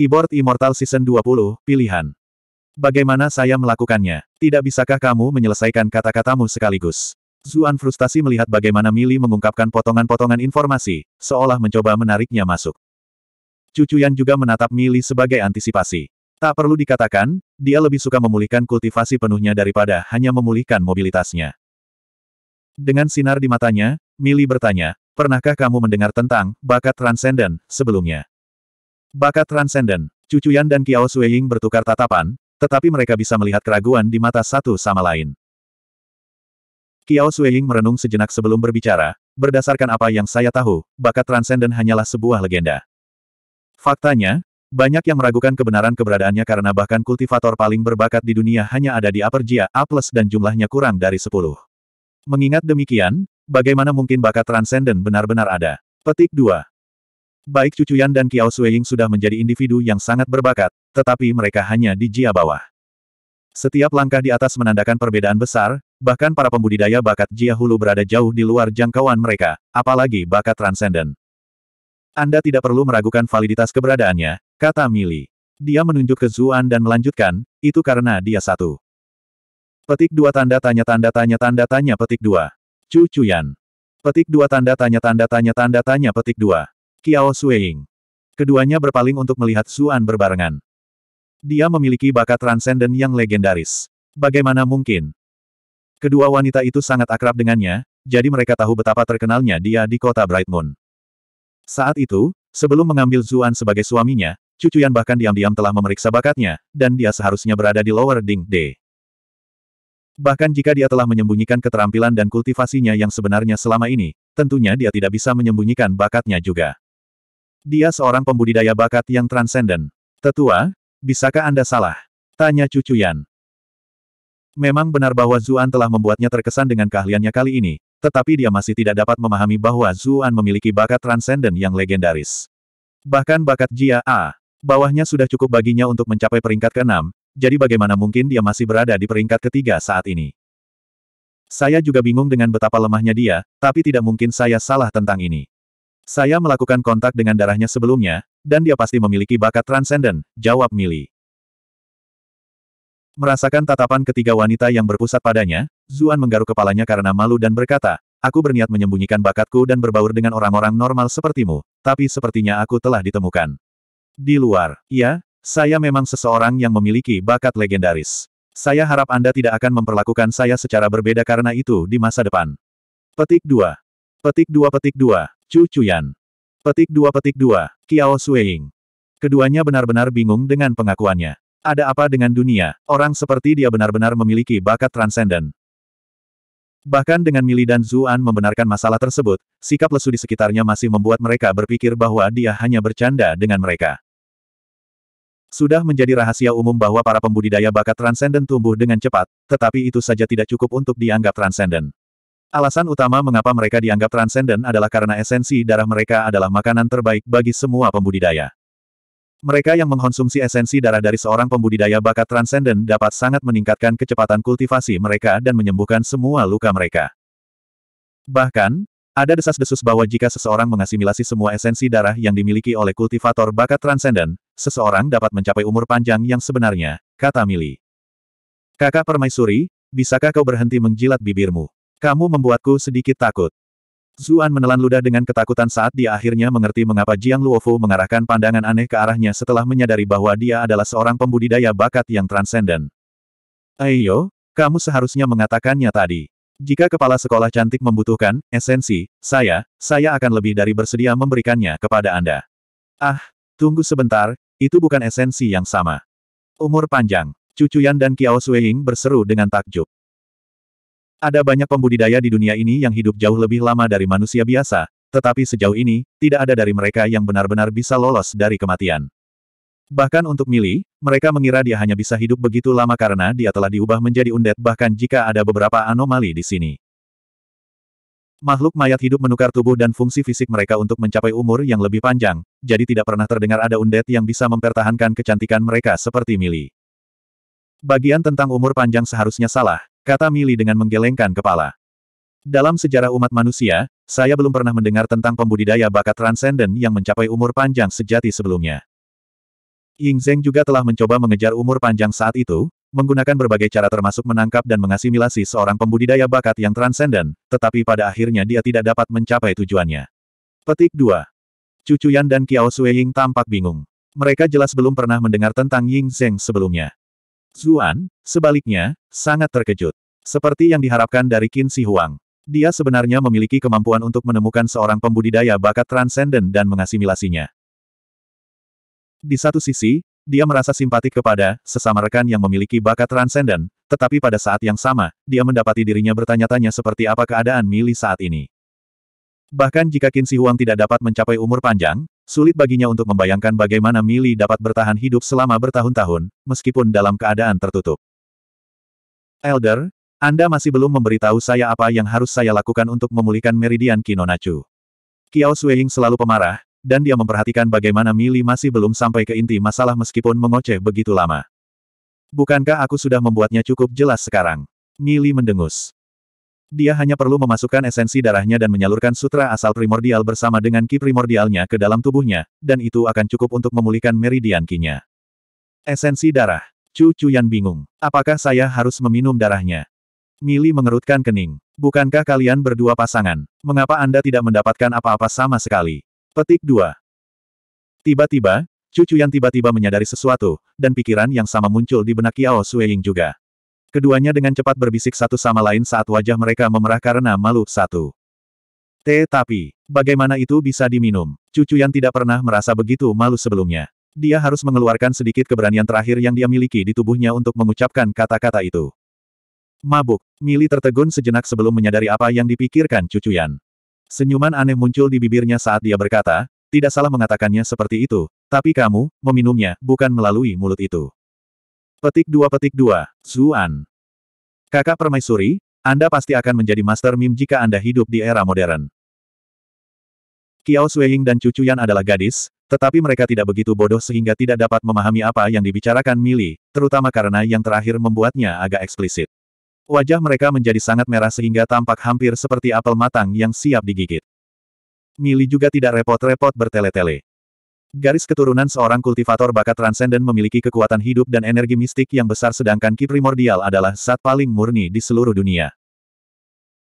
Keyboard Immortal Season 20, pilihan. Bagaimana saya melakukannya? Tidak bisakah kamu menyelesaikan kata-katamu sekaligus? Zuan frustasi melihat bagaimana Mili mengungkapkan potongan-potongan informasi, seolah mencoba menariknya masuk. Cucuyan juga menatap Mili sebagai antisipasi. Tak perlu dikatakan, dia lebih suka memulihkan kultivasi penuhnya daripada hanya memulihkan mobilitasnya. Dengan sinar di matanya, Mili bertanya, Pernahkah kamu mendengar tentang bakat transenden sebelumnya? Bakat transenden, Cucuyan dan Kiao Sueying bertukar tatapan, tetapi mereka bisa melihat keraguan di mata satu sama lain. Kiao Sueying merenung sejenak sebelum berbicara, berdasarkan apa yang saya tahu, bakat Transcendent hanyalah sebuah legenda. Faktanya, banyak yang meragukan kebenaran keberadaannya karena bahkan kultivator paling berbakat di dunia hanya ada di Upper Jia A+, dan jumlahnya kurang dari 10. Mengingat demikian, bagaimana mungkin bakat Transcendent benar-benar ada? Petik 2. Baik Cucu Yan dan Kiao Sueying sudah menjadi individu yang sangat berbakat, tetapi mereka hanya di jia bawah. Setiap langkah di atas menandakan perbedaan besar, bahkan para pembudidaya bakat jia hulu berada jauh di luar jangkauan mereka, apalagi bakat transenden. Anda tidak perlu meragukan validitas keberadaannya, kata Mili. Dia menunjuk ke Zuan dan melanjutkan, itu karena dia satu. Petik dua tanda tanya tanda tanya tanda tanya petik dua. Cucu Yan. Petik dua tanda tanya tanda tanya tanda tanya petik dua. Kiao Sueying. Keduanya berpaling untuk melihat Zuan berbarengan. Dia memiliki bakat transenden yang legendaris. Bagaimana mungkin? Kedua wanita itu sangat akrab dengannya, jadi mereka tahu betapa terkenalnya dia di kota Bright Moon. Saat itu, sebelum mengambil Zuan sebagai suaminya, Cucuyan bahkan diam-diam telah memeriksa bakatnya, dan dia seharusnya berada di Lower Ding D. Bahkan jika dia telah menyembunyikan keterampilan dan kultivasinya yang sebenarnya selama ini, tentunya dia tidak bisa menyembunyikan bakatnya juga. Dia seorang pembudidaya bakat yang transenden. Tetua, bisakah Anda salah? Tanya cucu Yan. Memang benar bahwa Zuan telah membuatnya terkesan dengan keahliannya kali ini, tetapi dia masih tidak dapat memahami bahwa Zuan memiliki bakat transenden yang legendaris. Bahkan bakat Jia A, bawahnya sudah cukup baginya untuk mencapai peringkat ke-6, jadi bagaimana mungkin dia masih berada di peringkat ketiga saat ini. Saya juga bingung dengan betapa lemahnya dia, tapi tidak mungkin saya salah tentang ini. Saya melakukan kontak dengan darahnya sebelumnya, dan dia pasti memiliki bakat transenden, jawab Mili. Merasakan tatapan ketiga wanita yang berpusat padanya, Zuan menggaruk kepalanya karena malu dan berkata, Aku berniat menyembunyikan bakatku dan berbaur dengan orang-orang normal sepertimu, tapi sepertinya aku telah ditemukan. Di luar, ya, saya memang seseorang yang memiliki bakat legendaris. Saya harap Anda tidak akan memperlakukan saya secara berbeda karena itu di masa depan. Petik 2. Petik 2 Petik 2. Chu Chuyan. Petik dua petik dua, Kiao Sueying. Keduanya benar-benar bingung dengan pengakuannya. Ada apa dengan dunia? Orang seperti dia benar-benar memiliki bakat transenden. Bahkan dengan Mili dan Zuan membenarkan masalah tersebut, sikap lesu di sekitarnya masih membuat mereka berpikir bahwa dia hanya bercanda dengan mereka. Sudah menjadi rahasia umum bahwa para pembudidaya bakat transenden tumbuh dengan cepat, tetapi itu saja tidak cukup untuk dianggap transenden. Alasan utama mengapa mereka dianggap transenden adalah karena esensi darah mereka adalah makanan terbaik bagi semua pembudidaya. Mereka yang mengkonsumsi esensi darah dari seorang pembudidaya bakat transenden dapat sangat meningkatkan kecepatan kultivasi mereka dan menyembuhkan semua luka mereka. Bahkan, ada desas-desus bahwa jika seseorang mengasimilasi semua esensi darah yang dimiliki oleh kultivator bakat transenden, seseorang dapat mencapai umur panjang yang sebenarnya, kata Mili. Kakak permaisuri, bisakah kau berhenti menjilat bibirmu? Kamu membuatku sedikit takut. Zuan menelan ludah dengan ketakutan saat dia akhirnya mengerti mengapa Jiang Luofu mengarahkan pandangan aneh ke arahnya setelah menyadari bahwa dia adalah seorang pembudidaya bakat yang transenden. Ayo, kamu seharusnya mengatakannya tadi. Jika kepala sekolah cantik membutuhkan esensi, saya, saya akan lebih dari bersedia memberikannya kepada Anda. Ah, tunggu sebentar, itu bukan esensi yang sama. Umur panjang, Cucuyan dan Kiao Sueying berseru dengan takjub. Ada banyak pembudidaya di dunia ini yang hidup jauh lebih lama dari manusia biasa, tetapi sejauh ini, tidak ada dari mereka yang benar-benar bisa lolos dari kematian. Bahkan untuk Mili, mereka mengira dia hanya bisa hidup begitu lama karena dia telah diubah menjadi undet bahkan jika ada beberapa anomali di sini. Makhluk mayat hidup menukar tubuh dan fungsi fisik mereka untuk mencapai umur yang lebih panjang, jadi tidak pernah terdengar ada undet yang bisa mempertahankan kecantikan mereka seperti Mili. Bagian tentang umur panjang seharusnya salah, kata Mili dengan menggelengkan kepala. Dalam sejarah umat manusia, saya belum pernah mendengar tentang pembudidaya bakat transenden yang mencapai umur panjang sejati sebelumnya. Ying Zheng juga telah mencoba mengejar umur panjang saat itu, menggunakan berbagai cara termasuk menangkap dan mengasimilasi seorang pembudidaya bakat yang transenden, tetapi pada akhirnya dia tidak dapat mencapai tujuannya. Petik 2. Cucu Yan dan Kiao Sui Ying tampak bingung. Mereka jelas belum pernah mendengar tentang Ying Zheng sebelumnya. Zuan, sebaliknya, sangat terkejut. Seperti yang diharapkan dari Qin Shi Huang. Dia sebenarnya memiliki kemampuan untuk menemukan seorang pembudidaya bakat transenden dan mengasimilasinya. Di satu sisi, dia merasa simpati kepada sesama rekan yang memiliki bakat transenden, tetapi pada saat yang sama, dia mendapati dirinya bertanya-tanya seperti apa keadaan Mili saat ini. Bahkan jika Qin Shi Huang tidak dapat mencapai umur panjang, sulit baginya untuk membayangkan bagaimana Mili dapat bertahan hidup selama bertahun-tahun, meskipun dalam keadaan tertutup. Elder, Anda masih belum memberitahu saya apa yang harus saya lakukan untuk memulihkan meridian Kinonacu. Kiao Sueying selalu pemarah, dan dia memperhatikan bagaimana Mili masih belum sampai ke inti masalah meskipun mengoceh begitu lama. Bukankah aku sudah membuatnya cukup jelas sekarang? Mili mendengus. Dia hanya perlu memasukkan esensi darahnya dan menyalurkan sutra asal primordial bersama dengan ki primordialnya ke dalam tubuhnya, dan itu akan cukup untuk memulihkan meridian kinya. Esensi darah. Chu yang bingung. Apakah saya harus meminum darahnya? Mili mengerutkan kening. Bukankah kalian berdua pasangan? Mengapa Anda tidak mendapatkan apa-apa sama sekali? Petik 2. Tiba-tiba, Chu yang tiba-tiba menyadari sesuatu, dan pikiran yang sama muncul di benak Yao Sueying juga. Keduanya dengan cepat berbisik satu sama lain saat wajah mereka memerah karena malu. Satu. Tetapi, bagaimana itu bisa diminum? Cucu yang tidak pernah merasa begitu malu sebelumnya. Dia harus mengeluarkan sedikit keberanian terakhir yang dia miliki di tubuhnya untuk mengucapkan kata-kata itu. Mabuk, Mili tertegun sejenak sebelum menyadari apa yang dipikirkan cucuyan. Senyuman aneh muncul di bibirnya saat dia berkata, tidak salah mengatakannya seperti itu, tapi kamu, meminumnya, bukan melalui mulut itu. Petik 2 petik 2, Zuan. Kakak permaisuri, Anda pasti akan menjadi master mim jika Anda hidup di era modern. Kiao Sueying dan Cucu Yan adalah gadis, tetapi mereka tidak begitu bodoh sehingga tidak dapat memahami apa yang dibicarakan Mili, terutama karena yang terakhir membuatnya agak eksplisit. Wajah mereka menjadi sangat merah sehingga tampak hampir seperti apel matang yang siap digigit. Mili juga tidak repot-repot bertele-tele. Garis keturunan seorang kultivator bakat transenden memiliki kekuatan hidup dan energi mistik yang besar sedangkan Ki Primordial adalah saat paling murni di seluruh dunia.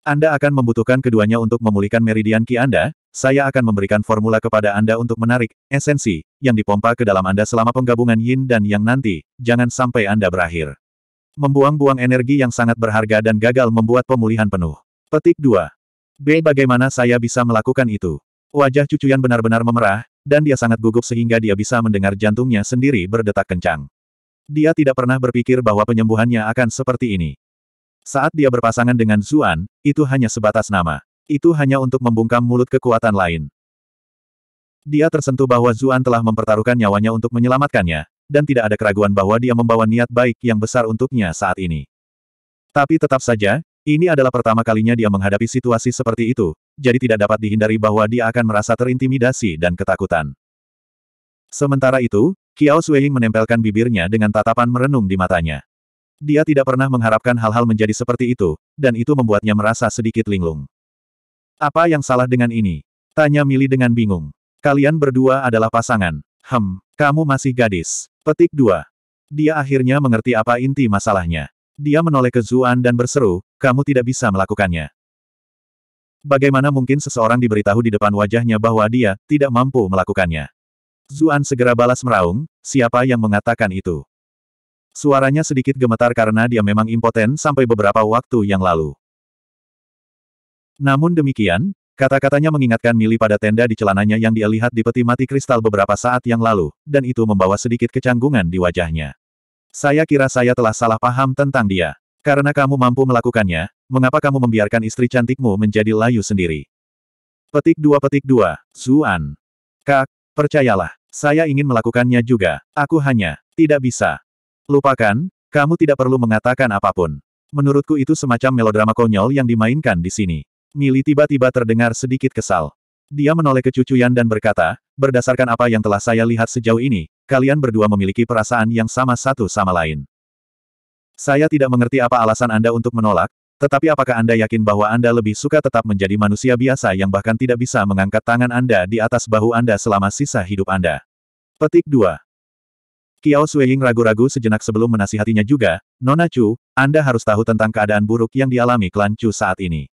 Anda akan membutuhkan keduanya untuk memulihkan meridian Ki Anda, saya akan memberikan formula kepada Anda untuk menarik, esensi, yang dipompa ke dalam Anda selama penggabungan yin dan yang nanti, jangan sampai Anda berakhir. Membuang-buang energi yang sangat berharga dan gagal membuat pemulihan penuh. Petik 2. B. Bagaimana saya bisa melakukan itu? Wajah cucuyan benar-benar memerah, dan dia sangat gugup sehingga dia bisa mendengar jantungnya sendiri berdetak kencang. Dia tidak pernah berpikir bahwa penyembuhannya akan seperti ini. Saat dia berpasangan dengan Zuan, itu hanya sebatas nama. Itu hanya untuk membungkam mulut kekuatan lain. Dia tersentuh bahwa Zuan telah mempertaruhkan nyawanya untuk menyelamatkannya, dan tidak ada keraguan bahwa dia membawa niat baik yang besar untuknya saat ini. Tapi tetap saja, ini adalah pertama kalinya dia menghadapi situasi seperti itu, jadi tidak dapat dihindari bahwa dia akan merasa terintimidasi dan ketakutan. Sementara itu, Kiao Shuiying menempelkan bibirnya dengan tatapan merenung di matanya. Dia tidak pernah mengharapkan hal-hal menjadi seperti itu, dan itu membuatnya merasa sedikit linglung. Apa yang salah dengan ini? Tanya Mili dengan bingung. Kalian berdua adalah pasangan. Hem, kamu masih gadis. Petik 2. Dia akhirnya mengerti apa inti masalahnya. Dia menoleh ke Zuan dan berseru, kamu tidak bisa melakukannya. Bagaimana mungkin seseorang diberitahu di depan wajahnya bahwa dia tidak mampu melakukannya? Zuan segera balas meraung, siapa yang mengatakan itu? Suaranya sedikit gemetar karena dia memang impoten sampai beberapa waktu yang lalu. Namun demikian, kata-katanya mengingatkan Mili pada tenda di celananya yang dia lihat di peti mati kristal beberapa saat yang lalu, dan itu membawa sedikit kecanggungan di wajahnya. Saya kira saya telah salah paham tentang dia. Karena kamu mampu melakukannya, mengapa kamu membiarkan istri cantikmu menjadi layu sendiri? Petik dua petik dua, Zuan. Kak, percayalah, saya ingin melakukannya juga. Aku hanya, tidak bisa. Lupakan, kamu tidak perlu mengatakan apapun. Menurutku itu semacam melodrama konyol yang dimainkan di sini. Mili tiba-tiba terdengar sedikit kesal. Dia menoleh ke Cucu dan berkata, berdasarkan apa yang telah saya lihat sejauh ini, kalian berdua memiliki perasaan yang sama satu sama lain. Saya tidak mengerti apa alasan Anda untuk menolak, tetapi apakah Anda yakin bahwa Anda lebih suka tetap menjadi manusia biasa yang bahkan tidak bisa mengangkat tangan Anda di atas bahu Anda selama sisa hidup Anda? Petik 2. Kiao Sueying ragu-ragu sejenak sebelum menasihatinya juga, Nona Chu, Anda harus tahu tentang keadaan buruk yang dialami klan Chu saat ini.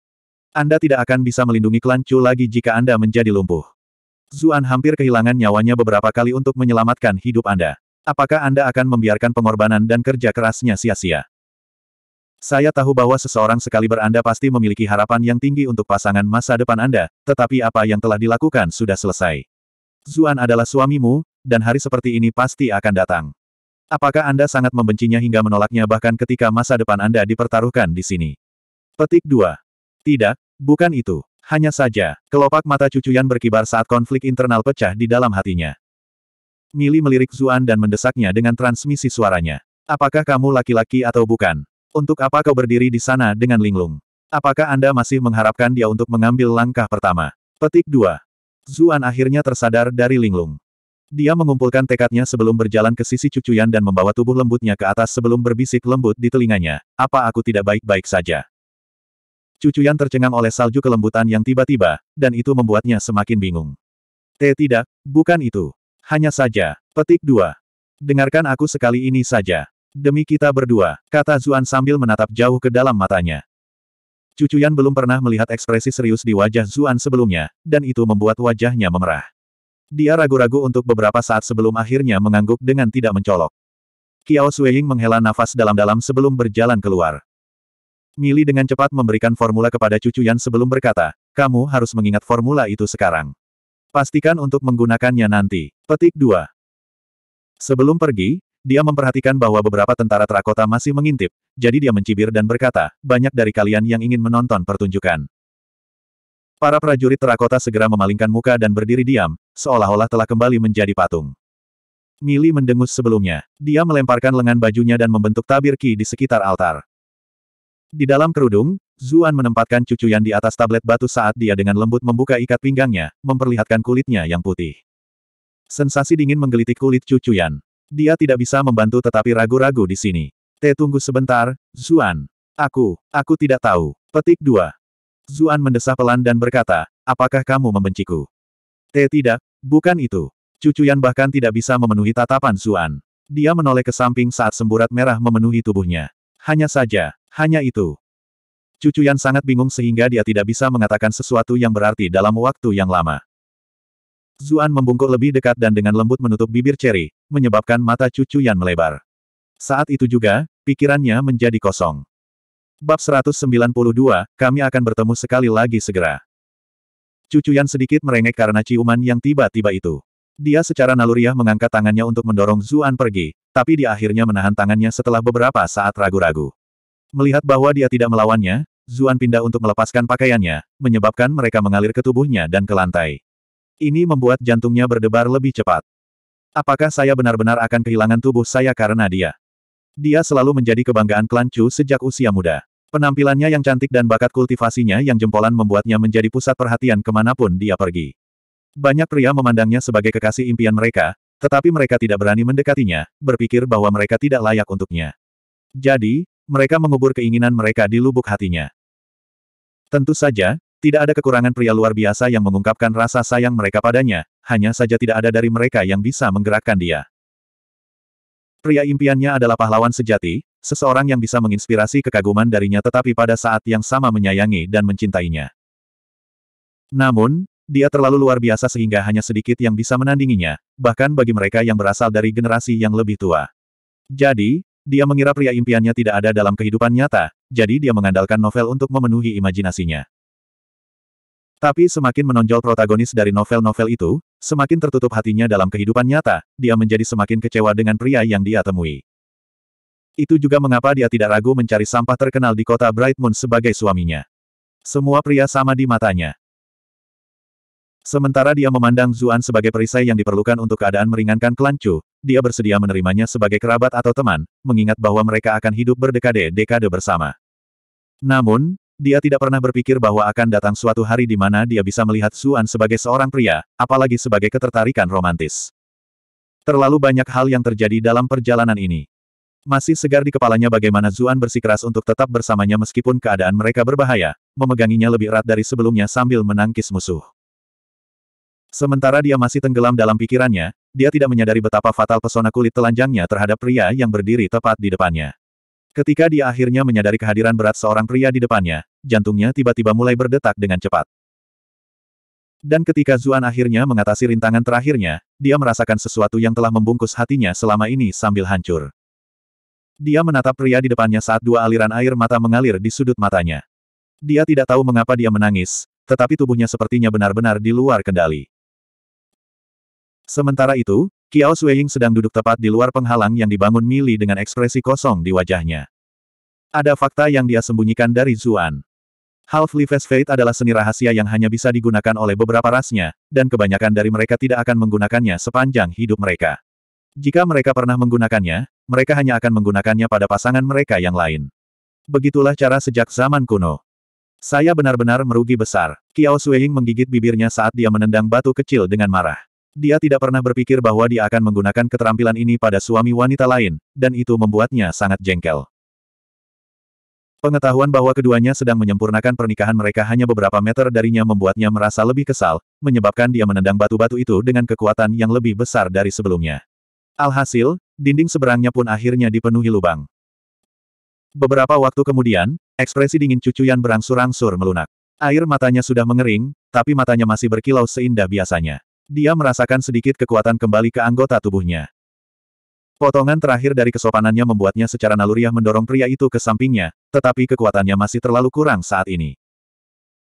Anda tidak akan bisa melindungi klan Chu lagi jika Anda menjadi lumpuh. Zuan hampir kehilangan nyawanya beberapa kali untuk menyelamatkan hidup Anda. Apakah Anda akan membiarkan pengorbanan dan kerja kerasnya sia-sia? Saya tahu bahwa seseorang sekali beranda pasti memiliki harapan yang tinggi untuk pasangan masa depan Anda, tetapi apa yang telah dilakukan sudah selesai. Zuan adalah suamimu, dan hari seperti ini pasti akan datang. Apakah Anda sangat membencinya hingga menolaknya bahkan ketika masa depan Anda dipertaruhkan di sini? Petik 2. Tidak, bukan itu. Hanya saja, kelopak mata cucuyan berkibar saat konflik internal pecah di dalam hatinya. Mili melirik Zuan dan mendesaknya dengan transmisi suaranya. Apakah kamu laki-laki atau bukan? Untuk apa kau berdiri di sana dengan linglung? Apakah Anda masih mengharapkan dia untuk mengambil langkah pertama? Petik 2. Zuan akhirnya tersadar dari linglung. Dia mengumpulkan tekadnya sebelum berjalan ke sisi cucuyan dan membawa tubuh lembutnya ke atas sebelum berbisik lembut di telinganya. Apa aku tidak baik-baik saja? Cucuyan tercengang oleh salju kelembutan yang tiba-tiba, dan itu membuatnya semakin bingung. T eh, tidak, bukan itu. Hanya saja, petik dua. Dengarkan aku sekali ini saja. Demi kita berdua, kata Zuan sambil menatap jauh ke dalam matanya. Cucuyan belum pernah melihat ekspresi serius di wajah Zuan sebelumnya, dan itu membuat wajahnya memerah. Dia ragu-ragu untuk beberapa saat sebelum akhirnya mengangguk dengan tidak mencolok. Kiao Sueying menghela nafas dalam-dalam sebelum berjalan keluar. Mili dengan cepat memberikan formula kepada cucu Yan sebelum berkata, kamu harus mengingat formula itu sekarang. Pastikan untuk menggunakannya nanti. Petik 2. Sebelum pergi, dia memperhatikan bahwa beberapa tentara terakota masih mengintip, jadi dia mencibir dan berkata, banyak dari kalian yang ingin menonton pertunjukan. Para prajurit terakota segera memalingkan muka dan berdiri diam, seolah-olah telah kembali menjadi patung. Mili mendengus sebelumnya. Dia melemparkan lengan bajunya dan membentuk tabir ki di sekitar altar. Di dalam kerudung, Zuan menempatkan cucuyan di atas tablet batu saat dia dengan lembut membuka ikat pinggangnya, memperlihatkan kulitnya yang putih. Sensasi dingin menggelitik kulit cucuyan. Dia tidak bisa membantu tetapi ragu-ragu di sini. Teh tunggu sebentar, Zuan. Aku, aku tidak tahu. Petik 2. Zuan mendesah pelan dan berkata, apakah kamu membenciku? Teh tidak, bukan itu. Cucuyan bahkan tidak bisa memenuhi tatapan Zuan. Dia menoleh ke samping saat semburat merah memenuhi tubuhnya. Hanya saja, hanya itu. Cucu Yan sangat bingung sehingga dia tidak bisa mengatakan sesuatu yang berarti dalam waktu yang lama. Zuan membungkuk lebih dekat dan dengan lembut menutup bibir ceri, menyebabkan mata cucu Yan melebar. Saat itu juga, pikirannya menjadi kosong. Bab 192, kami akan bertemu sekali lagi segera. Cucu Yan sedikit merengek karena ciuman yang tiba-tiba itu. Dia secara naluriah mengangkat tangannya untuk mendorong Zuan pergi, tapi dia akhirnya menahan tangannya setelah beberapa saat ragu-ragu. Melihat bahwa dia tidak melawannya, Zuan pindah untuk melepaskan pakaiannya, menyebabkan mereka mengalir ke tubuhnya dan ke lantai. Ini membuat jantungnya berdebar lebih cepat. Apakah saya benar-benar akan kehilangan tubuh saya karena dia? Dia selalu menjadi kebanggaan klan Chu sejak usia muda. Penampilannya yang cantik dan bakat kultivasinya yang jempolan membuatnya menjadi pusat perhatian kemanapun dia pergi. Banyak pria memandangnya sebagai kekasih impian mereka, tetapi mereka tidak berani mendekatinya, berpikir bahwa mereka tidak layak untuknya. Jadi, mereka mengubur keinginan mereka di lubuk hatinya. Tentu saja, tidak ada kekurangan pria luar biasa yang mengungkapkan rasa sayang mereka padanya, hanya saja tidak ada dari mereka yang bisa menggerakkan dia. Pria impiannya adalah pahlawan sejati, seseorang yang bisa menginspirasi kekaguman darinya tetapi pada saat yang sama menyayangi dan mencintainya. Namun, dia terlalu luar biasa sehingga hanya sedikit yang bisa menandinginya, bahkan bagi mereka yang berasal dari generasi yang lebih tua. Jadi, dia mengira pria impiannya tidak ada dalam kehidupan nyata, jadi dia mengandalkan novel untuk memenuhi imajinasinya. Tapi semakin menonjol protagonis dari novel-novel itu, semakin tertutup hatinya dalam kehidupan nyata, dia menjadi semakin kecewa dengan pria yang dia temui. Itu juga mengapa dia tidak ragu mencari sampah terkenal di kota Bright Moon sebagai suaminya. Semua pria sama di matanya. Sementara dia memandang Zuan sebagai perisai yang diperlukan untuk keadaan meringankan Klan dia bersedia menerimanya sebagai kerabat atau teman, mengingat bahwa mereka akan hidup berdekade-dekade bersama. Namun, dia tidak pernah berpikir bahwa akan datang suatu hari di mana dia bisa melihat Suan sebagai seorang pria, apalagi sebagai ketertarikan romantis. Terlalu banyak hal yang terjadi dalam perjalanan ini. Masih segar di kepalanya bagaimana Zuan bersikeras untuk tetap bersamanya meskipun keadaan mereka berbahaya, memeganginya lebih erat dari sebelumnya sambil menangkis musuh. Sementara dia masih tenggelam dalam pikirannya, dia tidak menyadari betapa fatal pesona kulit telanjangnya terhadap pria yang berdiri tepat di depannya. Ketika dia akhirnya menyadari kehadiran berat seorang pria di depannya, jantungnya tiba-tiba mulai berdetak dengan cepat. Dan ketika Zuan akhirnya mengatasi rintangan terakhirnya, dia merasakan sesuatu yang telah membungkus hatinya selama ini sambil hancur. Dia menatap pria di depannya saat dua aliran air mata mengalir di sudut matanya. Dia tidak tahu mengapa dia menangis, tetapi tubuhnya sepertinya benar-benar di luar kendali. Sementara itu, Kiao Sueying sedang duduk tepat di luar penghalang yang dibangun Mili dengan ekspresi kosong di wajahnya. Ada fakta yang dia sembunyikan dari Zuan. Half Lives Fate adalah seni rahasia yang hanya bisa digunakan oleh beberapa rasnya, dan kebanyakan dari mereka tidak akan menggunakannya sepanjang hidup mereka. Jika mereka pernah menggunakannya, mereka hanya akan menggunakannya pada pasangan mereka yang lain. Begitulah cara sejak zaman kuno. Saya benar-benar merugi besar. Kiao Sueying menggigit bibirnya saat dia menendang batu kecil dengan marah. Dia tidak pernah berpikir bahwa dia akan menggunakan keterampilan ini pada suami wanita lain, dan itu membuatnya sangat jengkel. Pengetahuan bahwa keduanya sedang menyempurnakan pernikahan mereka hanya beberapa meter darinya membuatnya merasa lebih kesal, menyebabkan dia menendang batu-batu itu dengan kekuatan yang lebih besar dari sebelumnya. Alhasil, dinding seberangnya pun akhirnya dipenuhi lubang. Beberapa waktu kemudian, ekspresi dingin cucu yang berangsur-angsur melunak. Air matanya sudah mengering, tapi matanya masih berkilau seindah biasanya. Dia merasakan sedikit kekuatan kembali ke anggota tubuhnya. Potongan terakhir dari kesopanannya membuatnya secara naluriah mendorong pria itu ke sampingnya, tetapi kekuatannya masih terlalu kurang saat ini.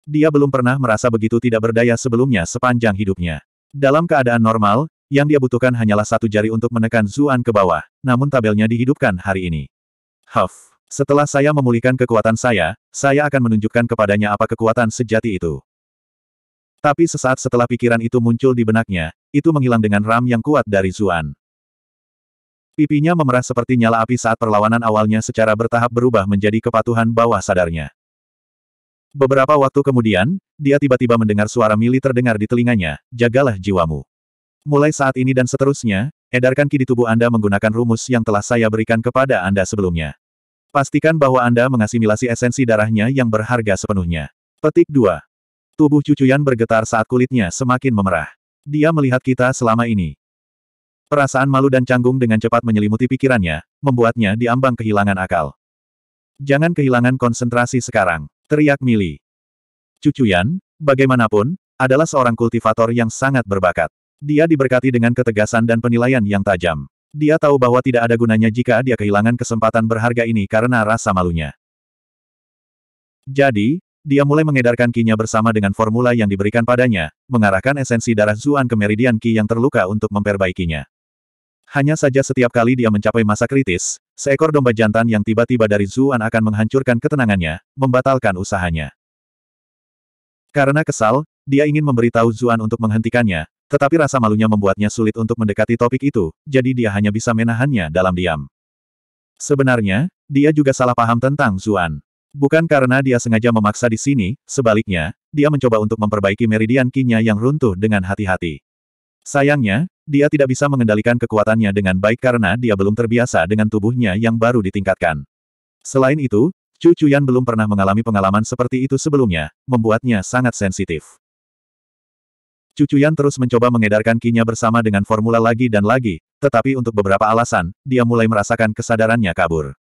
Dia belum pernah merasa begitu tidak berdaya sebelumnya sepanjang hidupnya. Dalam keadaan normal, yang dia butuhkan hanyalah satu jari untuk menekan Zuan ke bawah, namun tabelnya dihidupkan hari ini. Huff. Setelah saya memulihkan kekuatan saya, saya akan menunjukkan kepadanya apa kekuatan sejati itu. Tapi sesaat setelah pikiran itu muncul di benaknya, itu menghilang dengan ram yang kuat dari Zuan. Pipinya memerah seperti nyala api saat perlawanan awalnya secara bertahap berubah menjadi kepatuhan bawah sadarnya. Beberapa waktu kemudian, dia tiba-tiba mendengar suara mili terdengar di telinganya, jagalah jiwamu. Mulai saat ini dan seterusnya, edarkan ki di tubuh Anda menggunakan rumus yang telah saya berikan kepada Anda sebelumnya. Pastikan bahwa Anda mengasimilasi esensi darahnya yang berharga sepenuhnya. Petik 2. Tubuh cucuyan bergetar saat kulitnya semakin memerah. Dia melihat kita selama ini. Perasaan malu dan canggung dengan cepat menyelimuti pikirannya, membuatnya diambang kehilangan akal. Jangan kehilangan konsentrasi sekarang, teriak Mili. Cucuyan, bagaimanapun, adalah seorang kultivator yang sangat berbakat. Dia diberkati dengan ketegasan dan penilaian yang tajam. Dia tahu bahwa tidak ada gunanya jika dia kehilangan kesempatan berharga ini karena rasa malunya. Jadi, dia mulai mengedarkan kinya bersama dengan formula yang diberikan padanya, mengarahkan esensi darah Zuan ke meridian ki yang terluka untuk memperbaikinya. Hanya saja setiap kali dia mencapai masa kritis, seekor domba jantan yang tiba-tiba dari Zuan akan menghancurkan ketenangannya, membatalkan usahanya. Karena kesal, dia ingin memberitahu Zuan untuk menghentikannya, tetapi rasa malunya membuatnya sulit untuk mendekati topik itu, jadi dia hanya bisa menahannya dalam diam. Sebenarnya, dia juga salah paham tentang Zuan. Bukan karena dia sengaja memaksa di sini, sebaliknya, dia mencoba untuk memperbaiki meridian kinya yang runtuh dengan hati-hati. Sayangnya, dia tidak bisa mengendalikan kekuatannya dengan baik karena dia belum terbiasa dengan tubuhnya yang baru ditingkatkan. Selain itu, Chu Chuyan belum pernah mengalami pengalaman seperti itu sebelumnya, membuatnya sangat sensitif. Chu Chuyan terus mencoba mengedarkan kinya bersama dengan formula lagi dan lagi, tetapi untuk beberapa alasan, dia mulai merasakan kesadarannya kabur.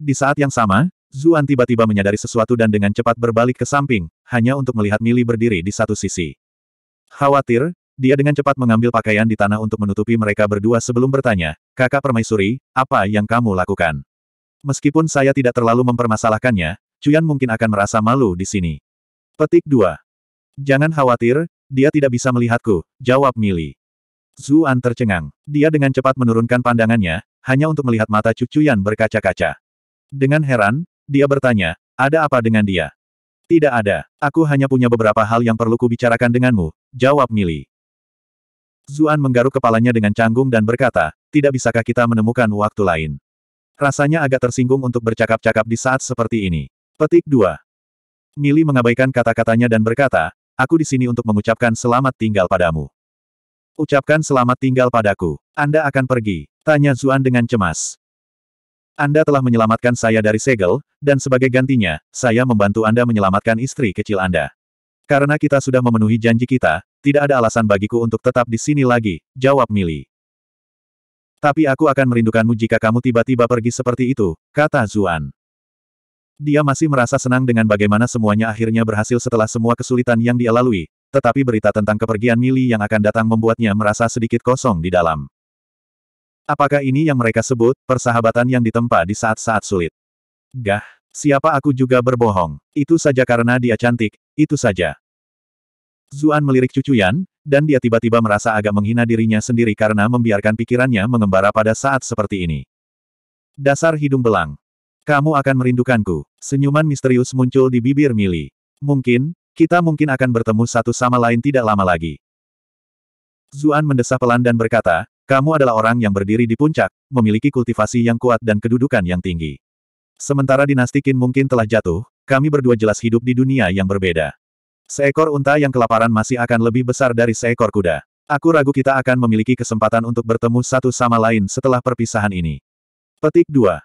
Di saat yang sama, Zuan tiba-tiba menyadari sesuatu dan dengan cepat berbalik ke samping, hanya untuk melihat Mili berdiri di satu sisi. Khawatir, dia dengan cepat mengambil pakaian di tanah untuk menutupi mereka berdua sebelum bertanya, kakak permaisuri, apa yang kamu lakukan? Meskipun saya tidak terlalu mempermasalahkannya, Cuyan mungkin akan merasa malu di sini. Petik 2. Jangan khawatir, dia tidak bisa melihatku, jawab Mili. Zuan tercengang. Dia dengan cepat menurunkan pandangannya, hanya untuk melihat mata cucuyan berkaca-kaca. Dengan heran, dia bertanya, ada apa dengan dia? Tidak ada, aku hanya punya beberapa hal yang perlu kubicarakan denganmu, jawab Mili. Zuan menggaruk kepalanya dengan canggung dan berkata, tidak bisakah kita menemukan waktu lain? Rasanya agak tersinggung untuk bercakap-cakap di saat seperti ini. Petik 2. Mili mengabaikan kata-katanya dan berkata, aku di sini untuk mengucapkan selamat tinggal padamu. Ucapkan selamat tinggal padaku. Anda akan pergi, tanya Zuan dengan cemas. Anda telah menyelamatkan saya dari segel, dan sebagai gantinya, saya membantu Anda menyelamatkan istri kecil Anda. Karena kita sudah memenuhi janji kita, tidak ada alasan bagiku untuk tetap di sini lagi, jawab Mili. Tapi aku akan merindukanmu jika kamu tiba-tiba pergi seperti itu, kata Zuan. Dia masih merasa senang dengan bagaimana semuanya akhirnya berhasil setelah semua kesulitan yang dia lalui, tetapi berita tentang kepergian Mili yang akan datang membuatnya merasa sedikit kosong di dalam. Apakah ini yang mereka sebut, persahabatan yang ditempa di saat-saat sulit? Gah, siapa aku juga berbohong. Itu saja karena dia cantik, itu saja. Zuan melirik cucu Yan, dan dia tiba-tiba merasa agak menghina dirinya sendiri karena membiarkan pikirannya mengembara pada saat seperti ini. Dasar hidung belang. Kamu akan merindukanku. Senyuman misterius muncul di bibir Mili. Mungkin, kita mungkin akan bertemu satu sama lain tidak lama lagi. Zuan mendesah pelan dan berkata, kamu adalah orang yang berdiri di puncak, memiliki kultivasi yang kuat dan kedudukan yang tinggi. Sementara dinasti Qin mungkin telah jatuh, kami berdua jelas hidup di dunia yang berbeda. Seekor unta yang kelaparan masih akan lebih besar dari seekor kuda. Aku ragu kita akan memiliki kesempatan untuk bertemu satu sama lain setelah perpisahan ini. Petik 2.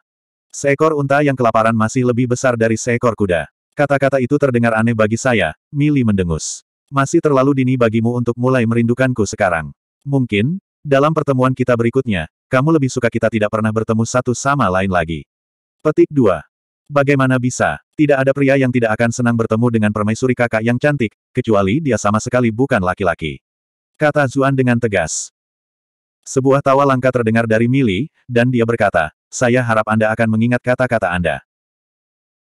Seekor unta yang kelaparan masih lebih besar dari seekor kuda. Kata-kata itu terdengar aneh bagi saya, Mili mendengus. Masih terlalu dini bagimu untuk mulai merindukanku sekarang. Mungkin, dalam pertemuan kita berikutnya, kamu lebih suka kita tidak pernah bertemu satu sama lain lagi. Petik 2. Bagaimana bisa? Tidak ada pria yang tidak akan senang bertemu dengan permaisuri kakak yang cantik, kecuali dia sama sekali bukan laki-laki. Kata Zuan dengan tegas. Sebuah tawa langka terdengar dari Mili, dan dia berkata, saya harap Anda akan mengingat kata-kata Anda.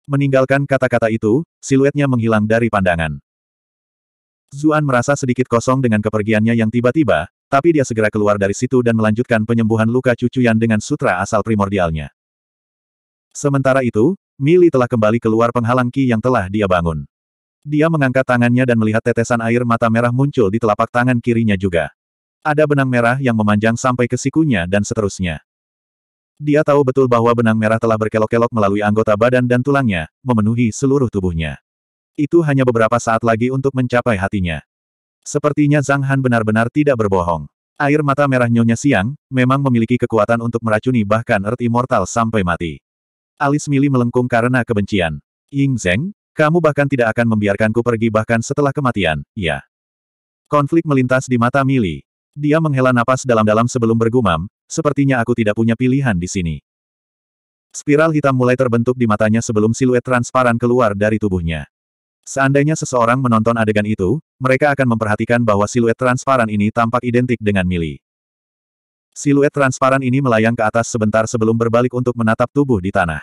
Meninggalkan kata-kata itu, siluetnya menghilang dari pandangan. Zuan merasa sedikit kosong dengan kepergiannya yang tiba-tiba, tapi dia segera keluar dari situ dan melanjutkan penyembuhan luka cucuyan dengan sutra asal primordialnya. Sementara itu, Mili telah kembali keluar penghalang ki yang telah dia bangun. Dia mengangkat tangannya dan melihat tetesan air mata merah muncul di telapak tangan kirinya juga. Ada benang merah yang memanjang sampai ke sikunya dan seterusnya. Dia tahu betul bahwa benang merah telah berkelok-kelok melalui anggota badan dan tulangnya, memenuhi seluruh tubuhnya. Itu hanya beberapa saat lagi untuk mencapai hatinya. Sepertinya Zhang Han benar-benar tidak berbohong. Air mata merah Nyonya Siang, memang memiliki kekuatan untuk meracuni bahkan Earth Immortal sampai mati. Alis Mili melengkung karena kebencian. Ying Zheng, kamu bahkan tidak akan membiarkanku pergi bahkan setelah kematian, ya. Konflik melintas di mata Mili. Dia menghela napas dalam-dalam sebelum bergumam, sepertinya aku tidak punya pilihan di sini. Spiral hitam mulai terbentuk di matanya sebelum siluet transparan keluar dari tubuhnya. Seandainya seseorang menonton adegan itu, mereka akan memperhatikan bahwa siluet transparan ini tampak identik dengan Mili. Siluet transparan ini melayang ke atas sebentar sebelum berbalik untuk menatap tubuh di tanah.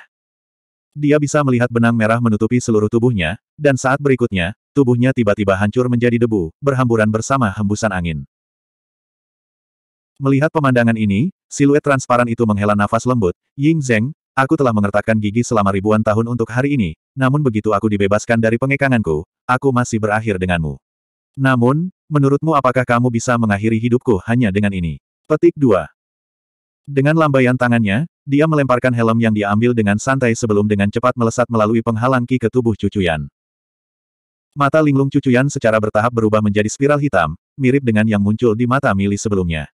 Dia bisa melihat benang merah menutupi seluruh tubuhnya, dan saat berikutnya, tubuhnya tiba-tiba hancur menjadi debu, berhamburan bersama hembusan angin. Melihat pemandangan ini, siluet transparan itu menghela nafas lembut, Ying Zeng, Aku telah mengertakkan gigi selama ribuan tahun untuk hari ini, namun begitu aku dibebaskan dari pengekanganku, aku masih berakhir denganmu. Namun, menurutmu apakah kamu bisa mengakhiri hidupku hanya dengan ini? Petik 2. Dengan lambaian tangannya, dia melemparkan helm yang diambil dengan santai sebelum dengan cepat melesat melalui penghalang ki ke tubuh cucuyan. Mata linglung cucuyan secara bertahap berubah menjadi spiral hitam, mirip dengan yang muncul di mata Mili sebelumnya.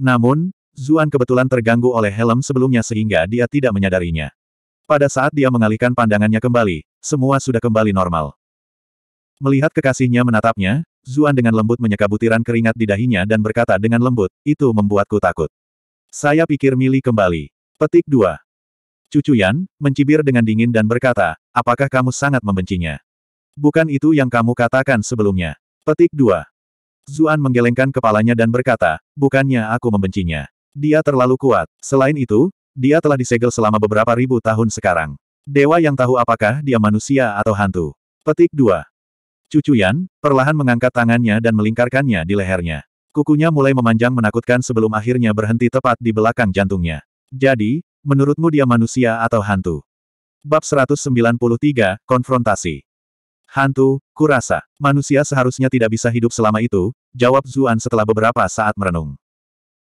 Namun, Zuan kebetulan terganggu oleh helm sebelumnya sehingga dia tidak menyadarinya. Pada saat dia mengalihkan pandangannya kembali, semua sudah kembali normal. Melihat kekasihnya menatapnya, Zuan dengan lembut menyeka butiran keringat di dahinya dan berkata dengan lembut, itu membuatku takut. Saya pikir Mili kembali. Petik 2. Cucu Yan, mencibir dengan dingin dan berkata, apakah kamu sangat membencinya? Bukan itu yang kamu katakan sebelumnya. Petik 2. Zuan menggelengkan kepalanya dan berkata, bukannya aku membencinya. Dia terlalu kuat. Selain itu, dia telah disegel selama beberapa ribu tahun sekarang. Dewa yang tahu apakah dia manusia atau hantu. Petik 2. Cucu Yan, perlahan mengangkat tangannya dan melingkarkannya di lehernya. Kukunya mulai memanjang menakutkan sebelum akhirnya berhenti tepat di belakang jantungnya. Jadi, menurutmu dia manusia atau hantu? Bab 193, Konfrontasi Hantu, kurasa, manusia seharusnya tidak bisa hidup selama itu, jawab Zuan setelah beberapa saat merenung.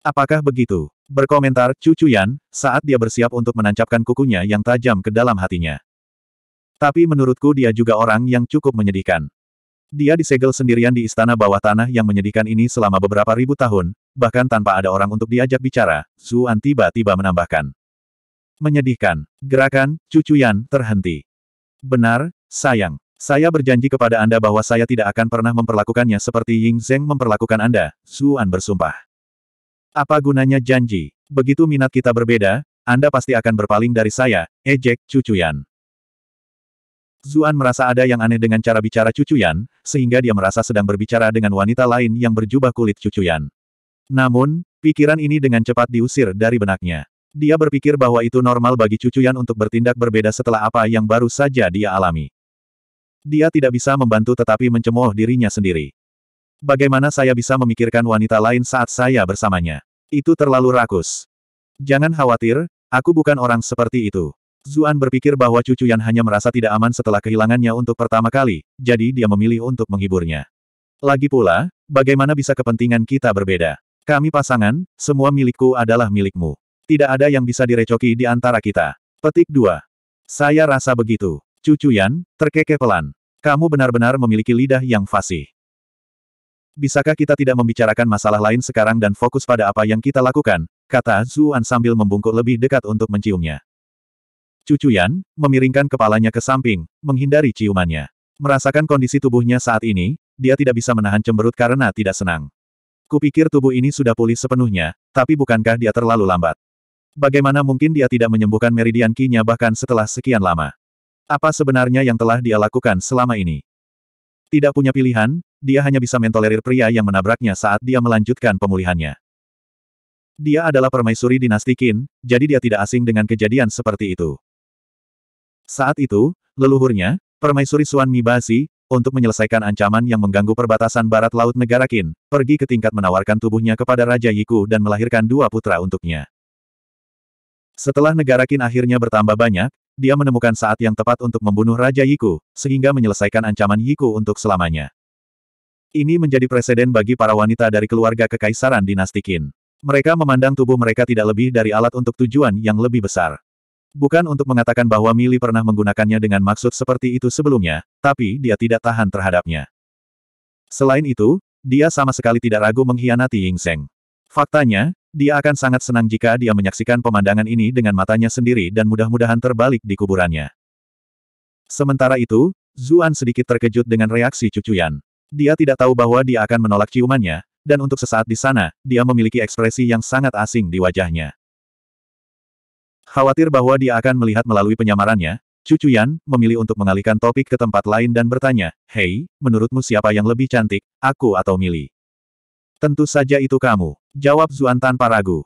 Apakah begitu? Berkomentar Cucu Yan, saat dia bersiap untuk menancapkan kukunya yang tajam ke dalam hatinya. Tapi menurutku dia juga orang yang cukup menyedihkan. Dia disegel sendirian di istana bawah tanah yang menyedihkan ini selama beberapa ribu tahun, bahkan tanpa ada orang untuk diajak bicara, Zuan tiba-tiba menambahkan. Menyedihkan. Gerakan, Cucu Yan, terhenti. Benar, sayang. Saya berjanji kepada Anda bahwa saya tidak akan pernah memperlakukannya seperti Ying Zheng memperlakukan Anda, Zuan bersumpah. Apa gunanya janji? Begitu minat kita berbeda, Anda pasti akan berpaling dari saya, ejek eh, cucuyan. Zuan merasa ada yang aneh dengan cara bicara cucuyan, sehingga dia merasa sedang berbicara dengan wanita lain yang berjubah kulit cucuyan. Namun, pikiran ini dengan cepat diusir dari benaknya. Dia berpikir bahwa itu normal bagi cucuyan untuk bertindak berbeda setelah apa yang baru saja dia alami. Dia tidak bisa membantu tetapi mencemooh dirinya sendiri. Bagaimana saya bisa memikirkan wanita lain saat saya bersamanya? Itu terlalu rakus. Jangan khawatir, aku bukan orang seperti itu. Zuan berpikir bahwa cucu Yan hanya merasa tidak aman setelah kehilangannya untuk pertama kali, jadi dia memilih untuk menghiburnya. Lagi pula, bagaimana bisa kepentingan kita berbeda? Kami pasangan, semua milikku adalah milikmu. Tidak ada yang bisa direcoki di antara kita. Petik 2. Saya rasa begitu. Cucu Yan, terkekeh pelan. Kamu benar-benar memiliki lidah yang fasih. Bisakah kita tidak membicarakan masalah lain sekarang dan fokus pada apa yang kita lakukan? Kata Zuan sambil membungkuk lebih dekat untuk menciumnya. Cucu Yan, memiringkan kepalanya ke samping, menghindari ciumannya. Merasakan kondisi tubuhnya saat ini, dia tidak bisa menahan cemberut karena tidak senang. Kupikir tubuh ini sudah pulih sepenuhnya, tapi bukankah dia terlalu lambat? Bagaimana mungkin dia tidak menyembuhkan meridian kinya bahkan setelah sekian lama? Apa sebenarnya yang telah dia lakukan selama ini? Tidak punya pilihan, dia hanya bisa mentolerir pria yang menabraknya saat dia melanjutkan pemulihannya. Dia adalah permaisuri dinasti Qin, jadi dia tidak asing dengan kejadian seperti itu. Saat itu, leluhurnya, permaisuri Suan Mibasi, untuk menyelesaikan ancaman yang mengganggu perbatasan barat laut negara Qin, pergi ke tingkat menawarkan tubuhnya kepada Raja Yiku dan melahirkan dua putra untuknya. Setelah negara Qin akhirnya bertambah banyak, dia menemukan saat yang tepat untuk membunuh Raja Yiku, sehingga menyelesaikan ancaman Yiku untuk selamanya. Ini menjadi presiden bagi para wanita dari keluarga kekaisaran dinasti Qin. Mereka memandang tubuh mereka tidak lebih dari alat untuk tujuan yang lebih besar. Bukan untuk mengatakan bahwa Mili pernah menggunakannya dengan maksud seperti itu sebelumnya, tapi dia tidak tahan terhadapnya. Selain itu, dia sama sekali tidak ragu mengkhianati Ying Seng. Faktanya, dia akan sangat senang jika dia menyaksikan pemandangan ini dengan matanya sendiri dan mudah-mudahan terbalik di kuburannya. Sementara itu, Zuan sedikit terkejut dengan reaksi cucuyan. Dia tidak tahu bahwa dia akan menolak ciumannya, dan untuk sesaat di sana, dia memiliki ekspresi yang sangat asing di wajahnya. Khawatir bahwa dia akan melihat melalui penyamarannya, Cucu Yan memilih untuk mengalihkan topik ke tempat lain dan bertanya, Hei, menurutmu siapa yang lebih cantik, aku atau Mili? Tentu saja itu kamu. Jawab Zuan tanpa ragu.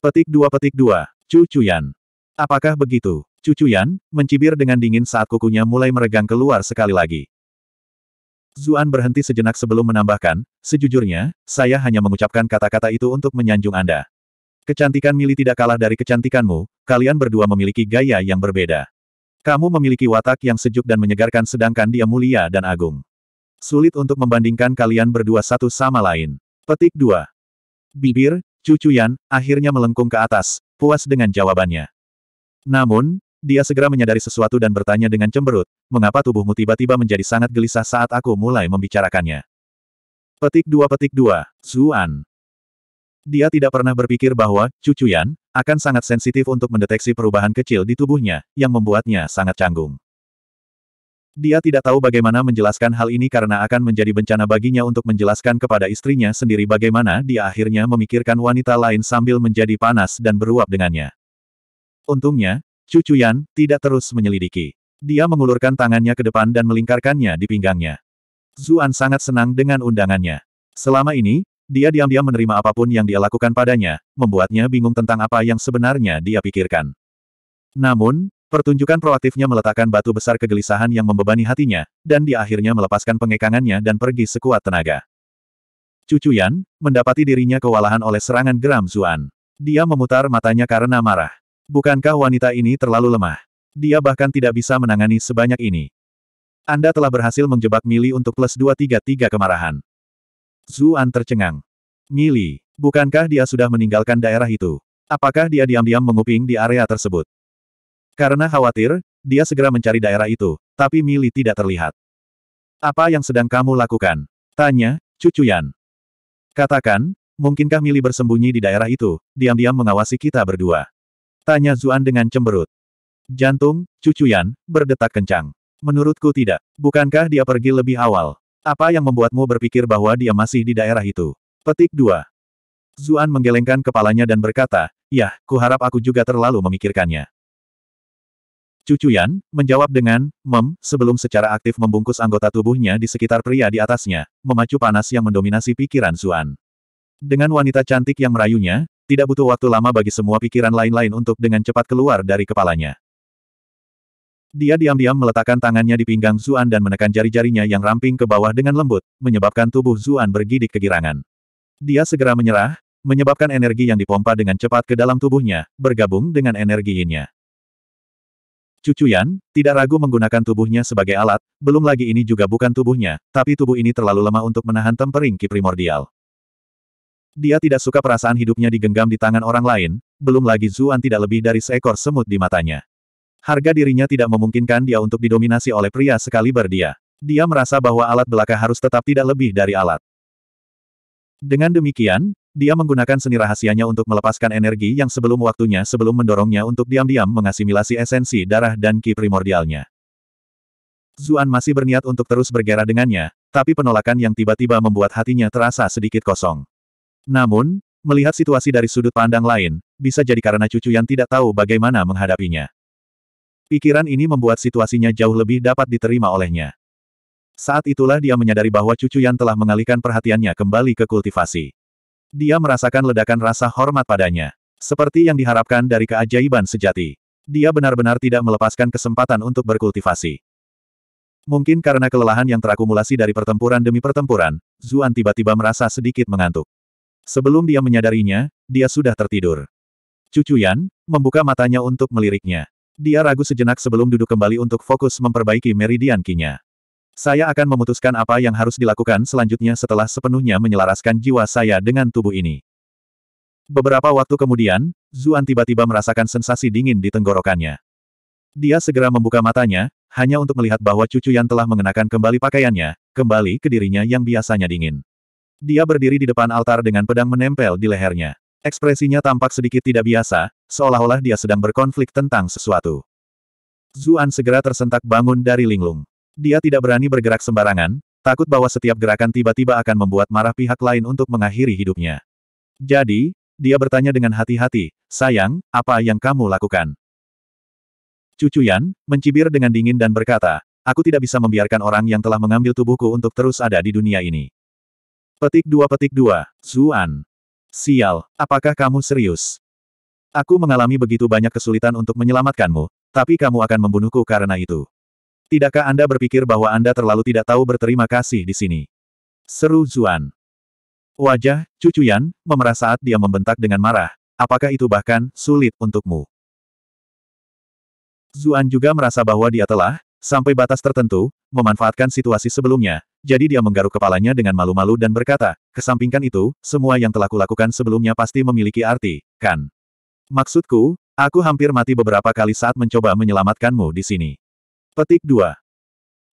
Petik dua petik dua, Cucu Yan. Apakah begitu? Cucu Yan, mencibir dengan dingin saat kukunya mulai meregang keluar sekali lagi. Zuan berhenti sejenak sebelum menambahkan, sejujurnya, saya hanya mengucapkan kata-kata itu untuk menyanjung Anda. Kecantikan Mili tidak kalah dari kecantikanmu, kalian berdua memiliki gaya yang berbeda. Kamu memiliki watak yang sejuk dan menyegarkan sedangkan dia mulia dan agung. Sulit untuk membandingkan kalian berdua satu sama lain. Petik 2. Bibir, Cucuyan, akhirnya melengkung ke atas, puas dengan jawabannya. Namun, dia segera menyadari sesuatu dan bertanya dengan cemberut, mengapa tubuhmu tiba-tiba menjadi sangat gelisah saat aku mulai membicarakannya. Petik 2 petik 2, Zuan. Dia tidak pernah berpikir bahwa, cucu Yan, akan sangat sensitif untuk mendeteksi perubahan kecil di tubuhnya, yang membuatnya sangat canggung. Dia tidak tahu bagaimana menjelaskan hal ini karena akan menjadi bencana baginya untuk menjelaskan kepada istrinya sendiri bagaimana dia akhirnya memikirkan wanita lain sambil menjadi panas dan beruap dengannya. Untungnya, Cucu Yan, tidak terus menyelidiki. Dia mengulurkan tangannya ke depan dan melingkarkannya di pinggangnya. Zuan sangat senang dengan undangannya. Selama ini, dia diam-diam menerima apapun yang dia lakukan padanya, membuatnya bingung tentang apa yang sebenarnya dia pikirkan. Namun, pertunjukan proaktifnya meletakkan batu besar kegelisahan yang membebani hatinya, dan dia akhirnya melepaskan pengekangannya dan pergi sekuat tenaga. Cucu Yan, mendapati dirinya kewalahan oleh serangan geram Zuan. Dia memutar matanya karena marah. Bukankah wanita ini terlalu lemah? Dia bahkan tidak bisa menangani sebanyak ini. Anda telah berhasil menjebak Mili untuk plus 233 kemarahan. Zuan tercengang. Mili, bukankah dia sudah meninggalkan daerah itu? Apakah dia diam-diam menguping di area tersebut? Karena khawatir, dia segera mencari daerah itu, tapi Mili tidak terlihat. Apa yang sedang kamu lakukan? Tanya, Cucu Yan. Katakan, mungkinkah Mili bersembunyi di daerah itu, diam-diam mengawasi kita berdua? Tanya Zuan dengan cemberut. Jantung, cucuyan, berdetak kencang. Menurutku tidak. Bukankah dia pergi lebih awal? Apa yang membuatmu berpikir bahwa dia masih di daerah itu? Petik 2. Zuan menggelengkan kepalanya dan berkata, Yah, kuharap aku juga terlalu memikirkannya. Cucuyan, menjawab dengan, mem, sebelum secara aktif membungkus anggota tubuhnya di sekitar pria di atasnya, memacu panas yang mendominasi pikiran Zuan. Dengan wanita cantik yang merayunya, tidak butuh waktu lama bagi semua pikiran lain-lain untuk dengan cepat keluar dari kepalanya. Dia diam-diam meletakkan tangannya di pinggang Zuan dan menekan jari-jarinya yang ramping ke bawah dengan lembut, menyebabkan tubuh Zuan bergidik kegirangan. Dia segera menyerah, menyebabkan energi yang dipompa dengan cepat ke dalam tubuhnya, bergabung dengan energi innya. Cucuyan, tidak ragu menggunakan tubuhnya sebagai alat, belum lagi ini juga bukan tubuhnya, tapi tubuh ini terlalu lemah untuk menahan tempering ki primordial. Dia tidak suka perasaan hidupnya digenggam di tangan orang lain, belum lagi Zuan tidak lebih dari seekor semut di matanya. Harga dirinya tidak memungkinkan dia untuk didominasi oleh pria sekali dia. Dia merasa bahwa alat belaka harus tetap tidak lebih dari alat. Dengan demikian, dia menggunakan seni rahasianya untuk melepaskan energi yang sebelum waktunya sebelum mendorongnya untuk diam-diam mengasimilasi esensi darah dan ki primordialnya. Zuan masih berniat untuk terus bergerak dengannya, tapi penolakan yang tiba-tiba membuat hatinya terasa sedikit kosong. Namun, melihat situasi dari sudut pandang lain, bisa jadi karena cucu yang tidak tahu bagaimana menghadapinya. Pikiran ini membuat situasinya jauh lebih dapat diterima olehnya. Saat itulah dia menyadari bahwa cucu yang telah mengalihkan perhatiannya kembali ke kultivasi. Dia merasakan ledakan rasa hormat padanya. Seperti yang diharapkan dari keajaiban sejati. Dia benar-benar tidak melepaskan kesempatan untuk berkultivasi. Mungkin karena kelelahan yang terakumulasi dari pertempuran demi pertempuran, Zuan tiba-tiba merasa sedikit mengantuk. Sebelum dia menyadarinya, dia sudah tertidur. Cucu Yan, membuka matanya untuk meliriknya. Dia ragu sejenak sebelum duduk kembali untuk fokus memperbaiki meridian kinya. Saya akan memutuskan apa yang harus dilakukan selanjutnya setelah sepenuhnya menyelaraskan jiwa saya dengan tubuh ini. Beberapa waktu kemudian, Zuan tiba-tiba merasakan sensasi dingin di tenggorokannya. Dia segera membuka matanya, hanya untuk melihat bahwa cucu yang telah mengenakan kembali pakaiannya, kembali ke dirinya yang biasanya dingin. Dia berdiri di depan altar dengan pedang menempel di lehernya. Ekspresinya tampak sedikit tidak biasa, seolah-olah dia sedang berkonflik tentang sesuatu. Zuan segera tersentak bangun dari linglung. Dia tidak berani bergerak sembarangan, takut bahwa setiap gerakan tiba-tiba akan membuat marah pihak lain untuk mengakhiri hidupnya. Jadi, dia bertanya dengan hati-hati, sayang, apa yang kamu lakukan? Cucu Yan, mencibir dengan dingin dan berkata, aku tidak bisa membiarkan orang yang telah mengambil tubuhku untuk terus ada di dunia ini. Petik dua petik dua, Zuan. Sial, apakah kamu serius? Aku mengalami begitu banyak kesulitan untuk menyelamatkanmu, tapi kamu akan membunuhku karena itu. Tidakkah Anda berpikir bahwa Anda terlalu tidak tahu berterima kasih di sini? Seru Zuan. Wajah, cucu Yan, memerah saat dia membentak dengan marah. Apakah itu bahkan, sulit untukmu? Zuan juga merasa bahwa dia telah, Sampai batas tertentu, memanfaatkan situasi sebelumnya, jadi dia menggaruk kepalanya dengan malu-malu dan berkata, kesampingkan itu, semua yang telah kulakukan sebelumnya pasti memiliki arti, kan? Maksudku, aku hampir mati beberapa kali saat mencoba menyelamatkanmu di sini. Petik 2.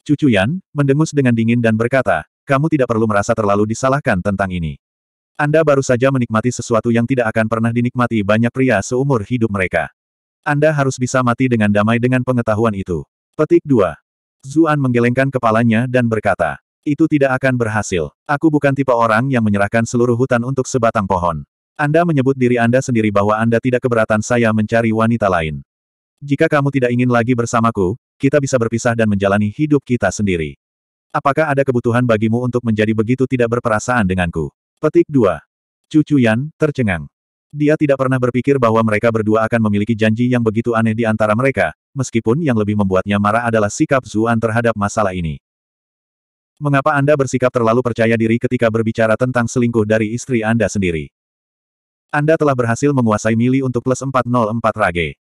Cucu Yan, mendengus dengan dingin dan berkata, kamu tidak perlu merasa terlalu disalahkan tentang ini. Anda baru saja menikmati sesuatu yang tidak akan pernah dinikmati banyak pria seumur hidup mereka. Anda harus bisa mati dengan damai dengan pengetahuan itu. Petik 2. Zuan menggelengkan kepalanya dan berkata, itu tidak akan berhasil. Aku bukan tipe orang yang menyerahkan seluruh hutan untuk sebatang pohon. Anda menyebut diri Anda sendiri bahwa Anda tidak keberatan saya mencari wanita lain. Jika kamu tidak ingin lagi bersamaku, kita bisa berpisah dan menjalani hidup kita sendiri. Apakah ada kebutuhan bagimu untuk menjadi begitu tidak berperasaan denganku? Petik 2. Cucu Yan, tercengang. Dia tidak pernah berpikir bahwa mereka berdua akan memiliki janji yang begitu aneh di antara mereka, meskipun yang lebih membuatnya marah adalah sikap Zuan terhadap masalah ini. Mengapa Anda bersikap terlalu percaya diri ketika berbicara tentang selingkuh dari istri Anda sendiri? Anda telah berhasil menguasai Mili untuk plus 404 Rage.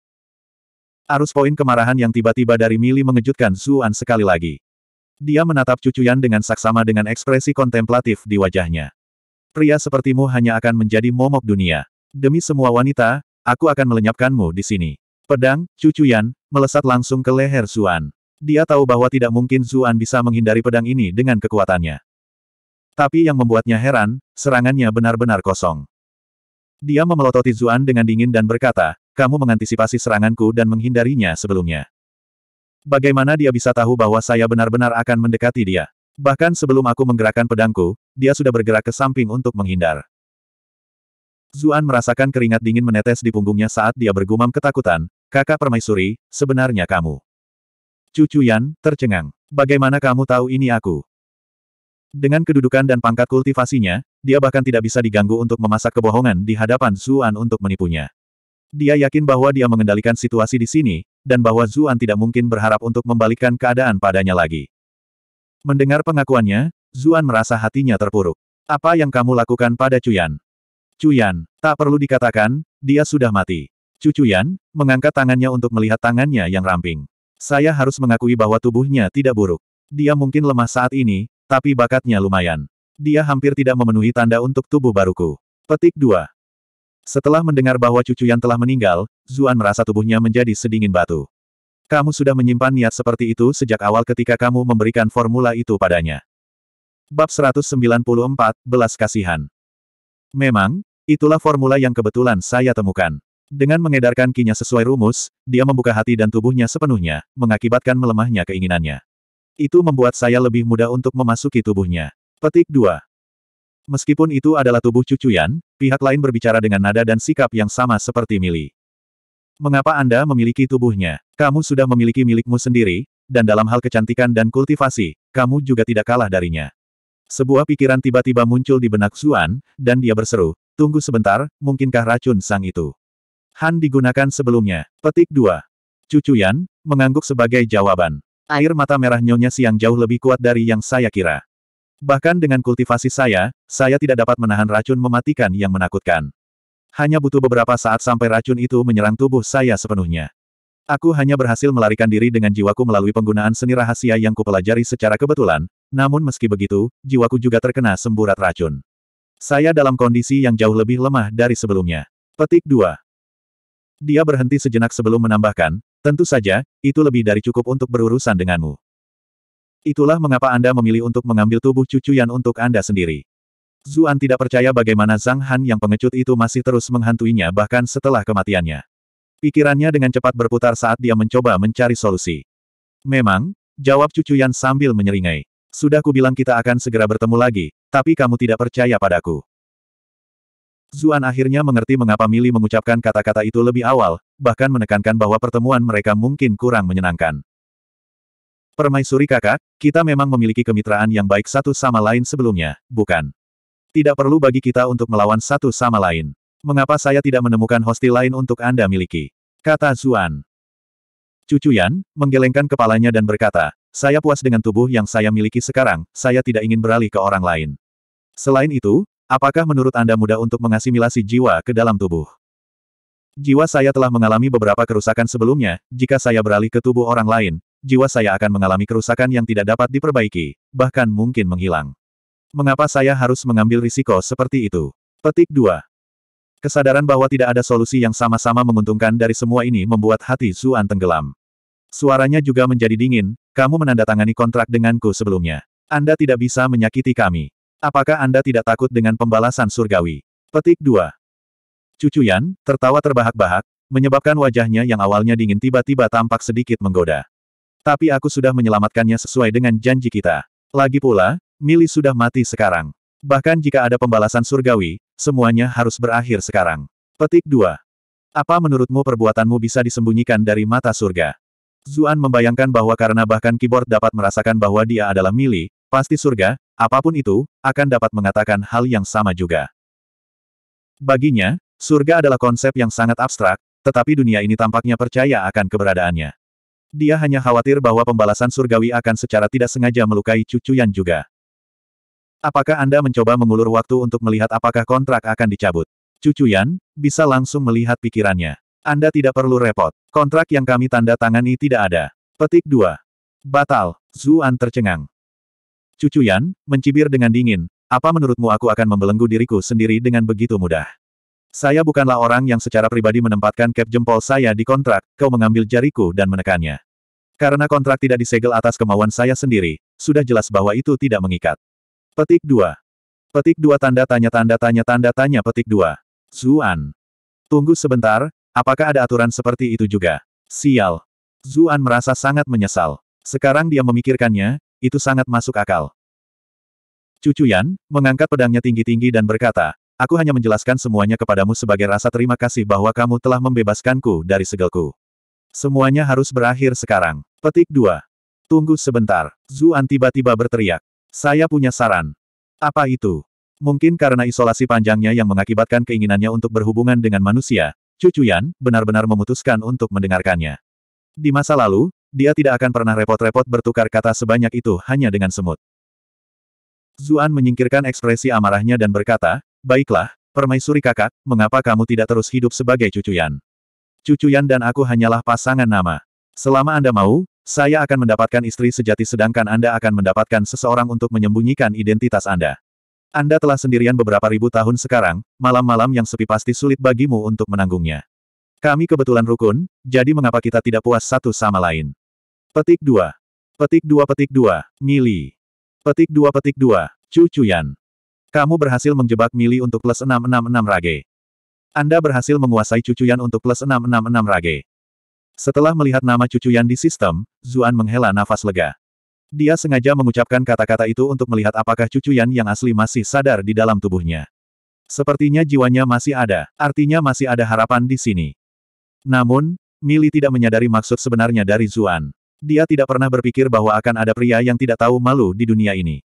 Arus poin kemarahan yang tiba-tiba dari Mili mengejutkan Zuan sekali lagi. Dia menatap cucuyan dengan saksama dengan ekspresi kontemplatif di wajahnya. Pria sepertimu hanya akan menjadi momok dunia. Demi semua wanita, aku akan melenyapkanmu di sini. Pedang, cucuyan, melesat langsung ke leher Zuan. Dia tahu bahwa tidak mungkin Zuan bisa menghindari pedang ini dengan kekuatannya. Tapi yang membuatnya heran, serangannya benar-benar kosong. Dia memelototi Zuan dengan dingin dan berkata, kamu mengantisipasi seranganku dan menghindarinya sebelumnya. Bagaimana dia bisa tahu bahwa saya benar-benar akan mendekati dia? Bahkan sebelum aku menggerakkan pedangku, dia sudah bergerak ke samping untuk menghindar. Zuan merasakan keringat dingin menetes di punggungnya saat dia bergumam ketakutan, kakak permaisuri, sebenarnya kamu. Cucu Yan, tercengang. Bagaimana kamu tahu ini aku? Dengan kedudukan dan pangkat kultivasinya, dia bahkan tidak bisa diganggu untuk memasak kebohongan di hadapan Zuan untuk menipunya. Dia yakin bahwa dia mengendalikan situasi di sini, dan bahwa Zuan tidak mungkin berharap untuk membalikkan keadaan padanya lagi. Mendengar pengakuannya, Zuan merasa hatinya terpuruk. Apa yang kamu lakukan pada Cuyan? Cuyan, tak perlu dikatakan, dia sudah mati. Cucuyan, mengangkat tangannya untuk melihat tangannya yang ramping. Saya harus mengakui bahwa tubuhnya tidak buruk. Dia mungkin lemah saat ini, tapi bakatnya lumayan. Dia hampir tidak memenuhi tanda untuk tubuh baruku. Petik 2. Setelah mendengar bahwa Cucuyan telah meninggal, Zuan merasa tubuhnya menjadi sedingin batu. Kamu sudah menyimpan niat seperti itu sejak awal ketika kamu memberikan formula itu padanya. Bab 194, Belas Kasihan Memang, Itulah formula yang kebetulan saya temukan. Dengan mengedarkan kinya sesuai rumus, dia membuka hati dan tubuhnya sepenuhnya, mengakibatkan melemahnya keinginannya. Itu membuat saya lebih mudah untuk memasuki tubuhnya. Petik 2. Meskipun itu adalah tubuh cucuyan, pihak lain berbicara dengan nada dan sikap yang sama seperti Mili. Mengapa Anda memiliki tubuhnya? Kamu sudah memiliki milikmu sendiri, dan dalam hal kecantikan dan kultivasi, kamu juga tidak kalah darinya. Sebuah pikiran tiba-tiba muncul di benak Zuan, dan dia berseru, Tunggu sebentar, mungkinkah racun sang itu? Han digunakan sebelumnya. Petik dua. Cucu Yan, mengangguk sebagai jawaban. Air mata merah nyonya siang jauh lebih kuat dari yang saya kira. Bahkan dengan kultivasi saya, saya tidak dapat menahan racun mematikan yang menakutkan. Hanya butuh beberapa saat sampai racun itu menyerang tubuh saya sepenuhnya. Aku hanya berhasil melarikan diri dengan jiwaku melalui penggunaan seni rahasia yang kupelajari secara kebetulan, namun meski begitu, jiwaku juga terkena semburat racun. Saya dalam kondisi yang jauh lebih lemah dari sebelumnya. Petik 2. Dia berhenti sejenak sebelum menambahkan, tentu saja, itu lebih dari cukup untuk berurusan denganmu. Itulah mengapa Anda memilih untuk mengambil tubuh cucu Yan untuk Anda sendiri. Zuan tidak percaya bagaimana Zhang Han yang pengecut itu masih terus menghantuinya bahkan setelah kematiannya. Pikirannya dengan cepat berputar saat dia mencoba mencari solusi. Memang, jawab cucu Yan sambil menyeringai. Sudah kubilang kita akan segera bertemu lagi, tapi kamu tidak percaya padaku. Zuan akhirnya mengerti mengapa Mili mengucapkan kata-kata itu lebih awal, bahkan menekankan bahwa pertemuan mereka mungkin kurang menyenangkan. Permaisuri kakak, kita memang memiliki kemitraan yang baik satu sama lain sebelumnya, bukan? Tidak perlu bagi kita untuk melawan satu sama lain. Mengapa saya tidak menemukan hostil lain untuk Anda miliki? Kata Zuan. Cucu Yan menggelengkan kepalanya dan berkata, saya puas dengan tubuh yang saya miliki sekarang, saya tidak ingin beralih ke orang lain. Selain itu, apakah menurut Anda mudah untuk mengasimilasi jiwa ke dalam tubuh? Jiwa saya telah mengalami beberapa kerusakan sebelumnya, jika saya beralih ke tubuh orang lain, jiwa saya akan mengalami kerusakan yang tidak dapat diperbaiki, bahkan mungkin menghilang. Mengapa saya harus mengambil risiko seperti itu? Petik 2. Kesadaran bahwa tidak ada solusi yang sama-sama menguntungkan dari semua ini membuat hati Zuan tenggelam. Suaranya juga menjadi dingin, kamu menandatangani kontrak denganku sebelumnya. Anda tidak bisa menyakiti kami. Apakah Anda tidak takut dengan pembalasan surgawi? Petik 2. Yan, tertawa terbahak-bahak, menyebabkan wajahnya yang awalnya dingin tiba-tiba tampak sedikit menggoda. Tapi aku sudah menyelamatkannya sesuai dengan janji kita. Lagi pula, Mili sudah mati sekarang. Bahkan jika ada pembalasan surgawi, semuanya harus berakhir sekarang. Petik 2. Apa menurutmu perbuatanmu bisa disembunyikan dari mata surga? Zuan membayangkan bahwa karena bahkan keyboard dapat merasakan bahwa dia adalah Mili, pasti surga, apapun itu, akan dapat mengatakan hal yang sama juga. Baginya, surga adalah konsep yang sangat abstrak, tetapi dunia ini tampaknya percaya akan keberadaannya. Dia hanya khawatir bahwa pembalasan surgawi akan secara tidak sengaja melukai Cucu Yan juga. Apakah Anda mencoba mengulur waktu untuk melihat apakah kontrak akan dicabut? Cucu Yan, bisa langsung melihat pikirannya. Anda tidak perlu repot. Kontrak yang kami tanda tangani tidak ada. Petik 2. Batal. Zuan tercengang. Cucu Yan, mencibir dengan dingin, apa menurutmu aku akan membelenggu diriku sendiri dengan begitu mudah? Saya bukanlah orang yang secara pribadi menempatkan cap jempol saya di kontrak, kau mengambil jariku dan menekannya. Karena kontrak tidak disegel atas kemauan saya sendiri, sudah jelas bahwa itu tidak mengikat. Petik 2. Petik 2 tanda tanya tanda tanya tanda tanya petik 2. Zuan. Tunggu sebentar, Apakah ada aturan seperti itu juga? Sial. Zuan merasa sangat menyesal. Sekarang dia memikirkannya, itu sangat masuk akal. Cucu Yan, mengangkat pedangnya tinggi-tinggi dan berkata, Aku hanya menjelaskan semuanya kepadamu sebagai rasa terima kasih bahwa kamu telah membebaskanku dari segelku. Semuanya harus berakhir sekarang. Petik 2. Tunggu sebentar. Zuan tiba-tiba berteriak. Saya punya saran. Apa itu? Mungkin karena isolasi panjangnya yang mengakibatkan keinginannya untuk berhubungan dengan manusia, Cucuyan benar-benar memutuskan untuk mendengarkannya. Di masa lalu, dia tidak akan pernah repot-repot bertukar kata sebanyak itu hanya dengan semut. Zuan menyingkirkan ekspresi amarahnya dan berkata, Baiklah, permaisuri kakak, mengapa kamu tidak terus hidup sebagai cucuyan? Cucuyan dan aku hanyalah pasangan nama. Selama Anda mau, saya akan mendapatkan istri sejati sedangkan Anda akan mendapatkan seseorang untuk menyembunyikan identitas Anda. Anda telah sendirian beberapa ribu tahun sekarang, malam-malam yang sepi pasti sulit bagimu untuk menanggungnya. Kami kebetulan rukun, jadi mengapa kita tidak puas satu sama lain? Petik 2. Petik 2 petik 2, Mili. Petik 2 petik 2, Cucuyan. Kamu berhasil menjebak Mili untuk plus 666 rage. Anda berhasil menguasai Cucuyan untuk plus 666 rage. Setelah melihat nama Cucuyan di sistem, Zuan menghela nafas lega. Dia sengaja mengucapkan kata-kata itu untuk melihat apakah cucu Yan yang asli masih sadar di dalam tubuhnya. Sepertinya jiwanya masih ada, artinya masih ada harapan di sini. Namun, Mili tidak menyadari maksud sebenarnya dari Zuan. Dia tidak pernah berpikir bahwa akan ada pria yang tidak tahu malu di dunia ini.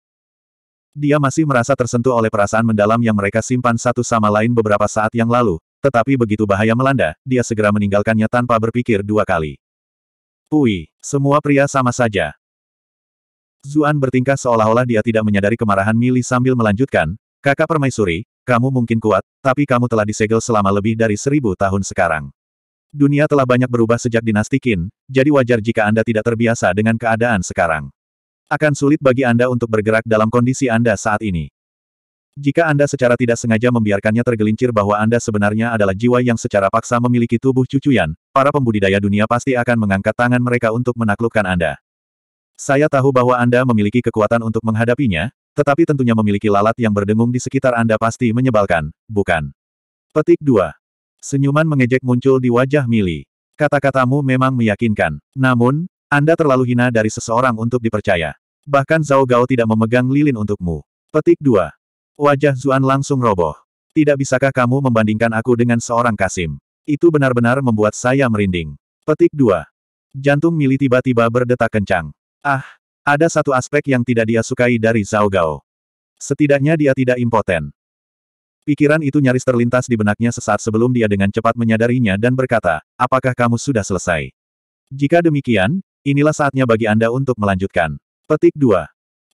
Dia masih merasa tersentuh oleh perasaan mendalam yang mereka simpan satu sama lain beberapa saat yang lalu, tetapi begitu bahaya melanda, dia segera meninggalkannya tanpa berpikir dua kali. Pui, semua pria sama saja, Zuan bertingkah seolah-olah dia tidak menyadari kemarahan Mili sambil melanjutkan, Kakak permaisuri, kamu mungkin kuat, tapi kamu telah disegel selama lebih dari seribu tahun sekarang. Dunia telah banyak berubah sejak dinasti Qin, jadi wajar jika Anda tidak terbiasa dengan keadaan sekarang. Akan sulit bagi Anda untuk bergerak dalam kondisi Anda saat ini. Jika Anda secara tidak sengaja membiarkannya tergelincir bahwa Anda sebenarnya adalah jiwa yang secara paksa memiliki tubuh cucuyan, para pembudidaya dunia pasti akan mengangkat tangan mereka untuk menaklukkan Anda. Saya tahu bahwa Anda memiliki kekuatan untuk menghadapinya, tetapi tentunya memiliki lalat yang berdengung di sekitar Anda pasti menyebalkan, bukan? Petik 2. Senyuman mengejek muncul di wajah Mili. Kata-katamu memang meyakinkan. Namun, Anda terlalu hina dari seseorang untuk dipercaya. Bahkan Zhao Gao tidak memegang lilin untukmu. Petik 2. Wajah Zuan langsung roboh. Tidak bisakah kamu membandingkan aku dengan seorang Kasim? Itu benar-benar membuat saya merinding. Petik 2. Jantung Mili tiba-tiba berdetak kencang. Ah, ada satu aspek yang tidak dia sukai dari Zhao Gao. Setidaknya dia tidak impoten. Pikiran itu nyaris terlintas di benaknya sesaat sebelum dia dengan cepat menyadarinya dan berkata, apakah kamu sudah selesai? Jika demikian, inilah saatnya bagi Anda untuk melanjutkan. Petik 2.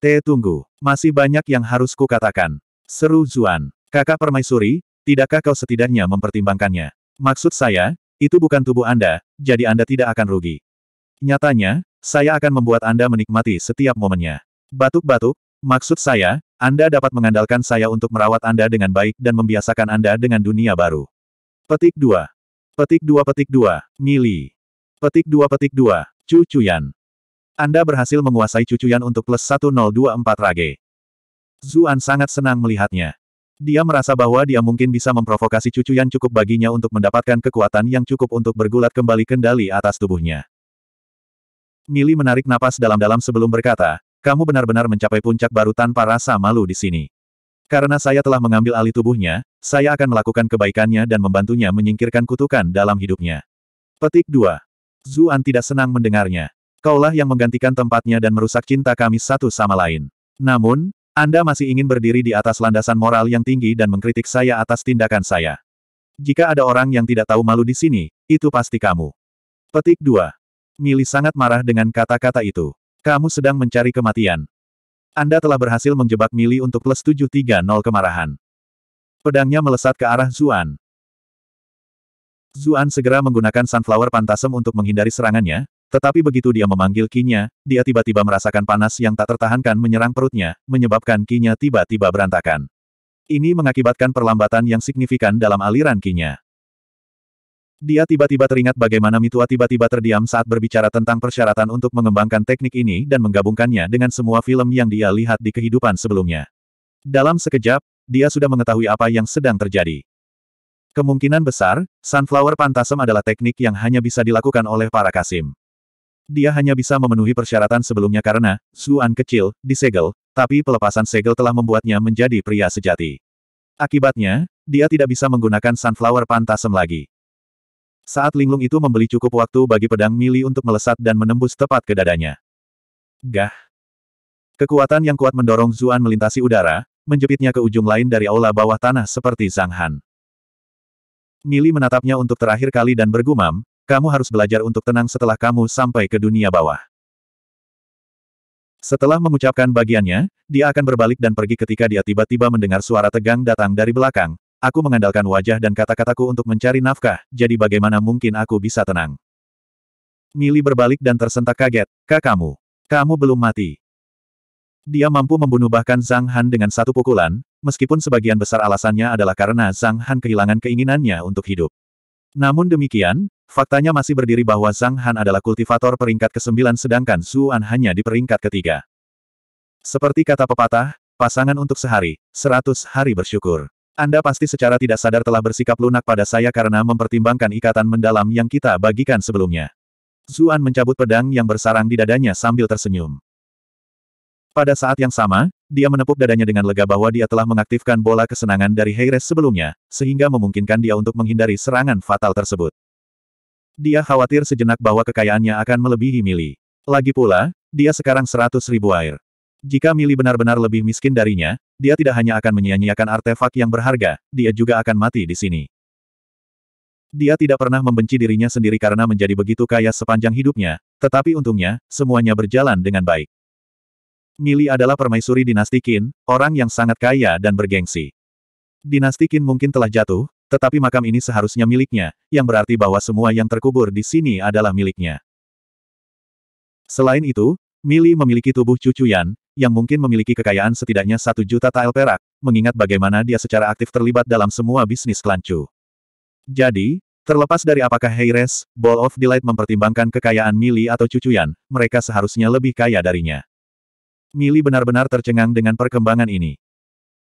T tunggu, masih banyak yang harus kukatakan. Seru Zuan. Kakak permaisuri, tidakkah kau setidaknya mempertimbangkannya? Maksud saya, itu bukan tubuh Anda, jadi Anda tidak akan rugi. Nyatanya, saya akan membuat Anda menikmati setiap momennya. Batuk-batuk, maksud saya, Anda dapat mengandalkan saya untuk merawat Anda dengan baik dan membiasakan Anda dengan dunia baru. Petik 2. Petik 2 petik 2, mili. Petik 2 petik 2, cucuyan. Anda berhasil menguasai cucuyan untuk plus 1024 rage. Zuan sangat senang melihatnya. Dia merasa bahwa dia mungkin bisa memprovokasi cucuyan cukup baginya untuk mendapatkan kekuatan yang cukup untuk bergulat kembali kendali atas tubuhnya. Mili menarik napas dalam-dalam sebelum berkata, kamu benar-benar mencapai puncak baru tanpa rasa malu di sini. Karena saya telah mengambil alih tubuhnya, saya akan melakukan kebaikannya dan membantunya menyingkirkan kutukan dalam hidupnya. Petik 2. Zuan tidak senang mendengarnya. Kaulah yang menggantikan tempatnya dan merusak cinta kami satu sama lain. Namun, Anda masih ingin berdiri di atas landasan moral yang tinggi dan mengkritik saya atas tindakan saya. Jika ada orang yang tidak tahu malu di sini, itu pasti kamu. Petik 2. Mili sangat marah dengan kata-kata itu. Kamu sedang mencari kematian. Anda telah berhasil menjebak Mili untuk plus 730 kemarahan. Pedangnya melesat ke arah Zuan. Zuan segera menggunakan Sunflower Pantasem untuk menghindari serangannya, tetapi begitu dia memanggil kinya, dia tiba-tiba merasakan panas yang tak tertahankan menyerang perutnya, menyebabkan kinya tiba-tiba berantakan. Ini mengakibatkan perlambatan yang signifikan dalam aliran kinya. Dia tiba-tiba teringat bagaimana Mitua tiba-tiba terdiam saat berbicara tentang persyaratan untuk mengembangkan teknik ini dan menggabungkannya dengan semua film yang dia lihat di kehidupan sebelumnya. Dalam sekejap, dia sudah mengetahui apa yang sedang terjadi. Kemungkinan besar, Sunflower Pantasem adalah teknik yang hanya bisa dilakukan oleh para kasim. Dia hanya bisa memenuhi persyaratan sebelumnya karena, Suan kecil, disegel, tapi pelepasan segel telah membuatnya menjadi pria sejati. Akibatnya, dia tidak bisa menggunakan Sunflower Pantasem lagi. Saat linglung itu membeli cukup waktu bagi pedang mili untuk melesat dan menembus tepat ke dadanya. Gah! Kekuatan yang kuat mendorong Zuan melintasi udara, menjepitnya ke ujung lain dari aula bawah tanah seperti Zhang Han. Mili menatapnya untuk terakhir kali dan bergumam, kamu harus belajar untuk tenang setelah kamu sampai ke dunia bawah. Setelah mengucapkan bagiannya, dia akan berbalik dan pergi ketika dia tiba-tiba mendengar suara tegang datang dari belakang, Aku mengandalkan wajah dan kata-kataku untuk mencari nafkah, jadi bagaimana mungkin aku bisa tenang? Mili berbalik dan tersentak kaget. Kak kamu. Kamu belum mati. Dia mampu membunuh bahkan Zhang Han dengan satu pukulan, meskipun sebagian besar alasannya adalah karena Zhang Han kehilangan keinginannya untuk hidup. Namun demikian, faktanya masih berdiri bahwa Zhang Han adalah kultivator peringkat ke-9 sedangkan An hanya di peringkat ketiga. Seperti kata pepatah, pasangan untuk sehari, seratus hari bersyukur. Anda pasti secara tidak sadar telah bersikap lunak pada saya karena mempertimbangkan ikatan mendalam yang kita bagikan sebelumnya. Zuan mencabut pedang yang bersarang di dadanya sambil tersenyum. Pada saat yang sama, dia menepuk dadanya dengan lega bahwa dia telah mengaktifkan bola kesenangan dari Heires sebelumnya, sehingga memungkinkan dia untuk menghindari serangan fatal tersebut. Dia khawatir sejenak bahwa kekayaannya akan melebihi Mili. Lagi pula, dia sekarang seratus ribu air. Jika Mili benar-benar lebih miskin darinya, dia tidak hanya akan menyia-nyiakan artefak yang berharga, dia juga akan mati di sini. Dia tidak pernah membenci dirinya sendiri karena menjadi begitu kaya sepanjang hidupnya, tetapi untungnya, semuanya berjalan dengan baik. Mili adalah permaisuri dinasti Qin, orang yang sangat kaya dan bergengsi. Dinasti Qin mungkin telah jatuh, tetapi makam ini seharusnya miliknya, yang berarti bahwa semua yang terkubur di sini adalah miliknya. Selain itu, Mili memiliki tubuh cucuyan, yang mungkin memiliki kekayaan setidaknya satu juta tael perak, mengingat bagaimana dia secara aktif terlibat dalam semua bisnis kelancu. Jadi, terlepas dari apakah Heires, Ball of Delight mempertimbangkan kekayaan Mili atau cucuyan, mereka seharusnya lebih kaya darinya. Mili benar-benar tercengang dengan perkembangan ini.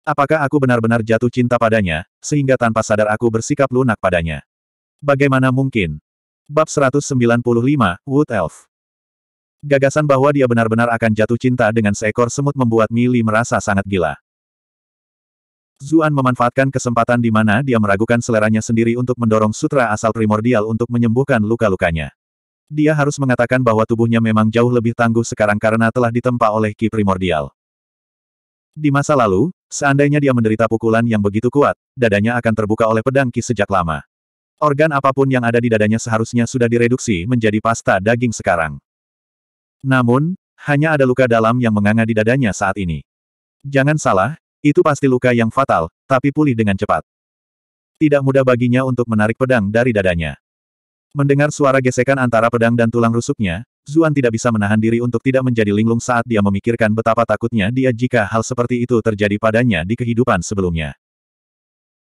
Apakah aku benar-benar jatuh cinta padanya, sehingga tanpa sadar aku bersikap lunak padanya? Bagaimana mungkin? Bab 195, Wood Elf Gagasan bahwa dia benar-benar akan jatuh cinta dengan seekor semut membuat Mili merasa sangat gila. Zuan memanfaatkan kesempatan di mana dia meragukan seleranya sendiri untuk mendorong sutra asal primordial untuk menyembuhkan luka-lukanya. Dia harus mengatakan bahwa tubuhnya memang jauh lebih tangguh sekarang karena telah ditempa oleh ki primordial. Di masa lalu, seandainya dia menderita pukulan yang begitu kuat, dadanya akan terbuka oleh pedang ki sejak lama. Organ apapun yang ada di dadanya seharusnya sudah direduksi menjadi pasta daging sekarang. Namun, hanya ada luka dalam yang menganga di dadanya saat ini. Jangan salah, itu pasti luka yang fatal, tapi pulih dengan cepat. Tidak mudah baginya untuk menarik pedang dari dadanya. Mendengar suara gesekan antara pedang dan tulang rusuknya, Zuan tidak bisa menahan diri untuk tidak menjadi linglung saat dia memikirkan betapa takutnya dia jika hal seperti itu terjadi padanya di kehidupan sebelumnya.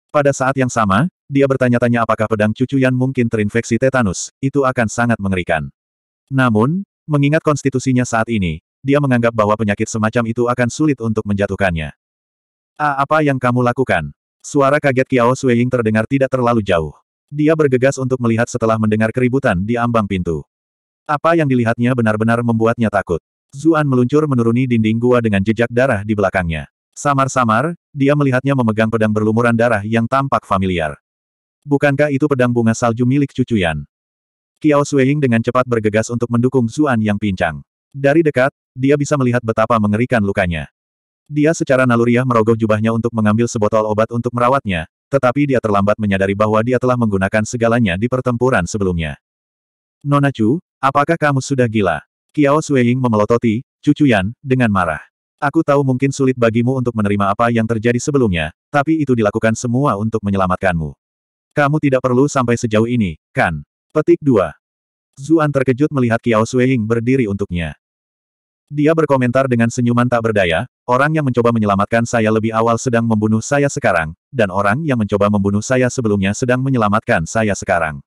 Pada saat yang sama, dia bertanya-tanya apakah pedang cucu yang mungkin terinfeksi tetanus, itu akan sangat mengerikan. Namun, Mengingat konstitusinya saat ini, dia menganggap bahwa penyakit semacam itu akan sulit untuk menjatuhkannya. A, apa yang kamu lakukan? Suara kaget Kiao Sueying terdengar tidak terlalu jauh. Dia bergegas untuk melihat setelah mendengar keributan di ambang pintu. Apa yang dilihatnya benar-benar membuatnya takut. Zuan meluncur menuruni dinding gua dengan jejak darah di belakangnya. Samar-samar, dia melihatnya memegang pedang berlumuran darah yang tampak familiar. Bukankah itu pedang bunga salju milik cucu Yan? Kiao Suying dengan cepat bergegas untuk mendukung Zuan yang pincang. Dari dekat, dia bisa melihat betapa mengerikan lukanya. Dia secara naluriah merogoh jubahnya untuk mengambil sebotol obat untuk merawatnya, tetapi dia terlambat menyadari bahwa dia telah menggunakan segalanya di pertempuran sebelumnya. Nona Chu, apakah kamu sudah gila? Kiao Suying memelototi, Cucu Yan, dengan marah. Aku tahu mungkin sulit bagimu untuk menerima apa yang terjadi sebelumnya, tapi itu dilakukan semua untuk menyelamatkanmu. Kamu tidak perlu sampai sejauh ini, kan? Petik 2. Zuan terkejut melihat Kiao Sueying berdiri untuknya. Dia berkomentar dengan senyuman tak berdaya, orang yang mencoba menyelamatkan saya lebih awal sedang membunuh saya sekarang, dan orang yang mencoba membunuh saya sebelumnya sedang menyelamatkan saya sekarang.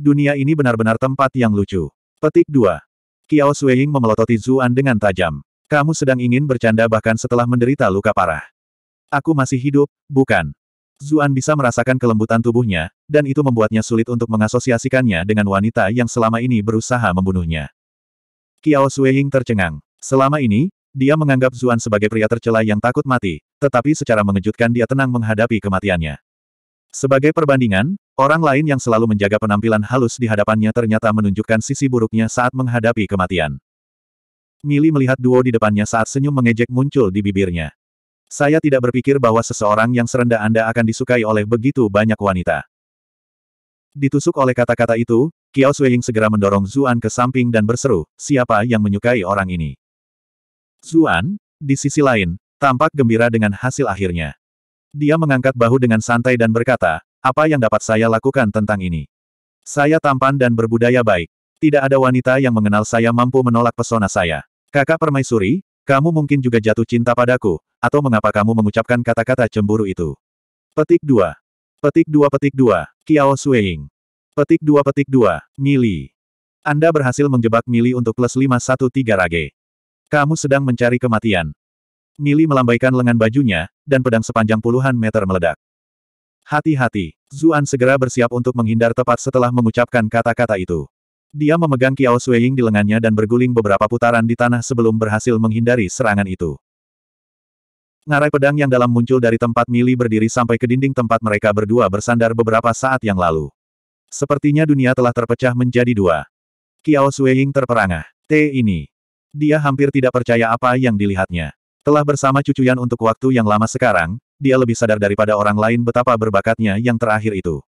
Dunia ini benar-benar tempat yang lucu. Petik 2. Kiao Sueying memelototi Zuan dengan tajam. Kamu sedang ingin bercanda bahkan setelah menderita luka parah. Aku masih hidup, bukan? Zuan bisa merasakan kelembutan tubuhnya, dan itu membuatnya sulit untuk mengasosiasikannya dengan wanita yang selama ini berusaha membunuhnya. Kiao Sueying tercengang. Selama ini, dia menganggap Zuan sebagai pria tercela yang takut mati, tetapi secara mengejutkan dia tenang menghadapi kematiannya. Sebagai perbandingan, orang lain yang selalu menjaga penampilan halus di hadapannya ternyata menunjukkan sisi buruknya saat menghadapi kematian. Mili melihat duo di depannya saat senyum mengejek muncul di bibirnya. Saya tidak berpikir bahwa seseorang yang serendah Anda akan disukai oleh begitu banyak wanita. Ditusuk oleh kata-kata itu, Kiao Suiying segera mendorong Zuan ke samping dan berseru, siapa yang menyukai orang ini? Zuan, di sisi lain, tampak gembira dengan hasil akhirnya. Dia mengangkat bahu dengan santai dan berkata, apa yang dapat saya lakukan tentang ini? Saya tampan dan berbudaya baik. Tidak ada wanita yang mengenal saya mampu menolak pesona saya. Kakak permaisuri, kamu mungkin juga jatuh cinta padaku, atau mengapa kamu mengucapkan kata-kata cemburu itu? Petik 2. Petik 2 petik 2, Kiao Sueying. Petik 2 petik 2, Mili. Anda berhasil menjebak Mili untuk plus 513 rage. Kamu sedang mencari kematian. Mili melambaikan lengan bajunya, dan pedang sepanjang puluhan meter meledak. Hati-hati, Zuan segera bersiap untuk menghindar tepat setelah mengucapkan kata-kata itu. Dia memegang Kiao Sueying di lengannya dan berguling beberapa putaran di tanah sebelum berhasil menghindari serangan itu. Ngarai pedang yang dalam muncul dari tempat Mili berdiri sampai ke dinding tempat mereka berdua bersandar beberapa saat yang lalu. Sepertinya dunia telah terpecah menjadi dua. Kiao Sueying terperangah. T ini. Dia hampir tidak percaya apa yang dilihatnya. Telah bersama cucuyan untuk waktu yang lama sekarang, dia lebih sadar daripada orang lain betapa berbakatnya yang terakhir itu.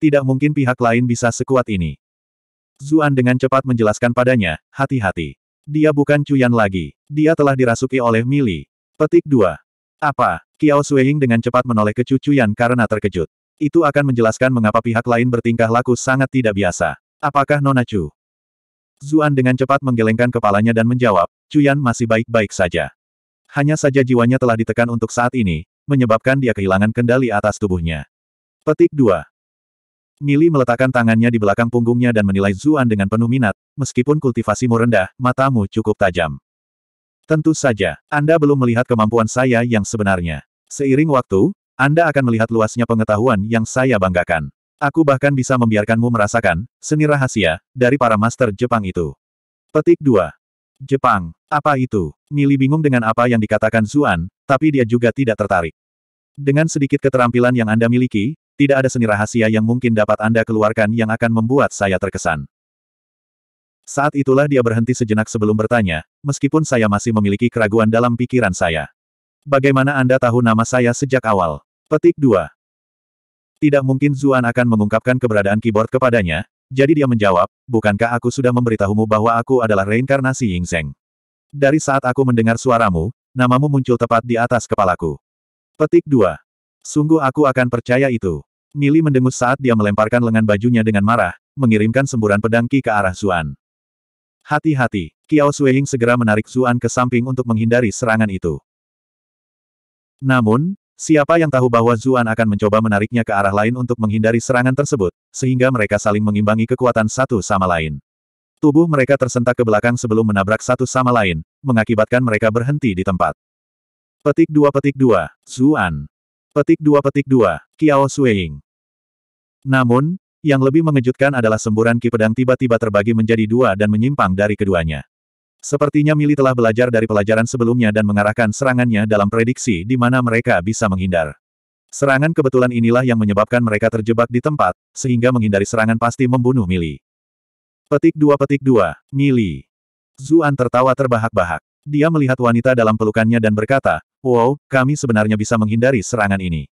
Tidak mungkin pihak lain bisa sekuat ini. Zuan dengan cepat menjelaskan padanya, hati-hati. Dia bukan Cuyan lagi. Dia telah dirasuki oleh Mili. Petik 2. Apa? Kiao Sueying dengan cepat menoleh ke Cu Yan karena terkejut. Itu akan menjelaskan mengapa pihak lain bertingkah laku sangat tidak biasa. Apakah Nona Chu? Zuan dengan cepat menggelengkan kepalanya dan menjawab, Cu masih baik-baik saja. Hanya saja jiwanya telah ditekan untuk saat ini, menyebabkan dia kehilangan kendali atas tubuhnya. Petik 2. Mili meletakkan tangannya di belakang punggungnya dan menilai Zuan dengan penuh minat, meskipun kultivasimu rendah, matamu cukup tajam. Tentu saja, Anda belum melihat kemampuan saya yang sebenarnya. Seiring waktu, Anda akan melihat luasnya pengetahuan yang saya banggakan. Aku bahkan bisa membiarkanmu merasakan seni rahasia dari para master Jepang itu. Petik 2. Jepang, apa itu? Mili bingung dengan apa yang dikatakan Zuan, tapi dia juga tidak tertarik. Dengan sedikit keterampilan yang Anda miliki, tidak ada seni rahasia yang mungkin dapat Anda keluarkan yang akan membuat saya terkesan. Saat itulah dia berhenti sejenak sebelum bertanya, meskipun saya masih memiliki keraguan dalam pikiran saya. Bagaimana Anda tahu nama saya sejak awal? Petik 2. Tidak mungkin Zuan akan mengungkapkan keberadaan keyboard kepadanya, jadi dia menjawab, bukankah aku sudah memberitahumu bahwa aku adalah reinkarnasi Ying Zeng? Dari saat aku mendengar suaramu, namamu muncul tepat di atas kepalaku. Petik 2. Sungguh aku akan percaya itu. Mili mendengus saat dia melemparkan lengan bajunya dengan marah, mengirimkan semburan pedang Ki ke arah Zuan. Hati-hati, Kiao Sueing segera menarik Zuan ke samping untuk menghindari serangan itu. Namun, siapa yang tahu bahwa Zuan akan mencoba menariknya ke arah lain untuk menghindari serangan tersebut, sehingga mereka saling mengimbangi kekuatan satu sama lain. Tubuh mereka tersentak ke belakang sebelum menabrak satu sama lain, mengakibatkan mereka berhenti di tempat. Petik dua petik dua, Zuan. Petik dua petik dua, Kiao Sueing. Namun, yang lebih mengejutkan adalah semburan ki pedang tiba-tiba terbagi menjadi dua dan menyimpang dari keduanya. Sepertinya Mili telah belajar dari pelajaran sebelumnya dan mengarahkan serangannya dalam prediksi di mana mereka bisa menghindar. Serangan kebetulan inilah yang menyebabkan mereka terjebak di tempat, sehingga menghindari serangan pasti membunuh Mili. Petik dua petik dua, Mili. Zuan tertawa terbahak-bahak. Dia melihat wanita dalam pelukannya dan berkata, Wow, kami sebenarnya bisa menghindari serangan ini.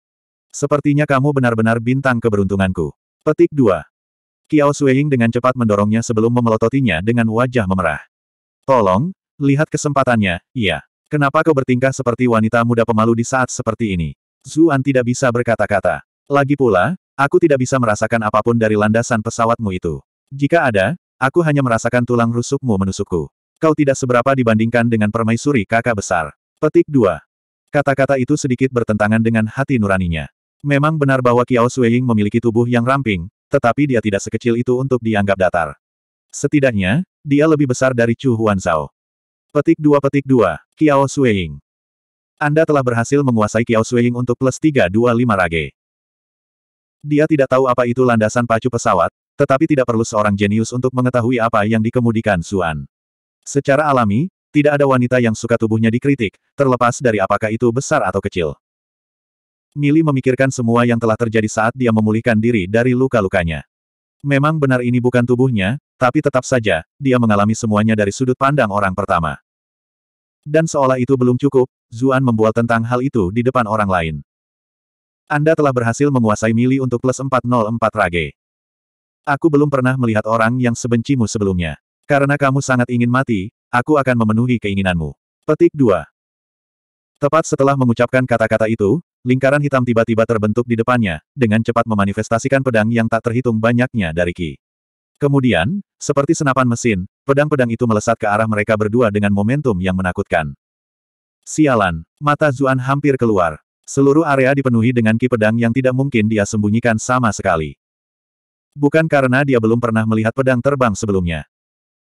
Sepertinya kamu benar-benar bintang keberuntunganku. Petik 2. Kiao Sueying dengan cepat mendorongnya sebelum memelototinya dengan wajah memerah. Tolong, lihat kesempatannya, iya. Kenapa kau bertingkah seperti wanita muda pemalu di saat seperti ini? Zuan tidak bisa berkata-kata. Lagi pula, aku tidak bisa merasakan apapun dari landasan pesawatmu itu. Jika ada, aku hanya merasakan tulang rusukmu menusukku. Kau tidak seberapa dibandingkan dengan permaisuri kakak besar. Petik 2. Kata-kata itu sedikit bertentangan dengan hati nuraninya. Memang benar bahwa Qiao Suying memiliki tubuh yang ramping, tetapi dia tidak sekecil itu untuk dianggap datar. Setidaknya, dia lebih besar dari Chu Huan Zhao. Petik 2 Petik 2, Qiao Suying. Anda telah berhasil menguasai Qiao Suying untuk plus 325 rage. Dia tidak tahu apa itu landasan pacu pesawat, tetapi tidak perlu seorang jenius untuk mengetahui apa yang dikemudikan Suan. Secara alami, tidak ada wanita yang suka tubuhnya dikritik, terlepas dari apakah itu besar atau kecil. Mili memikirkan semua yang telah terjadi saat dia memulihkan diri dari luka-lukanya. Memang benar ini bukan tubuhnya, tapi tetap saja, dia mengalami semuanya dari sudut pandang orang pertama. Dan seolah itu belum cukup, Zuan membuat tentang hal itu di depan orang lain. Anda telah berhasil menguasai Mili untuk plus 404 Rage. Aku belum pernah melihat orang yang sebencimu sebelumnya. Karena kamu sangat ingin mati, aku akan memenuhi keinginanmu. Petik 2. Tepat setelah mengucapkan kata-kata itu, Lingkaran hitam tiba-tiba terbentuk di depannya, dengan cepat memanifestasikan pedang yang tak terhitung banyaknya dari Ki. Kemudian, seperti senapan mesin, pedang-pedang itu melesat ke arah mereka berdua dengan momentum yang menakutkan. Sialan, mata Zuan hampir keluar. Seluruh area dipenuhi dengan ki pedang yang tidak mungkin dia sembunyikan sama sekali. Bukan karena dia belum pernah melihat pedang terbang sebelumnya.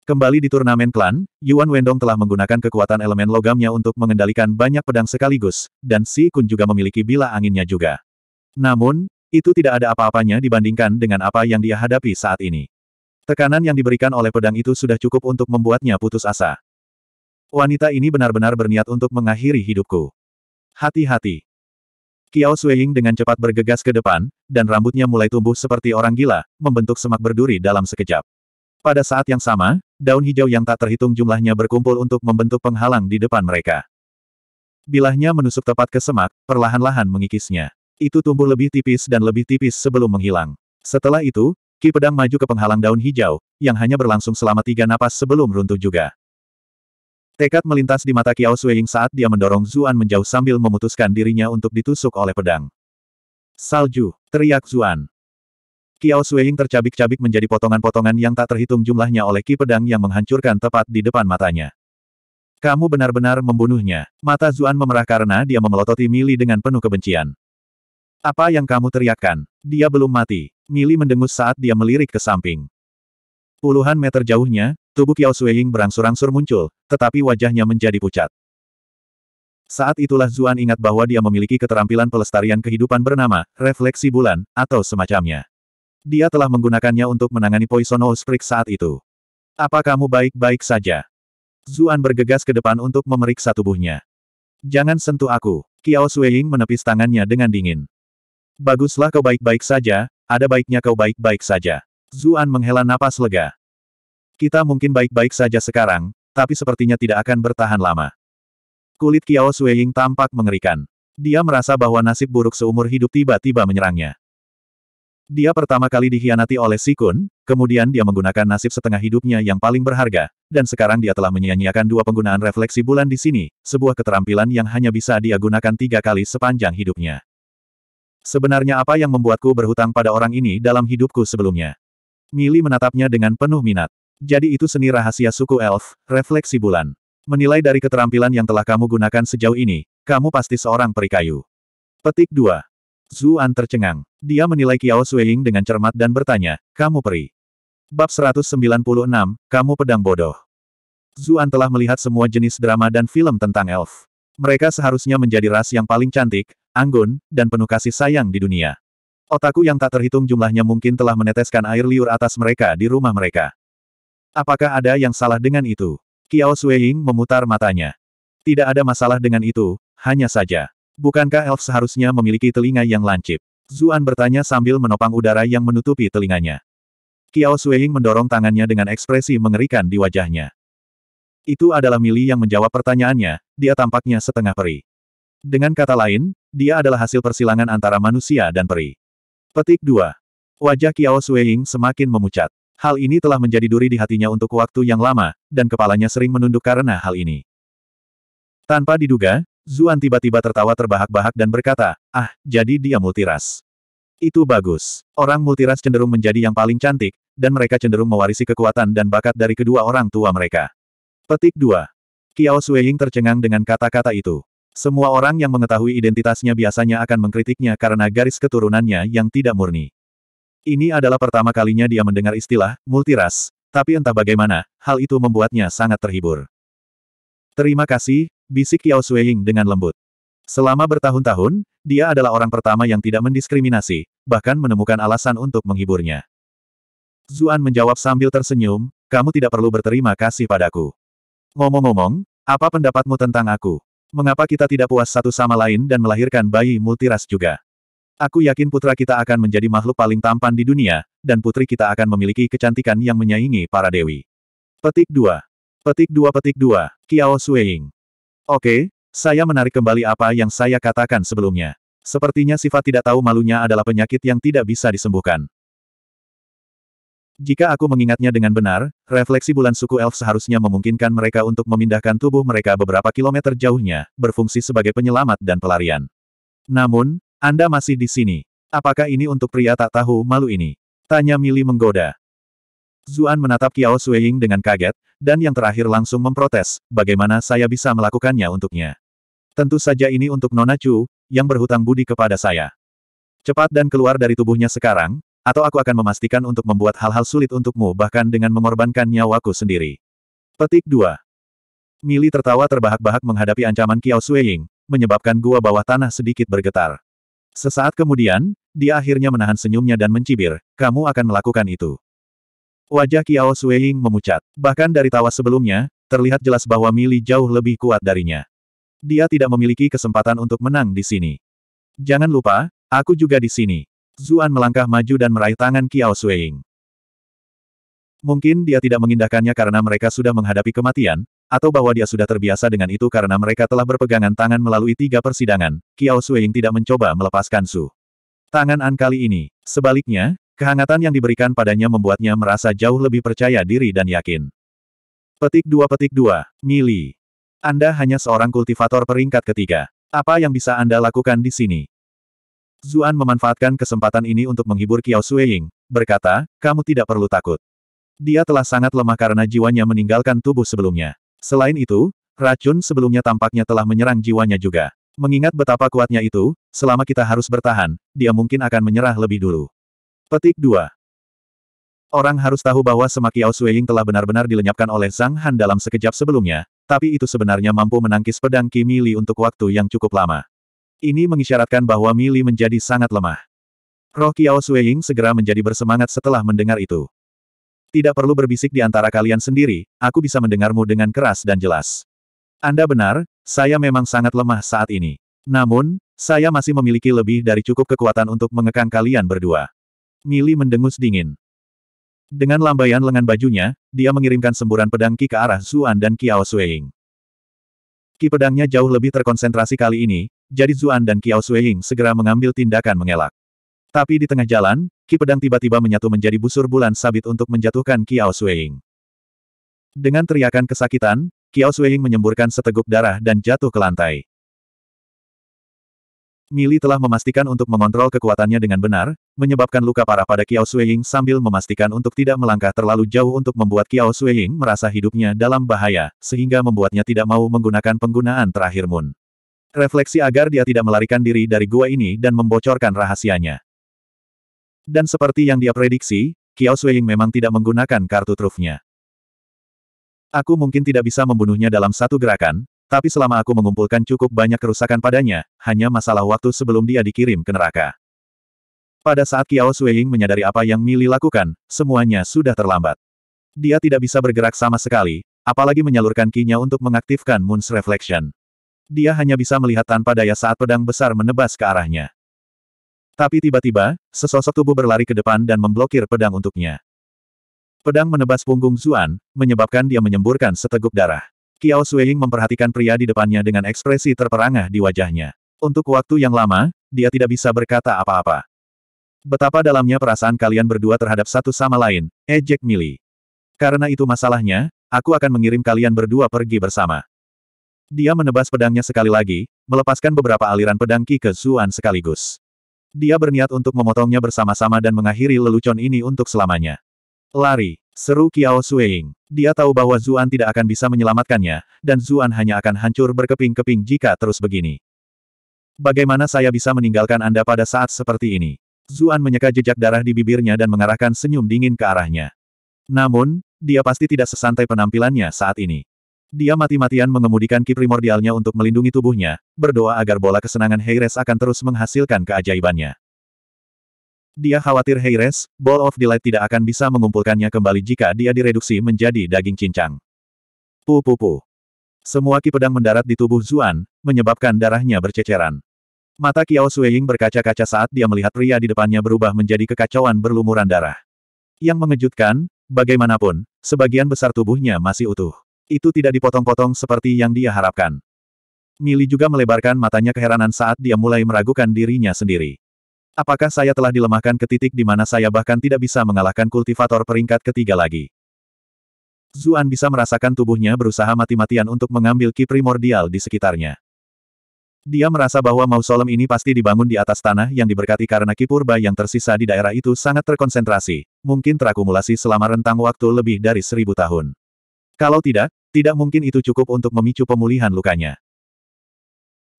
Kembali di turnamen klan, Yuan Wendong telah menggunakan kekuatan elemen logamnya untuk mengendalikan banyak pedang sekaligus, dan Si Kun juga memiliki bila anginnya juga. Namun, itu tidak ada apa-apanya dibandingkan dengan apa yang dia hadapi saat ini. Tekanan yang diberikan oleh pedang itu sudah cukup untuk membuatnya putus asa. Wanita ini benar-benar berniat untuk mengakhiri hidupku. Hati-hati. Kiao Sueying dengan cepat bergegas ke depan, dan rambutnya mulai tumbuh seperti orang gila, membentuk semak berduri dalam sekejap. Pada saat yang sama, daun hijau yang tak terhitung jumlahnya berkumpul untuk membentuk penghalang di depan mereka. Bilahnya menusuk tepat ke semak, perlahan-lahan mengikisnya. Itu tumbuh lebih tipis dan lebih tipis sebelum menghilang. Setelah itu, Ki Pedang maju ke penghalang daun hijau, yang hanya berlangsung selama tiga napas sebelum runtuh juga. Tekad melintas di mata Kiao Sueying saat dia mendorong Zuan menjauh sambil memutuskan dirinya untuk ditusuk oleh pedang. Salju, teriak Zuan. Kiao Suying tercabik-cabik menjadi potongan-potongan yang tak terhitung jumlahnya oleh ki pedang yang menghancurkan tepat di depan matanya. Kamu benar-benar membunuhnya. Mata Zuan memerah karena dia memelototi Mili dengan penuh kebencian. Apa yang kamu teriakkan? Dia belum mati. Mili mendengus saat dia melirik ke samping. Puluhan meter jauhnya, tubuh Kiao Suying berangsur-angsur muncul, tetapi wajahnya menjadi pucat. Saat itulah Zuan ingat bahwa dia memiliki keterampilan pelestarian kehidupan bernama, refleksi bulan, atau semacamnya. Dia telah menggunakannya untuk menangani Poison Osprey saat itu. Apa kamu baik-baik saja? Zuan bergegas ke depan untuk memeriksa tubuhnya. Jangan sentuh aku. Kiao Sueying menepis tangannya dengan dingin. Baguslah kau baik-baik saja, ada baiknya kau baik-baik saja. Zuan menghela napas lega. Kita mungkin baik-baik saja sekarang, tapi sepertinya tidak akan bertahan lama. Kulit Kiao Sueying tampak mengerikan. Dia merasa bahwa nasib buruk seumur hidup tiba-tiba menyerangnya. Dia pertama kali dikhianati oleh Sikun, kemudian dia menggunakan nasib setengah hidupnya yang paling berharga, dan sekarang dia telah menyia-nyiakan dua penggunaan refleksi bulan di sini, sebuah keterampilan yang hanya bisa dia gunakan tiga kali sepanjang hidupnya. Sebenarnya apa yang membuatku berhutang pada orang ini dalam hidupku sebelumnya? Mili menatapnya dengan penuh minat. Jadi itu seni rahasia suku elf, refleksi bulan. Menilai dari keterampilan yang telah kamu gunakan sejauh ini, kamu pasti seorang perikayu. Petik 2. Zuan tercengang. Dia menilai Qiao Sueying dengan cermat dan bertanya, kamu peri. Bab 196, kamu pedang bodoh. Zuan telah melihat semua jenis drama dan film tentang elf. Mereka seharusnya menjadi ras yang paling cantik, anggun, dan penuh kasih sayang di dunia. Otaku yang tak terhitung jumlahnya mungkin telah meneteskan air liur atas mereka di rumah mereka. Apakah ada yang salah dengan itu? Qiao Sueying memutar matanya. Tidak ada masalah dengan itu, hanya saja. Bukankah elf seharusnya memiliki telinga yang lancip? Zuan bertanya sambil menopang udara yang menutupi telinganya. Kiao Sueying mendorong tangannya dengan ekspresi mengerikan di wajahnya. Itu adalah Mili yang menjawab pertanyaannya, dia tampaknya setengah peri. Dengan kata lain, dia adalah hasil persilangan antara manusia dan peri. Petik 2. Wajah Kiao Sueying semakin memucat. Hal ini telah menjadi duri di hatinya untuk waktu yang lama, dan kepalanya sering menunduk karena hal ini. Tanpa diduga, Zuan tiba-tiba tertawa terbahak-bahak dan berkata, ah, jadi dia multiras. Itu bagus. Orang multiras cenderung menjadi yang paling cantik, dan mereka cenderung mewarisi kekuatan dan bakat dari kedua orang tua mereka. Petik 2. Kiao Sueying tercengang dengan kata-kata itu. Semua orang yang mengetahui identitasnya biasanya akan mengkritiknya karena garis keturunannya yang tidak murni. Ini adalah pertama kalinya dia mendengar istilah multiras, tapi entah bagaimana, hal itu membuatnya sangat terhibur. Terima kasih, bisik Yao Sueying dengan lembut. Selama bertahun-tahun, dia adalah orang pertama yang tidak mendiskriminasi, bahkan menemukan alasan untuk menghiburnya. Zuan menjawab sambil tersenyum, kamu tidak perlu berterima kasih padaku. Ngomong-ngomong, apa pendapatmu tentang aku? Mengapa kita tidak puas satu sama lain dan melahirkan bayi multiras juga? Aku yakin putra kita akan menjadi makhluk paling tampan di dunia, dan putri kita akan memiliki kecantikan yang menyaingi para dewi. Petik 2. Petik 2 Petik 2, Kiao suying Oke, saya menarik kembali apa yang saya katakan sebelumnya. Sepertinya sifat tidak tahu malunya adalah penyakit yang tidak bisa disembuhkan. Jika aku mengingatnya dengan benar, refleksi bulan suku elf seharusnya memungkinkan mereka untuk memindahkan tubuh mereka beberapa kilometer jauhnya, berfungsi sebagai penyelamat dan pelarian. Namun, Anda masih di sini. Apakah ini untuk pria tak tahu malu ini? Tanya Mili menggoda. Zuan menatap Kiao Sueying dengan kaget, dan yang terakhir langsung memprotes, bagaimana saya bisa melakukannya untuknya. Tentu saja ini untuk Nona Chu, yang berhutang budi kepada saya. Cepat dan keluar dari tubuhnya sekarang, atau aku akan memastikan untuk membuat hal-hal sulit untukmu bahkan dengan mengorbankan nyawaku sendiri. Petik 2. Mili tertawa terbahak-bahak menghadapi ancaman Kiao Sueying, menyebabkan gua bawah tanah sedikit bergetar. Sesaat kemudian, dia akhirnya menahan senyumnya dan mencibir, kamu akan melakukan itu. Wajah Kiao Sueying memucat. Bahkan dari tawa sebelumnya, terlihat jelas bahwa Mili jauh lebih kuat darinya. Dia tidak memiliki kesempatan untuk menang di sini. Jangan lupa, aku juga di sini. Zuan melangkah maju dan meraih tangan Kiao Sueying. Mungkin dia tidak mengindahkannya karena mereka sudah menghadapi kematian, atau bahwa dia sudah terbiasa dengan itu karena mereka telah berpegangan tangan melalui tiga persidangan, Kiao Sueying tidak mencoba melepaskan Su. Tangan An kali ini. Sebaliknya, Kehangatan yang diberikan padanya membuatnya merasa jauh lebih percaya diri dan yakin. Petik 2 Petik 2, Mili. Anda hanya seorang kultivator peringkat ketiga. Apa yang bisa Anda lakukan di sini? Zuan memanfaatkan kesempatan ini untuk menghibur Kiao Sueying, berkata, kamu tidak perlu takut. Dia telah sangat lemah karena jiwanya meninggalkan tubuh sebelumnya. Selain itu, racun sebelumnya tampaknya telah menyerang jiwanya juga. Mengingat betapa kuatnya itu, selama kita harus bertahan, dia mungkin akan menyerah lebih dulu. Petik 2. Orang harus tahu bahwa semak Yao Suying telah benar-benar dilenyapkan oleh Zhang Han dalam sekejap sebelumnya, tapi itu sebenarnya mampu menangkis pedang Kimi Li untuk waktu yang cukup lama. Ini mengisyaratkan bahwa Mili menjadi sangat lemah. Roh Kiao Suying segera menjadi bersemangat setelah mendengar itu. Tidak perlu berbisik di antara kalian sendiri, aku bisa mendengarmu dengan keras dan jelas. Anda benar, saya memang sangat lemah saat ini. Namun, saya masih memiliki lebih dari cukup kekuatan untuk mengekang kalian berdua. Mili mendengus dingin. Dengan lambaian lengan bajunya, dia mengirimkan semburan pedang Ki ke arah Zuan dan Kiao Sueying. Ki pedangnya jauh lebih terkonsentrasi kali ini, jadi Zuan dan Kiao Sueying segera mengambil tindakan mengelak. Tapi di tengah jalan, Ki pedang tiba-tiba menyatu menjadi busur bulan sabit untuk menjatuhkan Kiao Sueying. Dengan teriakan kesakitan, Kiao Sueying menyemburkan seteguk darah dan jatuh ke lantai. Mili telah memastikan untuk mengontrol kekuatannya dengan benar, menyebabkan luka parah pada Qiao Shuiying sambil memastikan untuk tidak melangkah terlalu jauh untuk membuat Qiao Shuiying merasa hidupnya dalam bahaya, sehingga membuatnya tidak mau menggunakan penggunaan terakhir Moon. Refleksi agar dia tidak melarikan diri dari gua ini dan membocorkan rahasianya. Dan seperti yang dia prediksi, Qiao Shuiying memang tidak menggunakan kartu trufnya. Aku mungkin tidak bisa membunuhnya dalam satu gerakan, tapi selama aku mengumpulkan cukup banyak kerusakan padanya, hanya masalah waktu sebelum dia dikirim ke neraka. Pada saat Kiao Sueying menyadari apa yang Mili lakukan, semuanya sudah terlambat. Dia tidak bisa bergerak sama sekali, apalagi menyalurkan kinya untuk mengaktifkan Moon's Reflection. Dia hanya bisa melihat tanpa daya saat pedang besar menebas ke arahnya. Tapi tiba-tiba, sesosok tubuh berlari ke depan dan memblokir pedang untuknya. Pedang menebas punggung Zuan, menyebabkan dia menyemburkan seteguk darah. Kiao Sueying memperhatikan pria di depannya dengan ekspresi terperangah di wajahnya. Untuk waktu yang lama, dia tidak bisa berkata apa-apa. Betapa dalamnya perasaan kalian berdua terhadap satu sama lain, ejek eh, Mili. Karena itu masalahnya, aku akan mengirim kalian berdua pergi bersama. Dia menebas pedangnya sekali lagi, melepaskan beberapa aliran pedang Ki ke Zuan sekaligus. Dia berniat untuk memotongnya bersama-sama dan mengakhiri lelucon ini untuk selamanya. Lari. Seru Kiao Sueing. Dia tahu bahwa Zuan tidak akan bisa menyelamatkannya, dan Zuan hanya akan hancur berkeping-keping jika terus begini. Bagaimana saya bisa meninggalkan Anda pada saat seperti ini? Zuan menyeka jejak darah di bibirnya dan mengarahkan senyum dingin ke arahnya. Namun, dia pasti tidak sesantai penampilannya saat ini. Dia mati-matian mengemudikan ki primordialnya untuk melindungi tubuhnya, berdoa agar bola kesenangan Heires akan terus menghasilkan keajaibannya. Dia khawatir Heires, Ball of Delight tidak akan bisa mengumpulkannya kembali jika dia direduksi menjadi daging cincang. Pu-pu-pu. Semua ki pedang mendarat di tubuh Zuan, menyebabkan darahnya berceceran. Mata Kiao Sueying berkaca-kaca saat dia melihat pria di depannya berubah menjadi kekacauan berlumuran darah. Yang mengejutkan, bagaimanapun, sebagian besar tubuhnya masih utuh. Itu tidak dipotong-potong seperti yang dia harapkan. Mili juga melebarkan matanya keheranan saat dia mulai meragukan dirinya sendiri. Apakah saya telah dilemahkan ke titik di mana saya bahkan tidak bisa mengalahkan kultivator peringkat ketiga lagi? Zuan bisa merasakan tubuhnya berusaha mati-matian untuk mengambil ki primordial di sekitarnya. Dia merasa bahwa mausolem ini pasti dibangun di atas tanah yang diberkati karena ki purba yang tersisa di daerah itu sangat terkonsentrasi, mungkin terakumulasi selama rentang waktu lebih dari seribu tahun. Kalau tidak, tidak mungkin itu cukup untuk memicu pemulihan lukanya.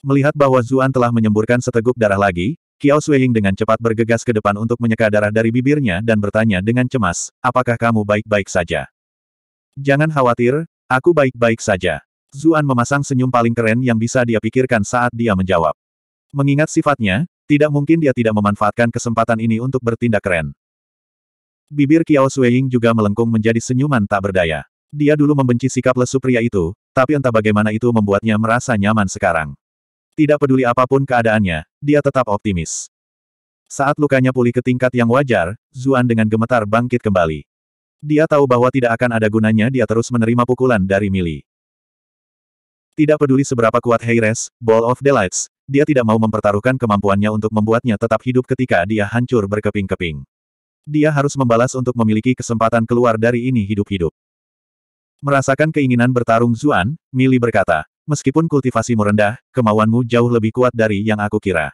Melihat bahwa Zuan telah menyemburkan seteguk darah lagi, Kiao Suiying dengan cepat bergegas ke depan untuk menyeka darah dari bibirnya dan bertanya dengan cemas, apakah kamu baik-baik saja? Jangan khawatir, aku baik-baik saja. Zuan memasang senyum paling keren yang bisa dia pikirkan saat dia menjawab. Mengingat sifatnya, tidak mungkin dia tidak memanfaatkan kesempatan ini untuk bertindak keren. Bibir Kiao Suiying juga melengkung menjadi senyuman tak berdaya. Dia dulu membenci sikap lesu pria itu, tapi entah bagaimana itu membuatnya merasa nyaman sekarang. Tidak peduli apapun keadaannya, dia tetap optimis. Saat lukanya pulih ke tingkat yang wajar, Zuan dengan gemetar bangkit kembali. Dia tahu bahwa tidak akan ada gunanya dia terus menerima pukulan dari Mili. Tidak peduli seberapa kuat Heires, Ball of Delights, dia tidak mau mempertaruhkan kemampuannya untuk membuatnya tetap hidup ketika dia hancur berkeping-keping. Dia harus membalas untuk memiliki kesempatan keluar dari ini hidup-hidup. Merasakan keinginan bertarung Zuan, Mili berkata, Meskipun kultivasimu rendah, kemauanmu jauh lebih kuat dari yang aku kira.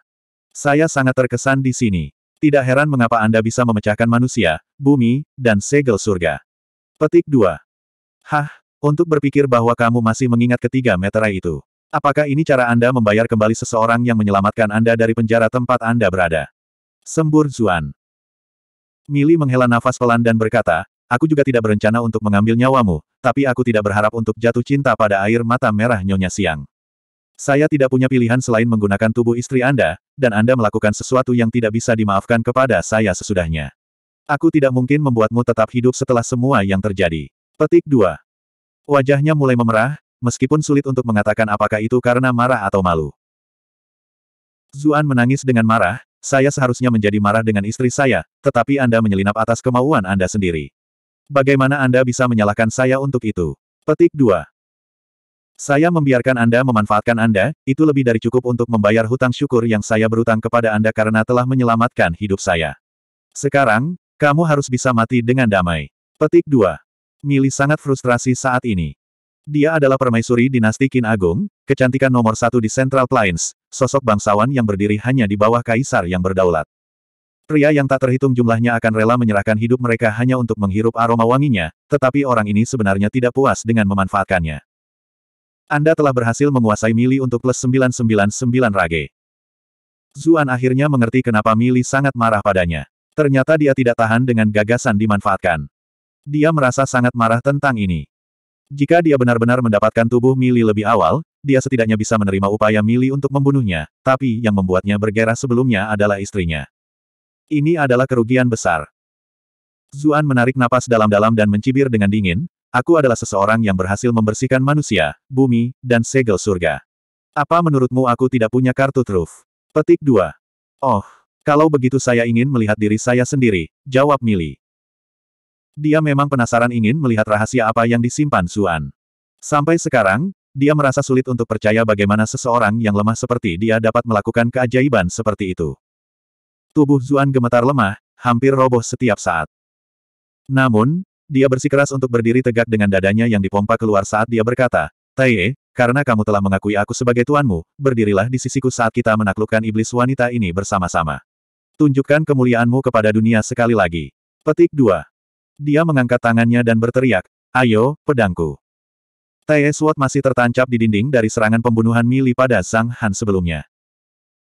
Saya sangat terkesan di sini. Tidak heran mengapa Anda bisa memecahkan manusia, bumi, dan segel surga. Petik 2. Hah, untuk berpikir bahwa kamu masih mengingat ketiga meterai itu. Apakah ini cara Anda membayar kembali seseorang yang menyelamatkan Anda dari penjara tempat Anda berada? Sembur Zuan. Mili menghela nafas pelan dan berkata, Aku juga tidak berencana untuk mengambil nyawamu, tapi aku tidak berharap untuk jatuh cinta pada air mata merah Nyonya Siang. Saya tidak punya pilihan selain menggunakan tubuh istri Anda, dan Anda melakukan sesuatu yang tidak bisa dimaafkan kepada saya sesudahnya. Aku tidak mungkin membuatmu tetap hidup setelah semua yang terjadi. Petik 2. Wajahnya mulai memerah, meskipun sulit untuk mengatakan apakah itu karena marah atau malu. Zuan menangis dengan marah, saya seharusnya menjadi marah dengan istri saya, tetapi Anda menyelinap atas kemauan Anda sendiri. Bagaimana Anda bisa menyalahkan saya untuk itu? Petik 2. Saya membiarkan Anda memanfaatkan Anda, itu lebih dari cukup untuk membayar hutang syukur yang saya berutang kepada Anda karena telah menyelamatkan hidup saya. Sekarang, kamu harus bisa mati dengan damai. Petik 2. Mili sangat frustrasi saat ini. Dia adalah permaisuri dinasti Qin Agung, kecantikan nomor satu di Central Plains, sosok bangsawan yang berdiri hanya di bawah kaisar yang berdaulat. Pria yang tak terhitung jumlahnya akan rela menyerahkan hidup mereka hanya untuk menghirup aroma wanginya, tetapi orang ini sebenarnya tidak puas dengan memanfaatkannya. Anda telah berhasil menguasai Mili untuk plus 999 Rage. Zuan akhirnya mengerti kenapa Mili sangat marah padanya. Ternyata dia tidak tahan dengan gagasan dimanfaatkan. Dia merasa sangat marah tentang ini. Jika dia benar-benar mendapatkan tubuh Mili lebih awal, dia setidaknya bisa menerima upaya Mili untuk membunuhnya, tapi yang membuatnya bergerak sebelumnya adalah istrinya. Ini adalah kerugian besar. Zuan menarik napas dalam-dalam dan mencibir dengan dingin, aku adalah seseorang yang berhasil membersihkan manusia, bumi, dan segel surga. Apa menurutmu aku tidak punya kartu truf? Petik 2. Oh, kalau begitu saya ingin melihat diri saya sendiri, jawab Mili. Dia memang penasaran ingin melihat rahasia apa yang disimpan Zuan. Sampai sekarang, dia merasa sulit untuk percaya bagaimana seseorang yang lemah seperti dia dapat melakukan keajaiban seperti itu. Tubuh Zuan gemetar lemah, hampir roboh setiap saat. Namun, dia bersikeras untuk berdiri tegak dengan dadanya yang dipompa keluar saat dia berkata, Tae, karena kamu telah mengakui aku sebagai tuanmu, berdirilah di sisiku saat kita menaklukkan iblis wanita ini bersama-sama. Tunjukkan kemuliaanmu kepada dunia sekali lagi. Petik 2. Dia mengangkat tangannya dan berteriak, Ayo, pedangku. Tae Sword masih tertancap di dinding dari serangan pembunuhan Mili pada Sang Han sebelumnya.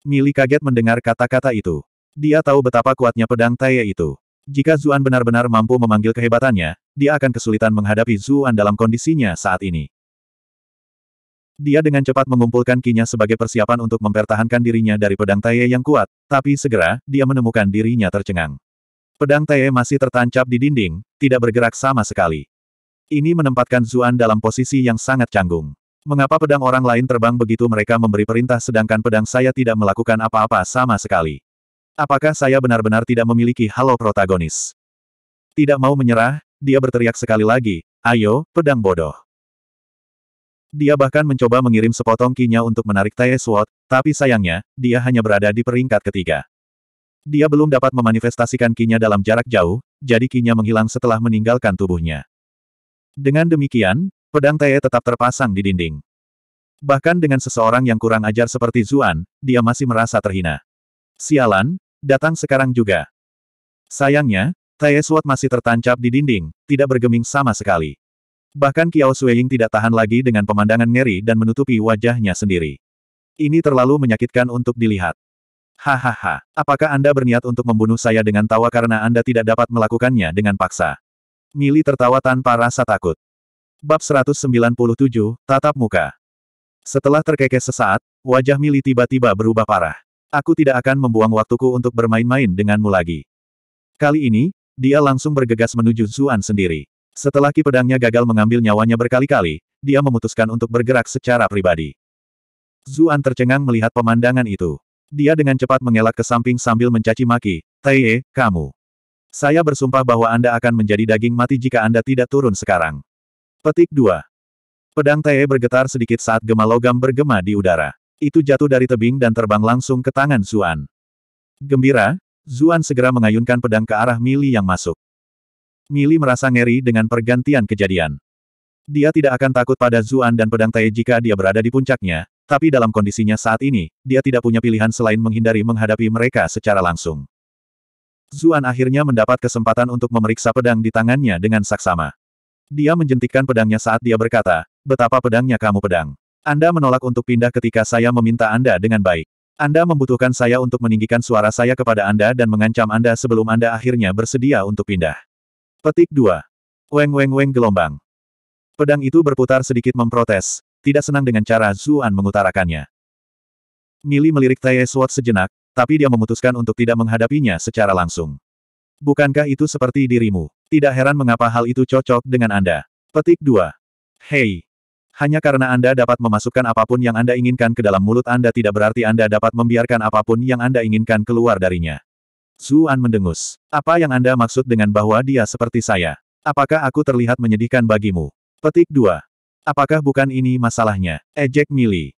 Mili kaget mendengar kata-kata itu. Dia tahu betapa kuatnya pedang Taiye itu. Jika Zuan benar-benar mampu memanggil kehebatannya, dia akan kesulitan menghadapi Zuan dalam kondisinya saat ini. Dia dengan cepat mengumpulkan kinya sebagai persiapan untuk mempertahankan dirinya dari pedang Taiye yang kuat, tapi segera, dia menemukan dirinya tercengang. Pedang Taiye masih tertancap di dinding, tidak bergerak sama sekali. Ini menempatkan Zuan dalam posisi yang sangat canggung. Mengapa pedang orang lain terbang begitu mereka memberi perintah sedangkan pedang saya tidak melakukan apa-apa sama sekali? Apakah saya benar-benar tidak memiliki halo protagonis? Tidak mau menyerah, dia berteriak sekali lagi, ayo, pedang bodoh. Dia bahkan mencoba mengirim sepotong kinya untuk menarik Tae Sword, tapi sayangnya, dia hanya berada di peringkat ketiga. Dia belum dapat memanifestasikan kinya dalam jarak jauh, jadi kinya menghilang setelah meninggalkan tubuhnya. Dengan demikian, pedang Tae tetap terpasang di dinding. Bahkan dengan seseorang yang kurang ajar seperti Zuan, dia masih merasa terhina. Sialan, datang sekarang juga. Sayangnya, Suat masih tertancap di dinding, tidak bergeming sama sekali. Bahkan Kiao Sueying tidak tahan lagi dengan pemandangan ngeri dan menutupi wajahnya sendiri. Ini terlalu menyakitkan untuk dilihat. Hahaha, apakah Anda berniat untuk membunuh saya dengan tawa karena Anda tidak dapat melakukannya dengan paksa? Mili tertawa tanpa rasa takut. Bab 197, Tatap Muka Setelah terkekeh sesaat, wajah Mili tiba-tiba berubah parah. Aku tidak akan membuang waktuku untuk bermain-main denganmu lagi. Kali ini, dia langsung bergegas menuju Zuan sendiri. Setelah ki pedangnya gagal mengambil nyawanya berkali-kali, dia memutuskan untuk bergerak secara pribadi. Zuan tercengang melihat pemandangan itu. Dia dengan cepat mengelak ke samping sambil mencaci maki, Taiye, kamu. Saya bersumpah bahwa Anda akan menjadi daging mati jika Anda tidak turun sekarang. Petik 2. Pedang Taiye bergetar sedikit saat gema logam bergema di udara. Itu jatuh dari tebing dan terbang langsung ke tangan Zuan. Gembira, Zuan segera mengayunkan pedang ke arah Mili yang masuk. Mili merasa ngeri dengan pergantian kejadian. Dia tidak akan takut pada Zuan dan pedang Tai jika dia berada di puncaknya, tapi dalam kondisinya saat ini, dia tidak punya pilihan selain menghindari menghadapi mereka secara langsung. Zuan akhirnya mendapat kesempatan untuk memeriksa pedang di tangannya dengan saksama. Dia menjentikkan pedangnya saat dia berkata, betapa pedangnya kamu pedang. Anda menolak untuk pindah ketika saya meminta Anda dengan baik. Anda membutuhkan saya untuk meninggikan suara saya kepada Anda dan mengancam Anda sebelum Anda akhirnya bersedia untuk pindah. Petik 2. Weng weng weng gelombang. Pedang itu berputar sedikit memprotes, tidak senang dengan cara Zuan mengutarakannya. Mili melirik Tae Sword sejenak, tapi dia memutuskan untuk tidak menghadapinya secara langsung. Bukankah itu seperti dirimu? Tidak heran mengapa hal itu cocok dengan Anda. Petik 2. Hei, hanya karena Anda dapat memasukkan apapun yang Anda inginkan ke dalam mulut Anda tidak berarti Anda dapat membiarkan apapun yang Anda inginkan keluar darinya. Zuan mendengus. Apa yang Anda maksud dengan bahwa dia seperti saya? Apakah aku terlihat menyedihkan bagimu? Petik 2. Apakah bukan ini masalahnya? Ejek Mili.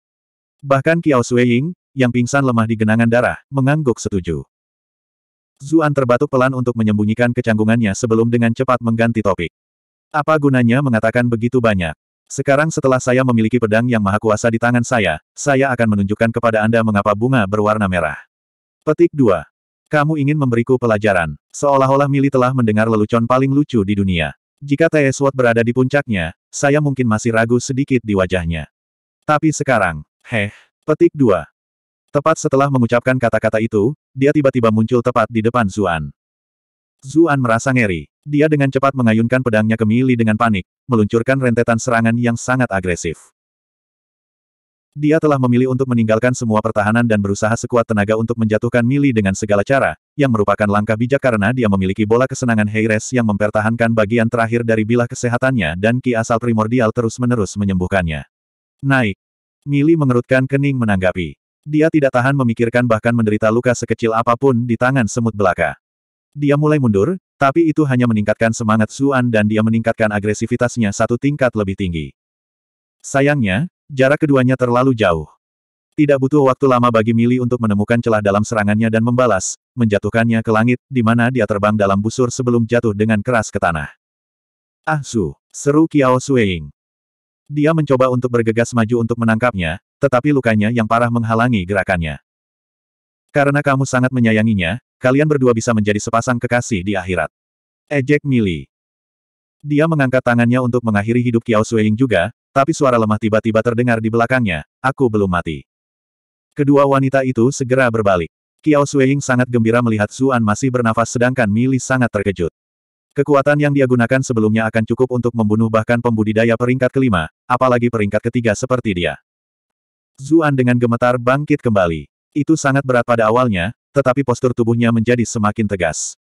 Bahkan Kiao Sueying, yang pingsan lemah di genangan darah, mengangguk setuju. Zuan terbatuk pelan untuk menyembunyikan kecanggungannya sebelum dengan cepat mengganti topik. Apa gunanya mengatakan begitu banyak? Sekarang setelah saya memiliki pedang yang maha kuasa di tangan saya, saya akan menunjukkan kepada Anda mengapa bunga berwarna merah. Petik 2. Kamu ingin memberiku pelajaran. Seolah-olah Mili telah mendengar lelucon paling lucu di dunia. Jika Tae Watt berada di puncaknya, saya mungkin masih ragu sedikit di wajahnya. Tapi sekarang, heh, petik 2. Tepat setelah mengucapkan kata-kata itu, dia tiba-tiba muncul tepat di depan Zuan. Zuan merasa ngeri. Dia dengan cepat mengayunkan pedangnya ke Mili dengan panik, meluncurkan rentetan serangan yang sangat agresif. Dia telah memilih untuk meninggalkan semua pertahanan dan berusaha sekuat tenaga untuk menjatuhkan Mili dengan segala cara, yang merupakan langkah bijak karena dia memiliki bola kesenangan Heires yang mempertahankan bagian terakhir dari bilah kesehatannya dan ki asal primordial terus-menerus menyembuhkannya. Naik. Mili mengerutkan kening menanggapi. Dia tidak tahan memikirkan bahkan menderita luka sekecil apapun di tangan semut belaka. Dia mulai mundur, tapi itu hanya meningkatkan semangat Zuan dan dia meningkatkan agresivitasnya satu tingkat lebih tinggi. Sayangnya, jarak keduanya terlalu jauh. Tidak butuh waktu lama bagi Mili untuk menemukan celah dalam serangannya dan membalas, menjatuhkannya ke langit, di mana dia terbang dalam busur sebelum jatuh dengan keras ke tanah. Ah Su, seru Kiao Sueying. Dia mencoba untuk bergegas maju untuk menangkapnya, tetapi lukanya yang parah menghalangi gerakannya. Karena kamu sangat menyayanginya, kalian berdua bisa menjadi sepasang kekasih di akhirat. Ejek Mili. Dia mengangkat tangannya untuk mengakhiri hidup Kiao Sueying juga, tapi suara lemah tiba-tiba terdengar di belakangnya, aku belum mati. Kedua wanita itu segera berbalik. Kiao Sueying sangat gembira melihat Zuan masih bernafas sedangkan Mili sangat terkejut. Kekuatan yang dia gunakan sebelumnya akan cukup untuk membunuh bahkan pembudidaya peringkat kelima, apalagi peringkat ketiga seperti dia. Zuan dengan gemetar bangkit kembali. Itu sangat berat pada awalnya, tetapi postur tubuhnya menjadi semakin tegas.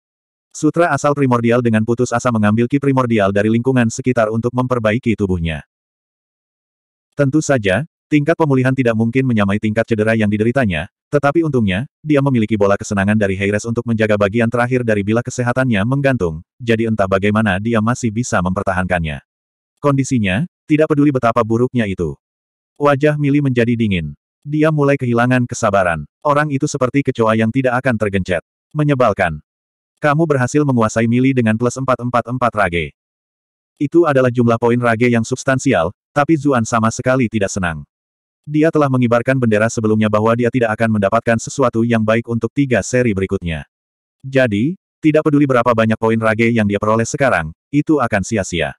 Sutra asal primordial dengan putus asa mengambil ki primordial dari lingkungan sekitar untuk memperbaiki tubuhnya. Tentu saja, tingkat pemulihan tidak mungkin menyamai tingkat cedera yang dideritanya, tetapi untungnya, dia memiliki bola kesenangan dari Heires untuk menjaga bagian terakhir dari bila kesehatannya menggantung, jadi entah bagaimana dia masih bisa mempertahankannya. Kondisinya, tidak peduli betapa buruknya itu. Wajah Mili menjadi dingin. Dia mulai kehilangan kesabaran. Orang itu seperti kecoa yang tidak akan tergencet. Menyebalkan. Kamu berhasil menguasai mili dengan plus 444 rage. Itu adalah jumlah poin rage yang substansial, tapi Zuan sama sekali tidak senang. Dia telah mengibarkan bendera sebelumnya bahwa dia tidak akan mendapatkan sesuatu yang baik untuk tiga seri berikutnya. Jadi, tidak peduli berapa banyak poin rage yang dia peroleh sekarang, itu akan sia-sia.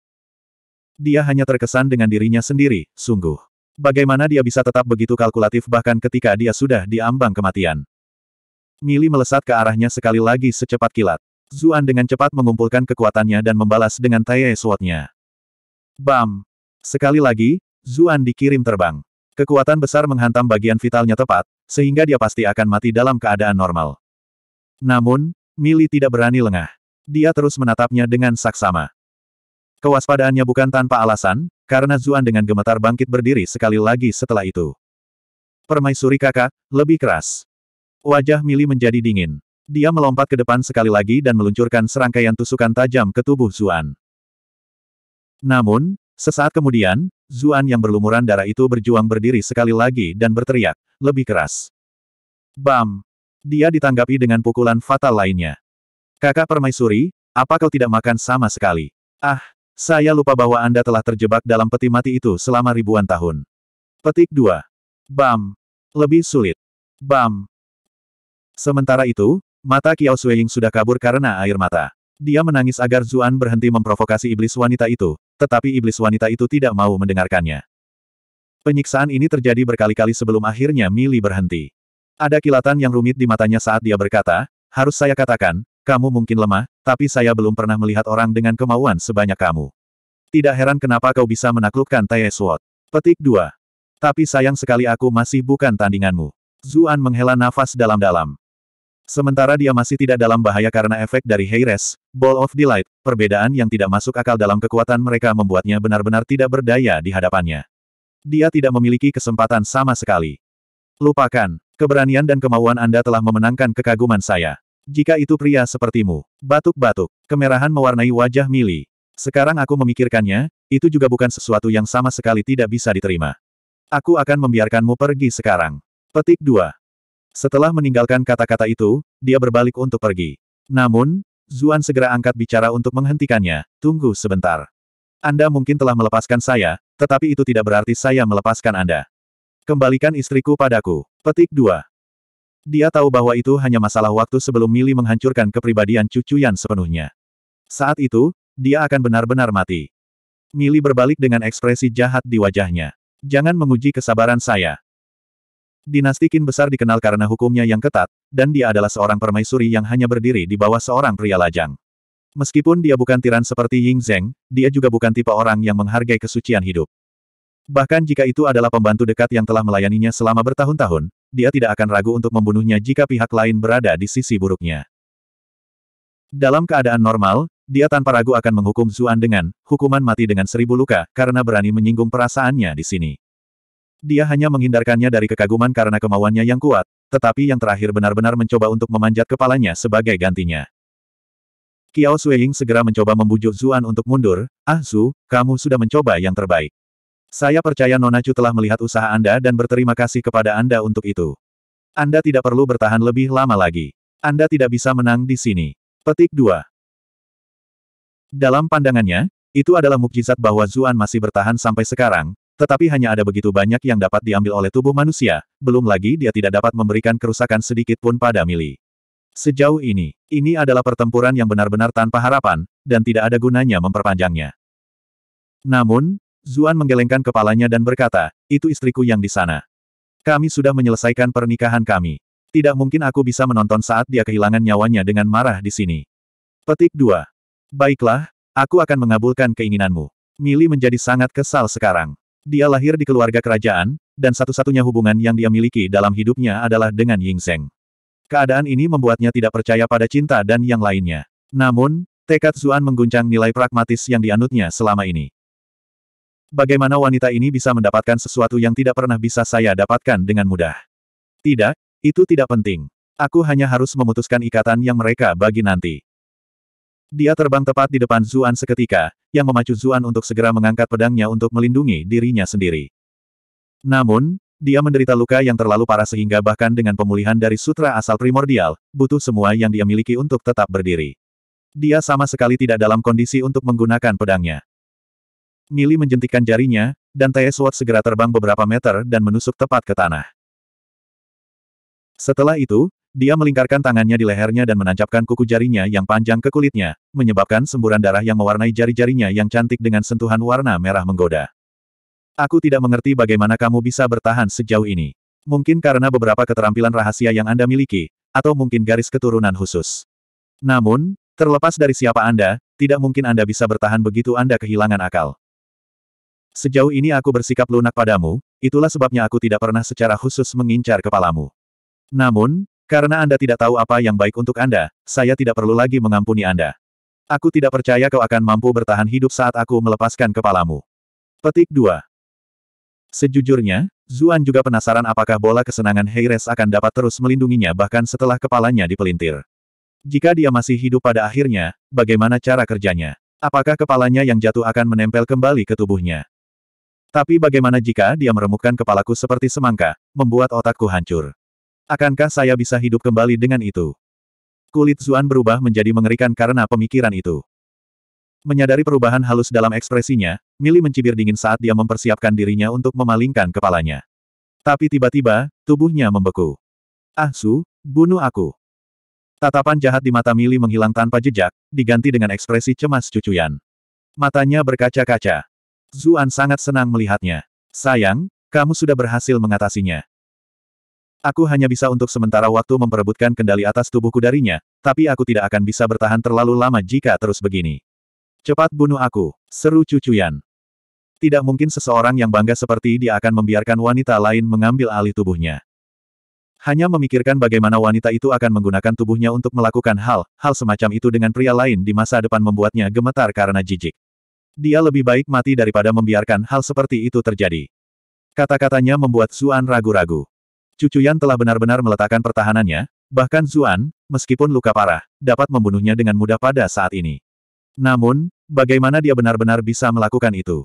Dia hanya terkesan dengan dirinya sendiri, sungguh. Bagaimana dia bisa tetap begitu kalkulatif bahkan ketika dia sudah diambang kematian? Mili melesat ke arahnya sekali lagi secepat kilat. Zuan dengan cepat mengumpulkan kekuatannya dan membalas dengan Tae Suotnya. Bam! Sekali lagi, Zuan dikirim terbang. Kekuatan besar menghantam bagian vitalnya tepat, sehingga dia pasti akan mati dalam keadaan normal. Namun, Mili tidak berani lengah. Dia terus menatapnya dengan saksama. Kewaspadaannya bukan tanpa alasan, karena Zuan dengan gemetar bangkit berdiri sekali lagi setelah itu. Permaisuri kakak, lebih keras. Wajah Mili menjadi dingin. Dia melompat ke depan sekali lagi dan meluncurkan serangkaian tusukan tajam ke tubuh Zuan. Namun, sesaat kemudian, Zuan yang berlumuran darah itu berjuang berdiri sekali lagi dan berteriak, lebih keras. Bam! Dia ditanggapi dengan pukulan fatal lainnya. Kakak permaisuri, apa kau tidak makan sama sekali? Ah, saya lupa bahwa Anda telah terjebak dalam peti mati itu selama ribuan tahun. Petik 2. Bam. Lebih sulit. Bam. Sementara itu, mata Kiao Sueying sudah kabur karena air mata. Dia menangis agar Zuan berhenti memprovokasi iblis wanita itu, tetapi iblis wanita itu tidak mau mendengarkannya. Penyiksaan ini terjadi berkali-kali sebelum akhirnya Mili berhenti. Ada kilatan yang rumit di matanya saat dia berkata, harus saya katakan, kamu mungkin lemah, tapi saya belum pernah melihat orang dengan kemauan sebanyak kamu. Tidak heran kenapa kau bisa menaklukkan Tai Sword. Petik 2. Tapi sayang sekali aku masih bukan tandinganmu. Zuan menghela nafas dalam-dalam. Sementara dia masih tidak dalam bahaya karena efek dari Heires, Ball of Delight, perbedaan yang tidak masuk akal dalam kekuatan mereka membuatnya benar-benar tidak berdaya di hadapannya. Dia tidak memiliki kesempatan sama sekali. Lupakan, keberanian dan kemauan Anda telah memenangkan kekaguman saya. Jika itu pria sepertimu, batuk-batuk, kemerahan mewarnai wajah Mili. Sekarang aku memikirkannya, itu juga bukan sesuatu yang sama sekali tidak bisa diterima. Aku akan membiarkanmu pergi sekarang. Petik 2. Setelah meninggalkan kata-kata itu, dia berbalik untuk pergi. Namun, Zuan segera angkat bicara untuk menghentikannya, tunggu sebentar. Anda mungkin telah melepaskan saya, tetapi itu tidak berarti saya melepaskan Anda. Kembalikan istriku padaku. Petik 2. Dia tahu bahwa itu hanya masalah waktu sebelum Mili menghancurkan kepribadian cucu Yan sepenuhnya. Saat itu, dia akan benar-benar mati. Mili berbalik dengan ekspresi jahat di wajahnya. Jangan menguji kesabaran saya. Dinasti Qin besar dikenal karena hukumnya yang ketat, dan dia adalah seorang permaisuri yang hanya berdiri di bawah seorang pria lajang. Meskipun dia bukan tiran seperti Ying Zheng, dia juga bukan tipe orang yang menghargai kesucian hidup. Bahkan jika itu adalah pembantu dekat yang telah melayaninya selama bertahun-tahun, dia tidak akan ragu untuk membunuhnya jika pihak lain berada di sisi buruknya. Dalam keadaan normal, dia tanpa ragu akan menghukum Zuan dengan hukuman mati dengan seribu luka karena berani menyinggung perasaannya di sini. Dia hanya menghindarkannya dari kekaguman karena kemauannya yang kuat, tetapi yang terakhir benar-benar mencoba untuk memanjat kepalanya sebagai gantinya. Kiao Sueying segera mencoba membujuk Zuan untuk mundur, Ah Zu, kamu sudah mencoba yang terbaik. Saya percaya Nona Chu telah melihat usaha Anda dan berterima kasih kepada Anda untuk itu. Anda tidak perlu bertahan lebih lama lagi. Anda tidak bisa menang di sini. Petik 2. Dalam pandangannya, itu adalah mukjizat bahwa Zuan masih bertahan sampai sekarang, tetapi hanya ada begitu banyak yang dapat diambil oleh tubuh manusia, belum lagi dia tidak dapat memberikan kerusakan sedikit pun pada Mili. Sejauh ini, ini adalah pertempuran yang benar-benar tanpa harapan, dan tidak ada gunanya memperpanjangnya. Namun, Zuan menggelengkan kepalanya dan berkata, itu istriku yang di sana. Kami sudah menyelesaikan pernikahan kami. Tidak mungkin aku bisa menonton saat dia kehilangan nyawanya dengan marah di sini. Petik 2. Baiklah, aku akan mengabulkan keinginanmu. Mili menjadi sangat kesal sekarang. Dia lahir di keluarga kerajaan, dan satu-satunya hubungan yang dia miliki dalam hidupnya adalah dengan Ying Zeng. Keadaan ini membuatnya tidak percaya pada cinta dan yang lainnya. Namun, tekad Zuan mengguncang nilai pragmatis yang dianutnya selama ini bagaimana wanita ini bisa mendapatkan sesuatu yang tidak pernah bisa saya dapatkan dengan mudah. Tidak, itu tidak penting. Aku hanya harus memutuskan ikatan yang mereka bagi nanti. Dia terbang tepat di depan Zuan seketika, yang memacu Zuan untuk segera mengangkat pedangnya untuk melindungi dirinya sendiri. Namun, dia menderita luka yang terlalu parah sehingga bahkan dengan pemulihan dari sutra asal primordial, butuh semua yang dia miliki untuk tetap berdiri. Dia sama sekali tidak dalam kondisi untuk menggunakan pedangnya. Mili menjentikan jarinya, dan Tae Suot segera terbang beberapa meter dan menusuk tepat ke tanah. Setelah itu, dia melingkarkan tangannya di lehernya dan menancapkan kuku jarinya yang panjang ke kulitnya, menyebabkan semburan darah yang mewarnai jari-jarinya yang cantik dengan sentuhan warna merah menggoda. Aku tidak mengerti bagaimana kamu bisa bertahan sejauh ini. Mungkin karena beberapa keterampilan rahasia yang Anda miliki, atau mungkin garis keturunan khusus. Namun, terlepas dari siapa Anda, tidak mungkin Anda bisa bertahan begitu Anda kehilangan akal. Sejauh ini aku bersikap lunak padamu, itulah sebabnya aku tidak pernah secara khusus mengincar kepalamu. Namun, karena Anda tidak tahu apa yang baik untuk Anda, saya tidak perlu lagi mengampuni Anda. Aku tidak percaya kau akan mampu bertahan hidup saat aku melepaskan kepalamu. Petik 2. Sejujurnya, Zuan juga penasaran apakah bola kesenangan Heires akan dapat terus melindunginya bahkan setelah kepalanya dipelintir. Jika dia masih hidup pada akhirnya, bagaimana cara kerjanya? Apakah kepalanya yang jatuh akan menempel kembali ke tubuhnya? Tapi bagaimana jika dia meremukkan kepalaku seperti semangka, membuat otakku hancur? Akankah saya bisa hidup kembali dengan itu? Kulit Zuan berubah menjadi mengerikan karena pemikiran itu. Menyadari perubahan halus dalam ekspresinya, Mili mencibir dingin saat dia mempersiapkan dirinya untuk memalingkan kepalanya. Tapi tiba-tiba, tubuhnya membeku. Ah Su, bunuh aku. Tatapan jahat di mata Mili menghilang tanpa jejak, diganti dengan ekspresi cemas cucuyan. Matanya berkaca-kaca. Zuan sangat senang melihatnya. Sayang, kamu sudah berhasil mengatasinya. Aku hanya bisa untuk sementara waktu memperebutkan kendali atas tubuhku darinya, tapi aku tidak akan bisa bertahan terlalu lama jika terus begini. Cepat bunuh aku, seru cucuyan. Tidak mungkin seseorang yang bangga seperti dia akan membiarkan wanita lain mengambil alih tubuhnya. Hanya memikirkan bagaimana wanita itu akan menggunakan tubuhnya untuk melakukan hal, hal semacam itu dengan pria lain di masa depan membuatnya gemetar karena jijik. Dia lebih baik mati daripada membiarkan hal seperti itu terjadi. Kata-katanya membuat Zuan ragu-ragu. Cucuyan telah benar-benar meletakkan pertahanannya, bahkan Zuan, meskipun luka parah, dapat membunuhnya dengan mudah pada saat ini. Namun, bagaimana dia benar-benar bisa melakukan itu?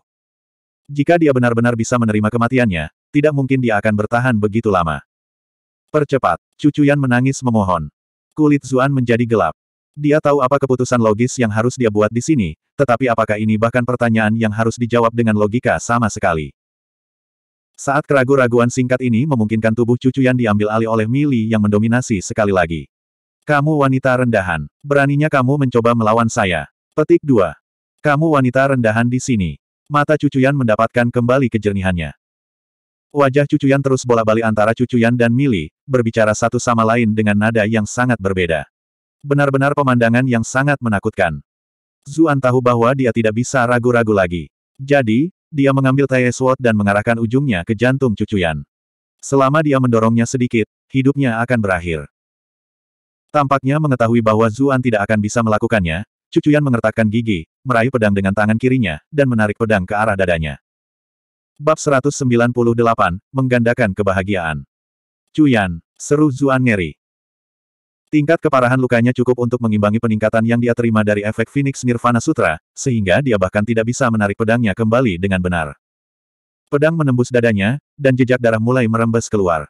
Jika dia benar-benar bisa menerima kematiannya, tidak mungkin dia akan bertahan begitu lama. Percepat, Cucuyan menangis memohon. Kulit Zuan menjadi gelap. Dia tahu apa keputusan logis yang harus dia buat di sini, tetapi apakah ini bahkan pertanyaan yang harus dijawab dengan logika sama sekali. Saat keraguan-raguan singkat ini memungkinkan tubuh cucu yang diambil alih oleh Mili yang mendominasi sekali lagi. Kamu wanita rendahan. Beraninya kamu mencoba melawan saya. Petik 2. Kamu wanita rendahan di sini. Mata cucuyan mendapatkan kembali kejernihannya. Wajah cucuyan terus bola balik antara cucuyan dan Mili, berbicara satu sama lain dengan nada yang sangat berbeda. Benar-benar pemandangan yang sangat menakutkan. Zuan tahu bahwa dia tidak bisa ragu-ragu lagi. Jadi, dia mengambil Tae Sword dan mengarahkan ujungnya ke jantung cucuyan. Selama dia mendorongnya sedikit, hidupnya akan berakhir. Tampaknya mengetahui bahwa Zuan tidak akan bisa melakukannya, cucuyan mengertakkan gigi, meraih pedang dengan tangan kirinya, dan menarik pedang ke arah dadanya. Bab 198, Menggandakan Kebahagiaan Cuyan, seru Zuan ngeri. Tingkat keparahan lukanya cukup untuk mengimbangi peningkatan yang dia terima dari efek Phoenix Nirvana Sutra, sehingga dia bahkan tidak bisa menarik pedangnya kembali dengan benar. Pedang menembus dadanya, dan jejak darah mulai merembes keluar.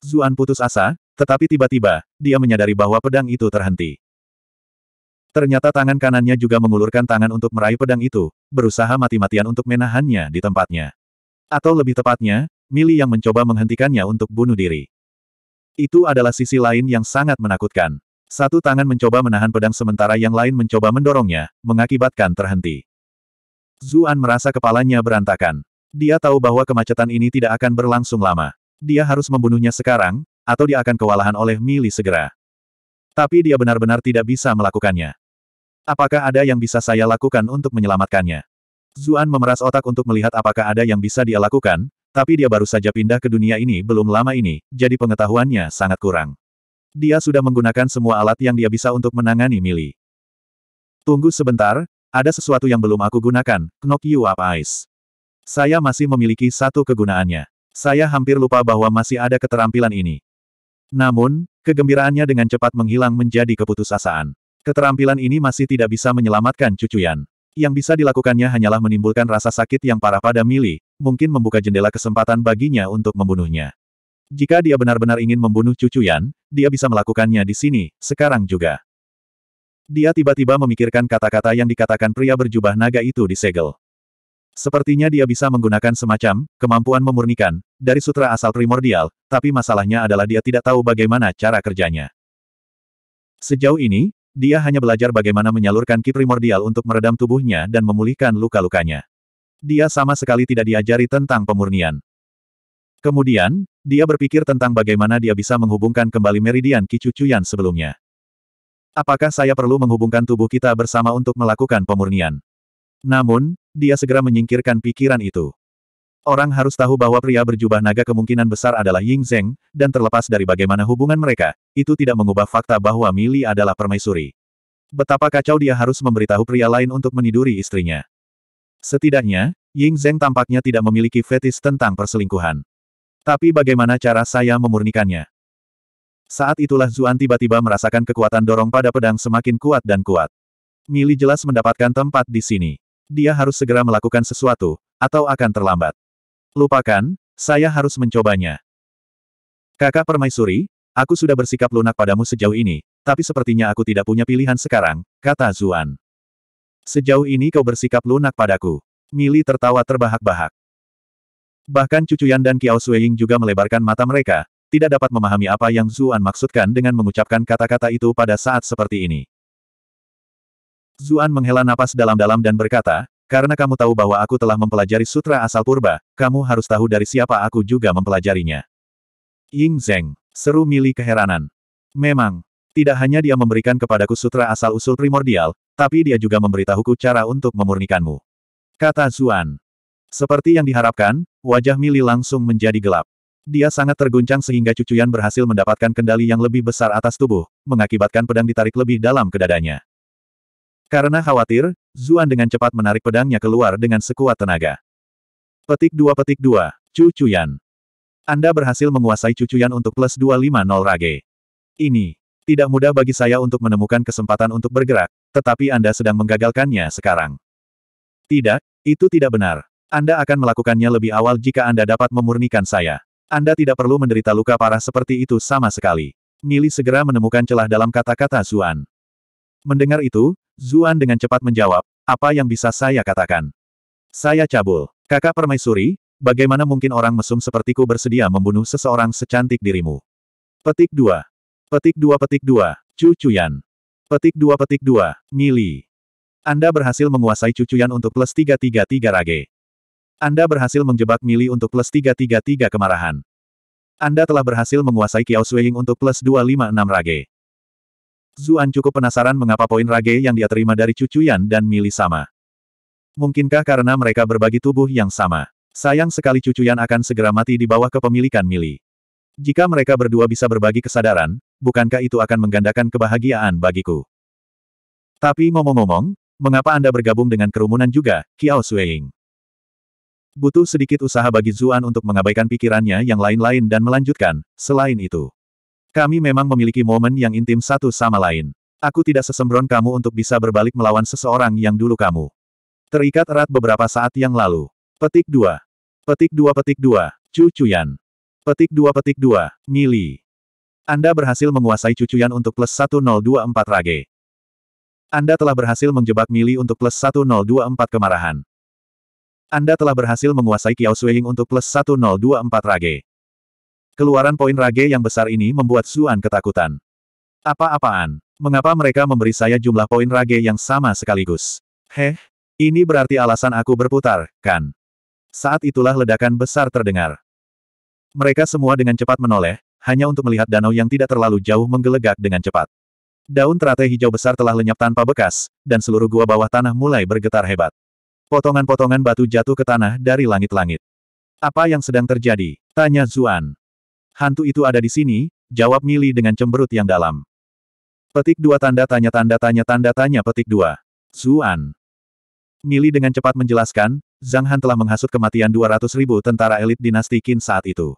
Zuan putus asa, tetapi tiba-tiba, dia menyadari bahwa pedang itu terhenti. Ternyata tangan kanannya juga mengulurkan tangan untuk meraih pedang itu, berusaha mati-matian untuk menahannya di tempatnya. Atau lebih tepatnya, Mili yang mencoba menghentikannya untuk bunuh diri. Itu adalah sisi lain yang sangat menakutkan. Satu tangan mencoba menahan pedang sementara yang lain mencoba mendorongnya, mengakibatkan terhenti. Zuan merasa kepalanya berantakan. Dia tahu bahwa kemacetan ini tidak akan berlangsung lama. Dia harus membunuhnya sekarang, atau dia akan kewalahan oleh Mili segera. Tapi dia benar-benar tidak bisa melakukannya. Apakah ada yang bisa saya lakukan untuk menyelamatkannya? Zuan memeras otak untuk melihat apakah ada yang bisa dia lakukan, tapi dia baru saja pindah ke dunia ini belum lama ini, jadi pengetahuannya sangat kurang. Dia sudah menggunakan semua alat yang dia bisa untuk menangani Mili. Tunggu sebentar, ada sesuatu yang belum aku gunakan, Knock You Up Ice. Saya masih memiliki satu kegunaannya. Saya hampir lupa bahwa masih ada keterampilan ini. Namun, kegembiraannya dengan cepat menghilang menjadi keputusasaan. Keterampilan ini masih tidak bisa menyelamatkan cucuyan. Yang bisa dilakukannya hanyalah menimbulkan rasa sakit yang parah pada Mili, mungkin membuka jendela kesempatan baginya untuk membunuhnya. Jika dia benar-benar ingin membunuh cucu Yan, dia bisa melakukannya di sini, sekarang juga. Dia tiba-tiba memikirkan kata-kata yang dikatakan pria berjubah naga itu di segel. Sepertinya dia bisa menggunakan semacam kemampuan memurnikan dari sutra asal primordial, tapi masalahnya adalah dia tidak tahu bagaimana cara kerjanya. Sejauh ini, dia hanya belajar bagaimana menyalurkan ki primordial untuk meredam tubuhnya dan memulihkan luka-lukanya dia sama sekali tidak diajari tentang pemurnian. Kemudian, dia berpikir tentang bagaimana dia bisa menghubungkan kembali meridian kicucuyan sebelumnya. Apakah saya perlu menghubungkan tubuh kita bersama untuk melakukan pemurnian? Namun, dia segera menyingkirkan pikiran itu. Orang harus tahu bahwa pria berjubah naga kemungkinan besar adalah Ying Zheng dan terlepas dari bagaimana hubungan mereka, itu tidak mengubah fakta bahwa Mili adalah permaisuri. Betapa kacau dia harus memberitahu pria lain untuk meniduri istrinya. Setidaknya, Ying Zheng tampaknya tidak memiliki fetis tentang perselingkuhan. Tapi bagaimana cara saya memurnikannya? Saat itulah Zuan tiba-tiba merasakan kekuatan dorong pada pedang semakin kuat dan kuat. Mili jelas mendapatkan tempat di sini. Dia harus segera melakukan sesuatu, atau akan terlambat. Lupakan, saya harus mencobanya. Kakak permaisuri, aku sudah bersikap lunak padamu sejauh ini, tapi sepertinya aku tidak punya pilihan sekarang, kata Zuan. Sejauh ini kau bersikap lunak padaku. Mili tertawa terbahak-bahak. Bahkan cucu Yan dan Kiao Sueying juga melebarkan mata mereka, tidak dapat memahami apa yang Zuan maksudkan dengan mengucapkan kata-kata itu pada saat seperti ini. Zuan menghela napas dalam-dalam dan berkata, karena kamu tahu bahwa aku telah mempelajari sutra asal purba, kamu harus tahu dari siapa aku juga mempelajarinya. Ying Zeng, seru Mili keheranan. Memang, tidak hanya dia memberikan kepadaku sutra asal-usul primordial, tapi dia juga memberitahuku cara untuk memurnikanmu. Kata Zuan. Seperti yang diharapkan, wajah Mili langsung menjadi gelap. Dia sangat terguncang sehingga cucuyan berhasil mendapatkan kendali yang lebih besar atas tubuh, mengakibatkan pedang ditarik lebih dalam ke dadanya. Karena khawatir, Zuan dengan cepat menarik pedangnya keluar dengan sekuat tenaga. Petik 2 petik 2, cucuyan. Anda berhasil menguasai cucuyan untuk plus 250 rage. Ini. Tidak mudah bagi saya untuk menemukan kesempatan untuk bergerak, tetapi Anda sedang menggagalkannya sekarang. Tidak, itu tidak benar. Anda akan melakukannya lebih awal jika Anda dapat memurnikan saya. Anda tidak perlu menderita luka parah seperti itu sama sekali. Mili segera menemukan celah dalam kata-kata Zuan. Mendengar itu, Zuan dengan cepat menjawab, apa yang bisa saya katakan? Saya cabul. Kakak permaisuri, bagaimana mungkin orang mesum sepertiku bersedia membunuh seseorang secantik dirimu? Petik 2. Petik 2 petik 2. Cucuyan. Petik 2 petik 2. Mili. Anda berhasil menguasai cucuyan untuk plus 333 rage. Anda berhasil menjebak Mili untuk plus 333 kemarahan. Anda telah berhasil menguasai Kiao Suying untuk plus 256 rage. Zuan cukup penasaran mengapa poin rage yang dia terima dari cucuyan dan Mili sama. Mungkinkah karena mereka berbagi tubuh yang sama? Sayang sekali cucuyan akan segera mati di bawah kepemilikan Mili. Jika mereka berdua bisa berbagi kesadaran, bukankah itu akan menggandakan kebahagiaan bagiku? Tapi ngomong-ngomong, mengapa Anda bergabung dengan kerumunan juga, Kiao Sueying? Butuh sedikit usaha bagi Zuan untuk mengabaikan pikirannya yang lain-lain dan melanjutkan, selain itu. Kami memang memiliki momen yang intim satu sama lain. Aku tidak sesembron kamu untuk bisa berbalik melawan seseorang yang dulu kamu. Terikat erat beberapa saat yang lalu. Petik 2. Petik 2 petik 2. Cucuyan. Petik 2 petik 2. Mili. Anda berhasil menguasai cucuyan untuk plus 1024 rage. Anda telah berhasil menjebak Mili untuk plus 1024 kemarahan. Anda telah berhasil menguasai Kiao Sueying untuk plus 1024 rage. Keluaran poin rage yang besar ini membuat Zuan ketakutan. Apa-apaan? Mengapa mereka memberi saya jumlah poin rage yang sama sekaligus? Heh, ini berarti alasan aku berputar, kan? Saat itulah ledakan besar terdengar. Mereka semua dengan cepat menoleh, hanya untuk melihat danau yang tidak terlalu jauh menggelegak dengan cepat. Daun teratai hijau besar telah lenyap tanpa bekas, dan seluruh gua bawah tanah mulai bergetar hebat. Potongan-potongan batu jatuh ke tanah dari langit-langit. Apa yang sedang terjadi? Tanya Zuan. Hantu itu ada di sini, jawab Mili dengan cemberut yang dalam. Petik dua tanda tanya tanda tanya tanda tanya petik dua. Zuan. Mili dengan cepat menjelaskan, Zhang Han telah menghasut kematian 200 ribu tentara elit dinasti Qin saat itu.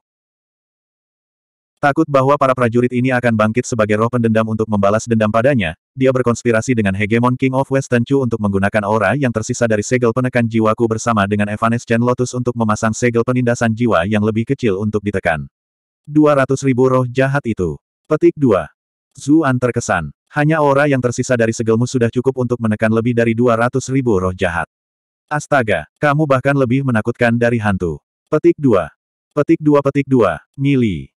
Takut bahwa para prajurit ini akan bangkit sebagai roh pendendam untuk membalas dendam padanya, dia berkonspirasi dengan hegemon King of Western Chu untuk menggunakan aura yang tersisa dari segel penekan jiwaku bersama dengan Evanescent Lotus untuk memasang segel penindasan jiwa yang lebih kecil untuk ditekan. 200 ribu roh jahat itu. Petik 2. Zuan terkesan. Hanya aura yang tersisa dari segelmu sudah cukup untuk menekan lebih dari 200 ribu roh jahat. Astaga, kamu bahkan lebih menakutkan dari hantu. Petik 2. Petik 2 petik 2, mili.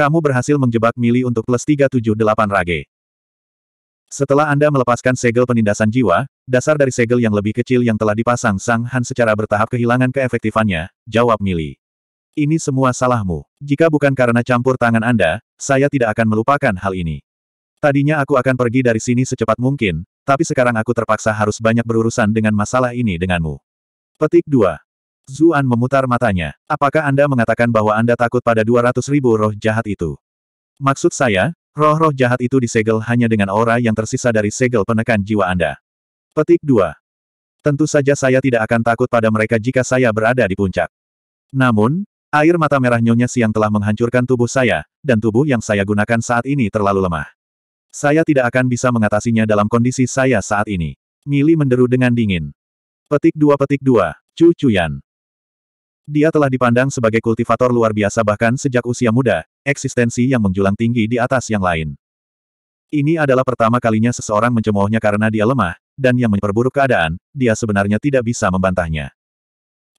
Kamu berhasil menjebak Mili untuk plus 378 rage. Setelah Anda melepaskan segel penindasan jiwa, dasar dari segel yang lebih kecil yang telah dipasang Sang Han secara bertahap kehilangan keefektifannya, jawab Mili. Ini semua salahmu. Jika bukan karena campur tangan Anda, saya tidak akan melupakan hal ini. Tadinya aku akan pergi dari sini secepat mungkin, tapi sekarang aku terpaksa harus banyak berurusan dengan masalah ini denganmu. Petik 2. Zuan memutar matanya. Apakah Anda mengatakan bahwa Anda takut pada 200 ribu roh jahat itu? Maksud saya, roh-roh jahat itu disegel hanya dengan aura yang tersisa dari segel penekan jiwa Anda. Petik 2. Tentu saja saya tidak akan takut pada mereka jika saya berada di puncak. Namun, air mata merah nyonya siang telah menghancurkan tubuh saya, dan tubuh yang saya gunakan saat ini terlalu lemah. Saya tidak akan bisa mengatasinya dalam kondisi saya saat ini. Mili menderu dengan dingin. Petik 2 Petik 2, Cucuyan. Dia telah dipandang sebagai kultivator luar biasa bahkan sejak usia muda, eksistensi yang menjulang tinggi di atas yang lain. Ini adalah pertama kalinya seseorang mencemoohnya karena dia lemah, dan yang memperburuk keadaan, dia sebenarnya tidak bisa membantahnya.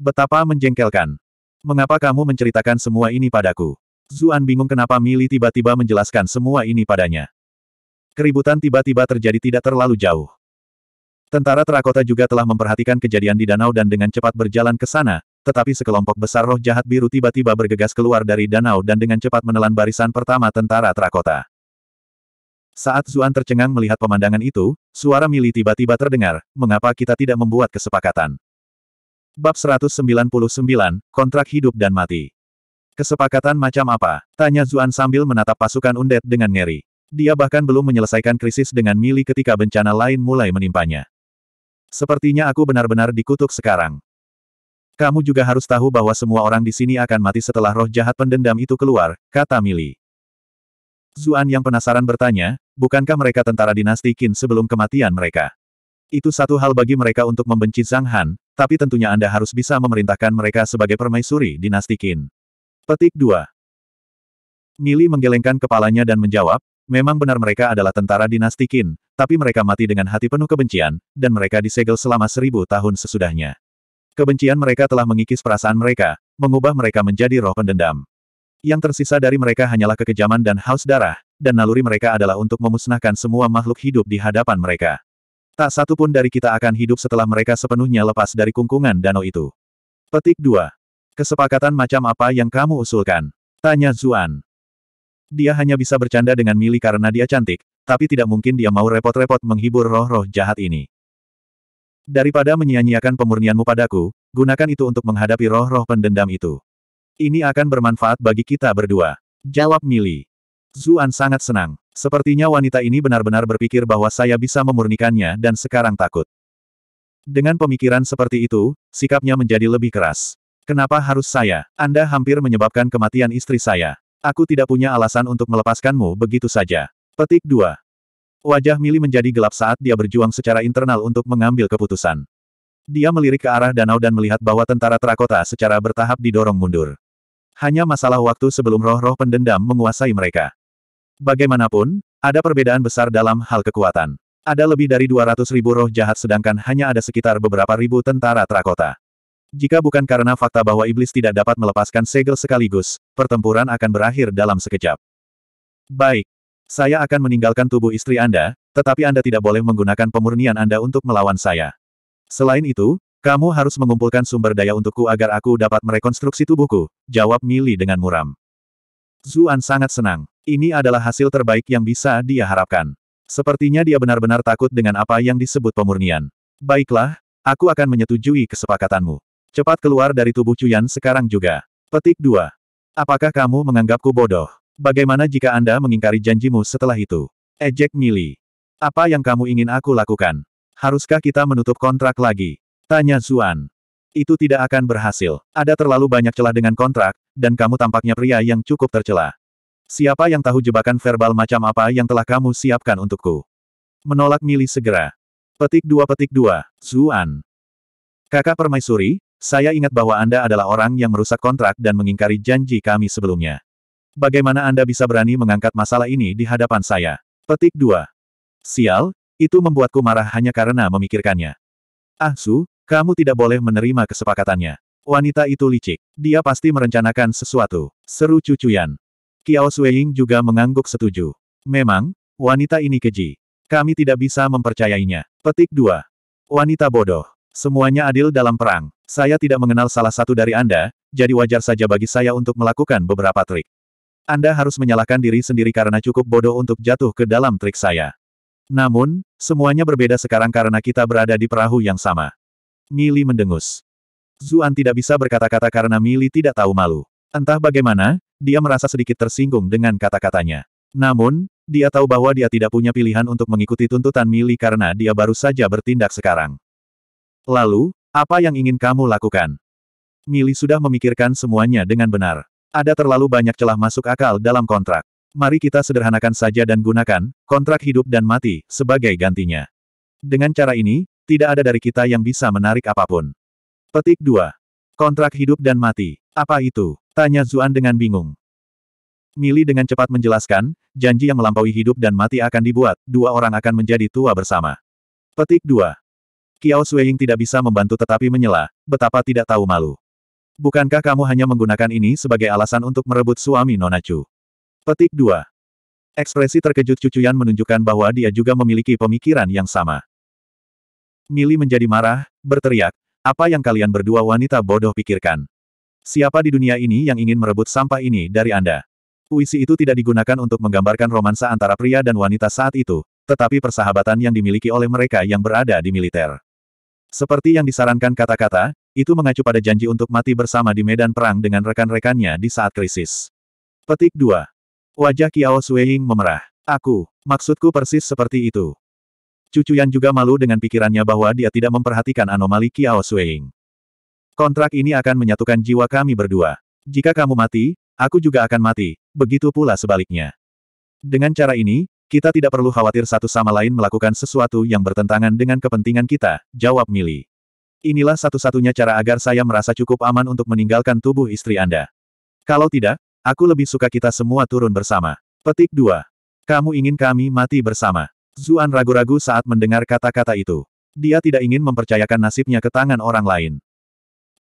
Betapa menjengkelkan. Mengapa kamu menceritakan semua ini padaku? Zuan bingung kenapa Mili tiba-tiba menjelaskan semua ini padanya. Keributan tiba-tiba terjadi tidak terlalu jauh. Tentara terakota juga telah memperhatikan kejadian di danau dan dengan cepat berjalan ke sana, tetapi sekelompok besar roh jahat biru tiba-tiba bergegas keluar dari danau dan dengan cepat menelan barisan pertama tentara Trakota. Saat Zuan tercengang melihat pemandangan itu, suara Mili tiba-tiba terdengar, mengapa kita tidak membuat kesepakatan? Bab 199, Kontrak Hidup dan Mati Kesepakatan macam apa? Tanya Zuan sambil menatap pasukan undet dengan ngeri. Dia bahkan belum menyelesaikan krisis dengan Mili ketika bencana lain mulai menimpanya. Sepertinya aku benar-benar dikutuk sekarang. Kamu juga harus tahu bahwa semua orang di sini akan mati setelah roh jahat pendendam itu keluar, kata Mili. Zuan yang penasaran bertanya, bukankah mereka tentara dinasti Qin sebelum kematian mereka? Itu satu hal bagi mereka untuk membenci Zhang Han, tapi tentunya Anda harus bisa memerintahkan mereka sebagai permaisuri dinasti Qin. Petik 2. Mili menggelengkan kepalanya dan menjawab, memang benar mereka adalah tentara dinasti Qin, tapi mereka mati dengan hati penuh kebencian, dan mereka disegel selama seribu tahun sesudahnya. Kebencian mereka telah mengikis perasaan mereka, mengubah mereka menjadi roh pendendam. Yang tersisa dari mereka hanyalah kekejaman dan haus darah, dan naluri mereka adalah untuk memusnahkan semua makhluk hidup di hadapan mereka. Tak satu pun dari kita akan hidup setelah mereka sepenuhnya lepas dari kungkungan danau itu. Petik 2. Kesepakatan macam apa yang kamu usulkan? Tanya Zuan. Dia hanya bisa bercanda dengan Mili karena dia cantik, tapi tidak mungkin dia mau repot-repot menghibur roh-roh jahat ini. Daripada menyia-nyiakan pemurnianmu padaku, gunakan itu untuk menghadapi roh-roh pendendam itu. Ini akan bermanfaat bagi kita berdua. Jawab Mili. Zuan sangat senang. Sepertinya wanita ini benar-benar berpikir bahwa saya bisa memurnikannya dan sekarang takut. Dengan pemikiran seperti itu, sikapnya menjadi lebih keras. Kenapa harus saya? Anda hampir menyebabkan kematian istri saya. Aku tidak punya alasan untuk melepaskanmu begitu saja. Petik 2. Wajah Mili menjadi gelap saat dia berjuang secara internal untuk mengambil keputusan. Dia melirik ke arah danau dan melihat bahwa tentara Trakota secara bertahap didorong mundur. Hanya masalah waktu sebelum roh-roh pendendam menguasai mereka. Bagaimanapun, ada perbedaan besar dalam hal kekuatan. Ada lebih dari 200 ribu roh jahat sedangkan hanya ada sekitar beberapa ribu tentara Trakota. Jika bukan karena fakta bahwa iblis tidak dapat melepaskan segel sekaligus, pertempuran akan berakhir dalam sekejap. Baik, saya akan meninggalkan tubuh istri Anda, tetapi Anda tidak boleh menggunakan pemurnian Anda untuk melawan saya. Selain itu, kamu harus mengumpulkan sumber daya untukku agar aku dapat merekonstruksi tubuhku, jawab Mili dengan muram. Zuan sangat senang. Ini adalah hasil terbaik yang bisa dia harapkan. Sepertinya dia benar-benar takut dengan apa yang disebut pemurnian. Baiklah, aku akan menyetujui kesepakatanmu. Cepat keluar dari tubuh Cuyan sekarang juga. Petik 2. Apakah kamu menganggapku bodoh? Bagaimana jika Anda mengingkari janjimu setelah itu? Ejek eh, Mili. Apa yang kamu ingin aku lakukan? Haruskah kita menutup kontrak lagi? Tanya Zuan. Itu tidak akan berhasil. Ada terlalu banyak celah dengan kontrak, dan kamu tampaknya pria yang cukup tercela. Siapa yang tahu jebakan verbal macam apa yang telah kamu siapkan untukku? Menolak Mili segera. Petik dua petik dua, Zuan. Kakak permaisuri, saya ingat bahwa Anda adalah orang yang merusak kontrak dan mengingkari janji kami sebelumnya. Bagaimana Anda bisa berani mengangkat masalah ini di hadapan saya? Petik 2. Sial, itu membuatku marah hanya karena memikirkannya. Ah Su, kamu tidak boleh menerima kesepakatannya. Wanita itu licik. Dia pasti merencanakan sesuatu. Seru cucuyan. Kiao Suying juga mengangguk setuju. Memang, wanita ini keji. Kami tidak bisa mempercayainya. Petik 2. Wanita bodoh. Semuanya adil dalam perang. Saya tidak mengenal salah satu dari Anda, jadi wajar saja bagi saya untuk melakukan beberapa trik. Anda harus menyalahkan diri sendiri karena cukup bodoh untuk jatuh ke dalam trik saya. Namun, semuanya berbeda sekarang karena kita berada di perahu yang sama. Mili mendengus. Zuan tidak bisa berkata-kata karena Mili tidak tahu malu. Entah bagaimana, dia merasa sedikit tersinggung dengan kata-katanya. Namun, dia tahu bahwa dia tidak punya pilihan untuk mengikuti tuntutan Mili karena dia baru saja bertindak sekarang. Lalu, apa yang ingin kamu lakukan? Mili sudah memikirkan semuanya dengan benar. Ada terlalu banyak celah masuk akal dalam kontrak. Mari kita sederhanakan saja dan gunakan kontrak hidup dan mati sebagai gantinya. Dengan cara ini, tidak ada dari kita yang bisa menarik apapun. Petik 2. Kontrak hidup dan mati. Apa itu? Tanya Zuan dengan bingung. Mili dengan cepat menjelaskan, janji yang melampaui hidup dan mati akan dibuat, dua orang akan menjadi tua bersama. Petik 2. Kiao Sueying tidak bisa membantu tetapi menyela, betapa tidak tahu malu. Bukankah kamu hanya menggunakan ini sebagai alasan untuk merebut suami Nona Chu? Petik 2. Ekspresi terkejut cucuyan menunjukkan bahwa dia juga memiliki pemikiran yang sama. Mili menjadi marah, berteriak, apa yang kalian berdua wanita bodoh pikirkan? Siapa di dunia ini yang ingin merebut sampah ini dari Anda? Puisi itu tidak digunakan untuk menggambarkan romansa antara pria dan wanita saat itu, tetapi persahabatan yang dimiliki oleh mereka yang berada di militer. Seperti yang disarankan kata-kata, itu mengacu pada janji untuk mati bersama di medan perang dengan rekan-rekannya di saat krisis. Petik 2. Wajah Kiao Sueying memerah. Aku, maksudku persis seperti itu. Cucu Yan juga malu dengan pikirannya bahwa dia tidak memperhatikan anomali Kiao Sueying. Kontrak ini akan menyatukan jiwa kami berdua. Jika kamu mati, aku juga akan mati, begitu pula sebaliknya. Dengan cara ini, kita tidak perlu khawatir satu sama lain melakukan sesuatu yang bertentangan dengan kepentingan kita, jawab Mili. Inilah satu-satunya cara agar saya merasa cukup aman untuk meninggalkan tubuh istri Anda. Kalau tidak, aku lebih suka kita semua turun bersama. Petik 2. Kamu ingin kami mati bersama. Zuan ragu-ragu saat mendengar kata-kata itu. Dia tidak ingin mempercayakan nasibnya ke tangan orang lain.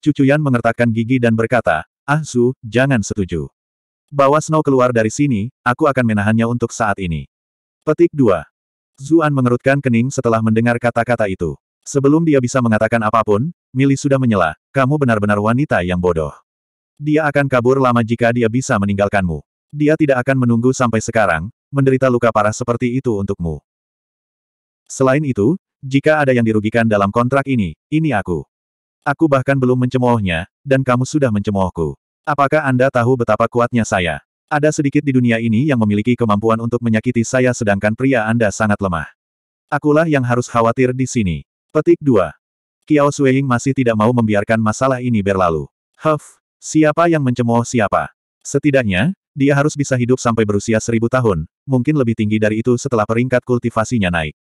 Cucuyan mengertakkan gigi dan berkata, Ah Zu, jangan setuju. Bawa Snow keluar dari sini, aku akan menahannya untuk saat ini. Petik 2. Zuan mengerutkan kening setelah mendengar kata-kata itu. Sebelum dia bisa mengatakan apapun, Mili sudah menyela, kamu benar-benar wanita yang bodoh. Dia akan kabur lama jika dia bisa meninggalkanmu. Dia tidak akan menunggu sampai sekarang, menderita luka parah seperti itu untukmu. Selain itu, jika ada yang dirugikan dalam kontrak ini, ini aku. Aku bahkan belum mencemoohnya, dan kamu sudah mencemoohku. Apakah Anda tahu betapa kuatnya saya? Ada sedikit di dunia ini yang memiliki kemampuan untuk menyakiti saya sedangkan pria Anda sangat lemah. Akulah yang harus khawatir di sini. Petik 2. Kiao Sueying masih tidak mau membiarkan masalah ini berlalu. Huff, siapa yang mencemooh siapa? Setidaknya, dia harus bisa hidup sampai berusia seribu tahun, mungkin lebih tinggi dari itu setelah peringkat kultivasinya naik.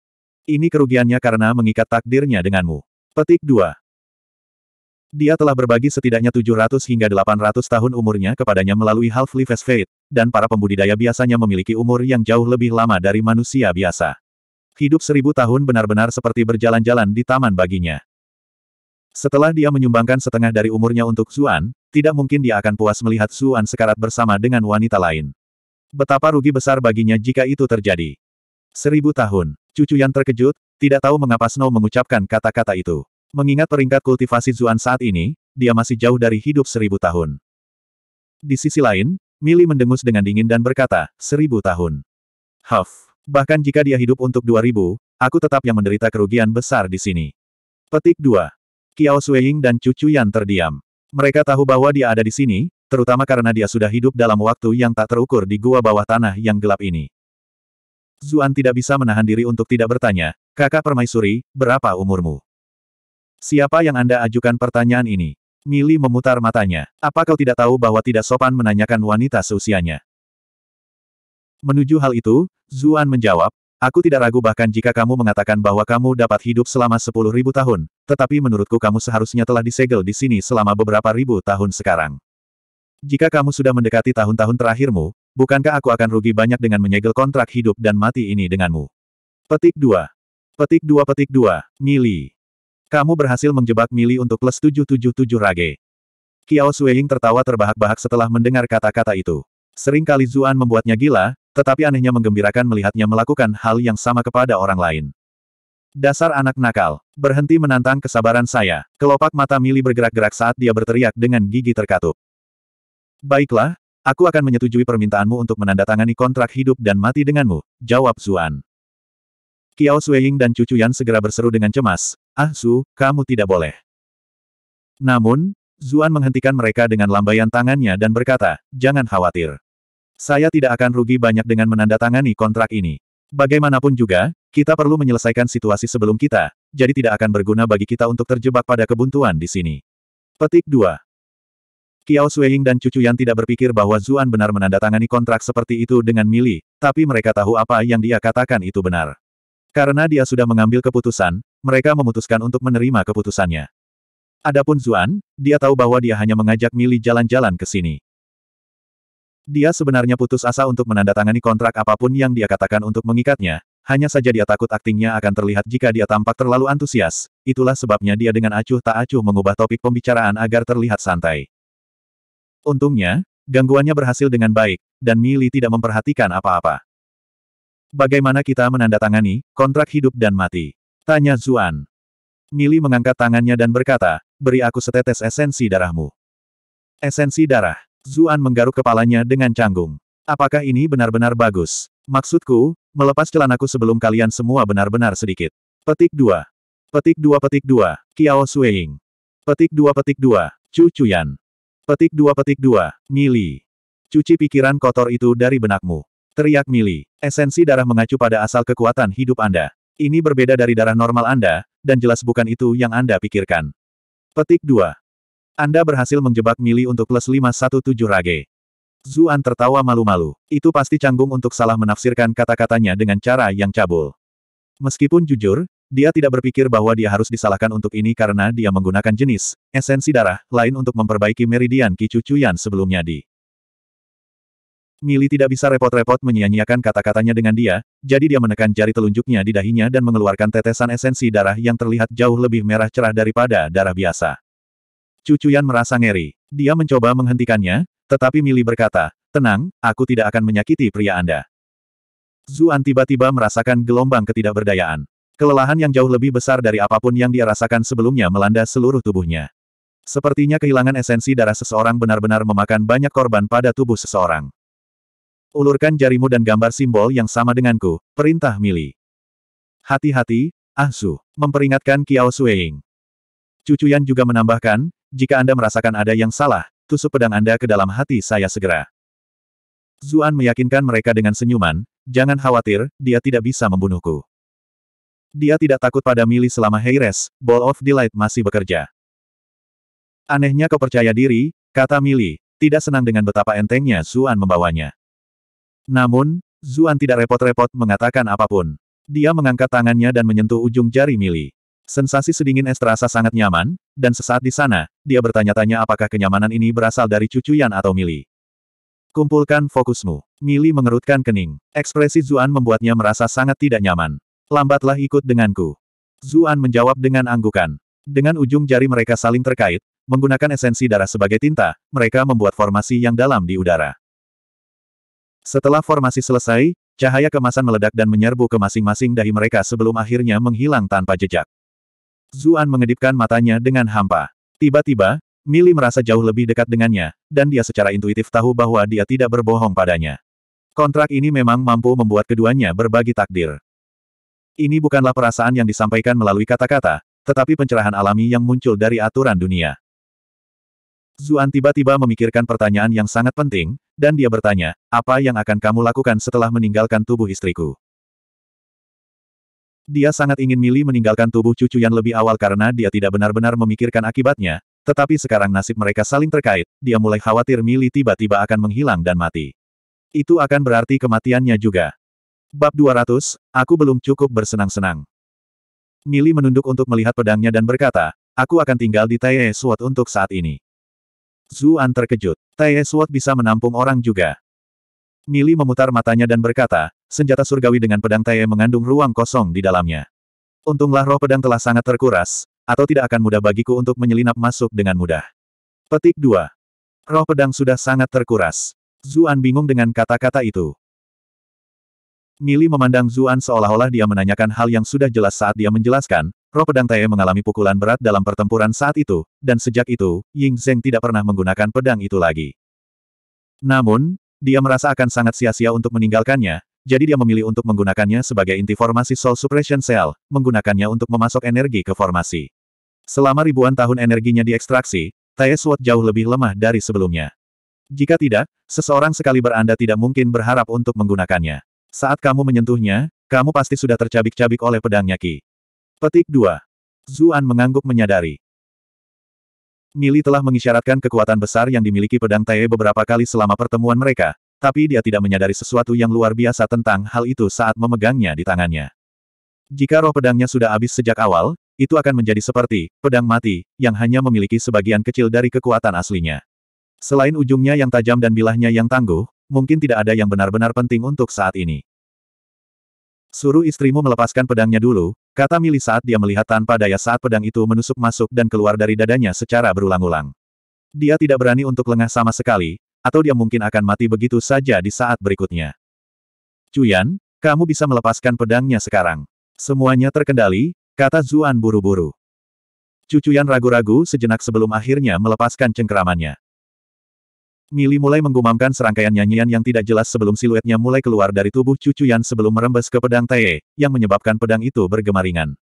Ini kerugiannya karena mengikat takdirnya denganmu. Petik 2. Dia telah berbagi setidaknya 700 hingga 800 tahun umurnya kepadanya melalui Half-Life Fate, dan para pembudidaya biasanya memiliki umur yang jauh lebih lama dari manusia biasa hidup seribu tahun benar-benar seperti berjalan-jalan di taman baginya. Setelah dia menyumbangkan setengah dari umurnya untuk Zuan, tidak mungkin dia akan puas melihat Zuan sekarat bersama dengan wanita lain. Betapa rugi besar baginya jika itu terjadi. Seribu tahun, cucu yang terkejut, tidak tahu mengapa Snow mengucapkan kata-kata itu. Mengingat peringkat kultivasi Zuan saat ini, dia masih jauh dari hidup seribu tahun. Di sisi lain, Mili mendengus dengan dingin dan berkata, seribu tahun. Huff. Bahkan jika dia hidup untuk 2000, aku tetap yang menderita kerugian besar di sini. Petik 2. Kiao Sueying dan Cucu Yan terdiam. Mereka tahu bahwa dia ada di sini, terutama karena dia sudah hidup dalam waktu yang tak terukur di gua bawah tanah yang gelap ini. Zuan tidak bisa menahan diri untuk tidak bertanya, kakak permaisuri, berapa umurmu? Siapa yang Anda ajukan pertanyaan ini? Mili memutar matanya. Apa kau tidak tahu bahwa tidak sopan menanyakan wanita seusianya? Menuju hal itu, Zuan menjawab, Aku tidak ragu bahkan jika kamu mengatakan bahwa kamu dapat hidup selama sepuluh ribu tahun, tetapi menurutku kamu seharusnya telah disegel di sini selama beberapa ribu tahun sekarang. Jika kamu sudah mendekati tahun-tahun terakhirmu, bukankah aku akan rugi banyak dengan menyegel kontrak hidup dan mati ini denganmu? Petik 2. Petik 2 Petik 2, Mili. Kamu berhasil menjebak Mili untuk plus 777 rage. Kiao Sueying tertawa terbahak-bahak setelah mendengar kata-kata itu. Seringkali Zuan membuatnya gila, tetapi anehnya menggembirakan melihatnya melakukan hal yang sama kepada orang lain. Dasar anak nakal, berhenti menantang kesabaran saya. Kelopak mata Mili bergerak-gerak saat dia berteriak dengan gigi terkatup. Baiklah, aku akan menyetujui permintaanmu untuk menandatangani kontrak hidup dan mati denganmu, jawab Zuan. Kiao Sueying dan Cucu Yan segera berseru dengan cemas, Ah Su, kamu tidak boleh. Namun, Zuan menghentikan mereka dengan lambaian tangannya dan berkata, jangan khawatir. Saya tidak akan rugi banyak dengan menandatangani kontrak ini. Bagaimanapun juga, kita perlu menyelesaikan situasi sebelum kita, jadi tidak akan berguna bagi kita untuk terjebak pada kebuntuan di sini. Petik 2. Kiao Sueying dan Cucu Yan tidak berpikir bahwa Zuan benar menandatangani kontrak seperti itu dengan Mili, tapi mereka tahu apa yang dia katakan itu benar. Karena dia sudah mengambil keputusan, mereka memutuskan untuk menerima keputusannya. Adapun Zuan, dia tahu bahwa dia hanya mengajak Mili jalan-jalan ke sini. Dia sebenarnya putus asa untuk menandatangani kontrak apapun yang dia katakan untuk mengikatnya, hanya saja dia takut aktingnya akan terlihat jika dia tampak terlalu antusias, itulah sebabnya dia dengan acuh tak acuh mengubah topik pembicaraan agar terlihat santai. Untungnya, gangguannya berhasil dengan baik, dan Mili tidak memperhatikan apa-apa. Bagaimana kita menandatangani kontrak hidup dan mati? Tanya Zuan. Mili mengangkat tangannya dan berkata, beri aku setetes esensi darahmu. Esensi darah. Zuan menggaruk kepalanya dengan canggung. Apakah ini benar-benar bagus? Maksudku, melepas celanaku sebelum kalian semua benar-benar sedikit. Petik 2. Petik 2 petik 2, Kiao Sueying. Petik 2 petik 2, Chu Chuyan. Petik 2 petik 2, Mili. Cuci pikiran kotor itu dari benakmu. Teriak Mili. Esensi darah mengacu pada asal kekuatan hidup Anda. Ini berbeda dari darah normal Anda, dan jelas bukan itu yang Anda pikirkan. Petik 2. Anda berhasil menjebak Mili untuk plus 517 rage. Zuan tertawa malu-malu. Itu pasti canggung untuk salah menafsirkan kata-katanya dengan cara yang cabul. Meskipun jujur, dia tidak berpikir bahwa dia harus disalahkan untuk ini karena dia menggunakan jenis, esensi darah, lain untuk memperbaiki meridian kicucuyan sebelumnya di Mili tidak bisa repot-repot menyia-nyiakan kata-katanya dengan dia, jadi dia menekan jari telunjuknya di dahinya dan mengeluarkan tetesan esensi darah yang terlihat jauh lebih merah cerah daripada darah biasa. Cucuyan merasa ngeri. Dia mencoba menghentikannya, tetapi Mili berkata, tenang, aku tidak akan menyakiti pria Anda. Zuan tiba-tiba merasakan gelombang ketidakberdayaan. Kelelahan yang jauh lebih besar dari apapun yang dia rasakan sebelumnya melanda seluruh tubuhnya. Sepertinya kehilangan esensi darah seseorang benar-benar memakan banyak korban pada tubuh seseorang. Ulurkan jarimu dan gambar simbol yang sama denganku, perintah Mili. Hati-hati, Ahsu, memperingatkan Kiao Sueing. Cucuyan juga menambahkan, jika Anda merasakan ada yang salah, tusuk pedang Anda ke dalam hati saya segera. Zuan meyakinkan mereka dengan senyuman, jangan khawatir, dia tidak bisa membunuhku. Dia tidak takut pada Mili selama Heires, Ball of Delight masih bekerja. Anehnya kau percaya diri, kata Mili, tidak senang dengan betapa entengnya Zuan membawanya. Namun, Zuan tidak repot-repot mengatakan apapun. Dia mengangkat tangannya dan menyentuh ujung jari Mili. Sensasi sedingin es terasa sangat nyaman, dan sesaat di sana, dia bertanya-tanya apakah kenyamanan ini berasal dari cucuyan atau Mili. Kumpulkan fokusmu. Mili mengerutkan kening. Ekspresi Zuan membuatnya merasa sangat tidak nyaman. Lambatlah ikut denganku. Zuan menjawab dengan anggukan. Dengan ujung jari mereka saling terkait, menggunakan esensi darah sebagai tinta, mereka membuat formasi yang dalam di udara. Setelah formasi selesai, cahaya kemasan meledak dan menyerbu ke masing-masing dahi mereka sebelum akhirnya menghilang tanpa jejak. Zuan mengedipkan matanya dengan hampa. Tiba-tiba, Mili merasa jauh lebih dekat dengannya, dan dia secara intuitif tahu bahwa dia tidak berbohong padanya. Kontrak ini memang mampu membuat keduanya berbagi takdir. Ini bukanlah perasaan yang disampaikan melalui kata-kata, tetapi pencerahan alami yang muncul dari aturan dunia. Zuan tiba-tiba memikirkan pertanyaan yang sangat penting, dan dia bertanya, apa yang akan kamu lakukan setelah meninggalkan tubuh istriku? Dia sangat ingin Mili meninggalkan tubuh cucu yang lebih awal karena dia tidak benar-benar memikirkan akibatnya, tetapi sekarang nasib mereka saling terkait, dia mulai khawatir Mili tiba-tiba akan menghilang dan mati. Itu akan berarti kematiannya juga. Bab 200, aku belum cukup bersenang-senang. Mili menunduk untuk melihat pedangnya dan berkata, aku akan tinggal di Tae Sword untuk saat ini. Zuan terkejut, Tae Sword bisa menampung orang juga. Mili memutar matanya dan berkata, senjata surgawi dengan pedang Tae mengandung ruang kosong di dalamnya. Untunglah roh pedang telah sangat terkuras, atau tidak akan mudah bagiku untuk menyelinap masuk dengan mudah. Petik 2. Roh pedang sudah sangat terkuras. Zuan bingung dengan kata-kata itu. Mili memandang Zuan seolah-olah dia menanyakan hal yang sudah jelas saat dia menjelaskan, roh pedang Tae mengalami pukulan berat dalam pertempuran saat itu, dan sejak itu, Ying Zheng tidak pernah menggunakan pedang itu lagi. Namun, dia merasa akan sangat sia-sia untuk meninggalkannya, jadi dia memilih untuk menggunakannya sebagai inti formasi Soul Suppression Cell, menggunakannya untuk memasok energi ke formasi. Selama ribuan tahun energinya diekstraksi, Tae Sword jauh lebih lemah dari sebelumnya. Jika tidak, seseorang sekali beranda tidak mungkin berharap untuk menggunakannya. Saat kamu menyentuhnya, kamu pasti sudah tercabik-cabik oleh pedangnya Ki. Petik 2. Zuan mengangguk menyadari. Mili telah mengisyaratkan kekuatan besar yang dimiliki pedang Tae beberapa kali selama pertemuan mereka, tapi dia tidak menyadari sesuatu yang luar biasa tentang hal itu saat memegangnya di tangannya. Jika roh pedangnya sudah habis sejak awal, itu akan menjadi seperti pedang mati, yang hanya memiliki sebagian kecil dari kekuatan aslinya. Selain ujungnya yang tajam dan bilahnya yang tangguh, mungkin tidak ada yang benar-benar penting untuk saat ini. Suruh istrimu melepaskan pedangnya dulu, kata Mili saat dia melihat tanpa daya saat pedang itu menusuk masuk dan keluar dari dadanya secara berulang-ulang. Dia tidak berani untuk lengah sama sekali, atau dia mungkin akan mati begitu saja di saat berikutnya. Cuyan, kamu bisa melepaskan pedangnya sekarang. Semuanya terkendali, kata Zuan buru-buru. Cucuyan ragu-ragu sejenak sebelum akhirnya melepaskan cengkeramannya. Mili mulai menggumamkan serangkaian nyanyian yang tidak jelas sebelum siluetnya mulai keluar dari tubuh Cucuyan sebelum merembes ke pedang Tae, yang menyebabkan pedang itu bergemaringan.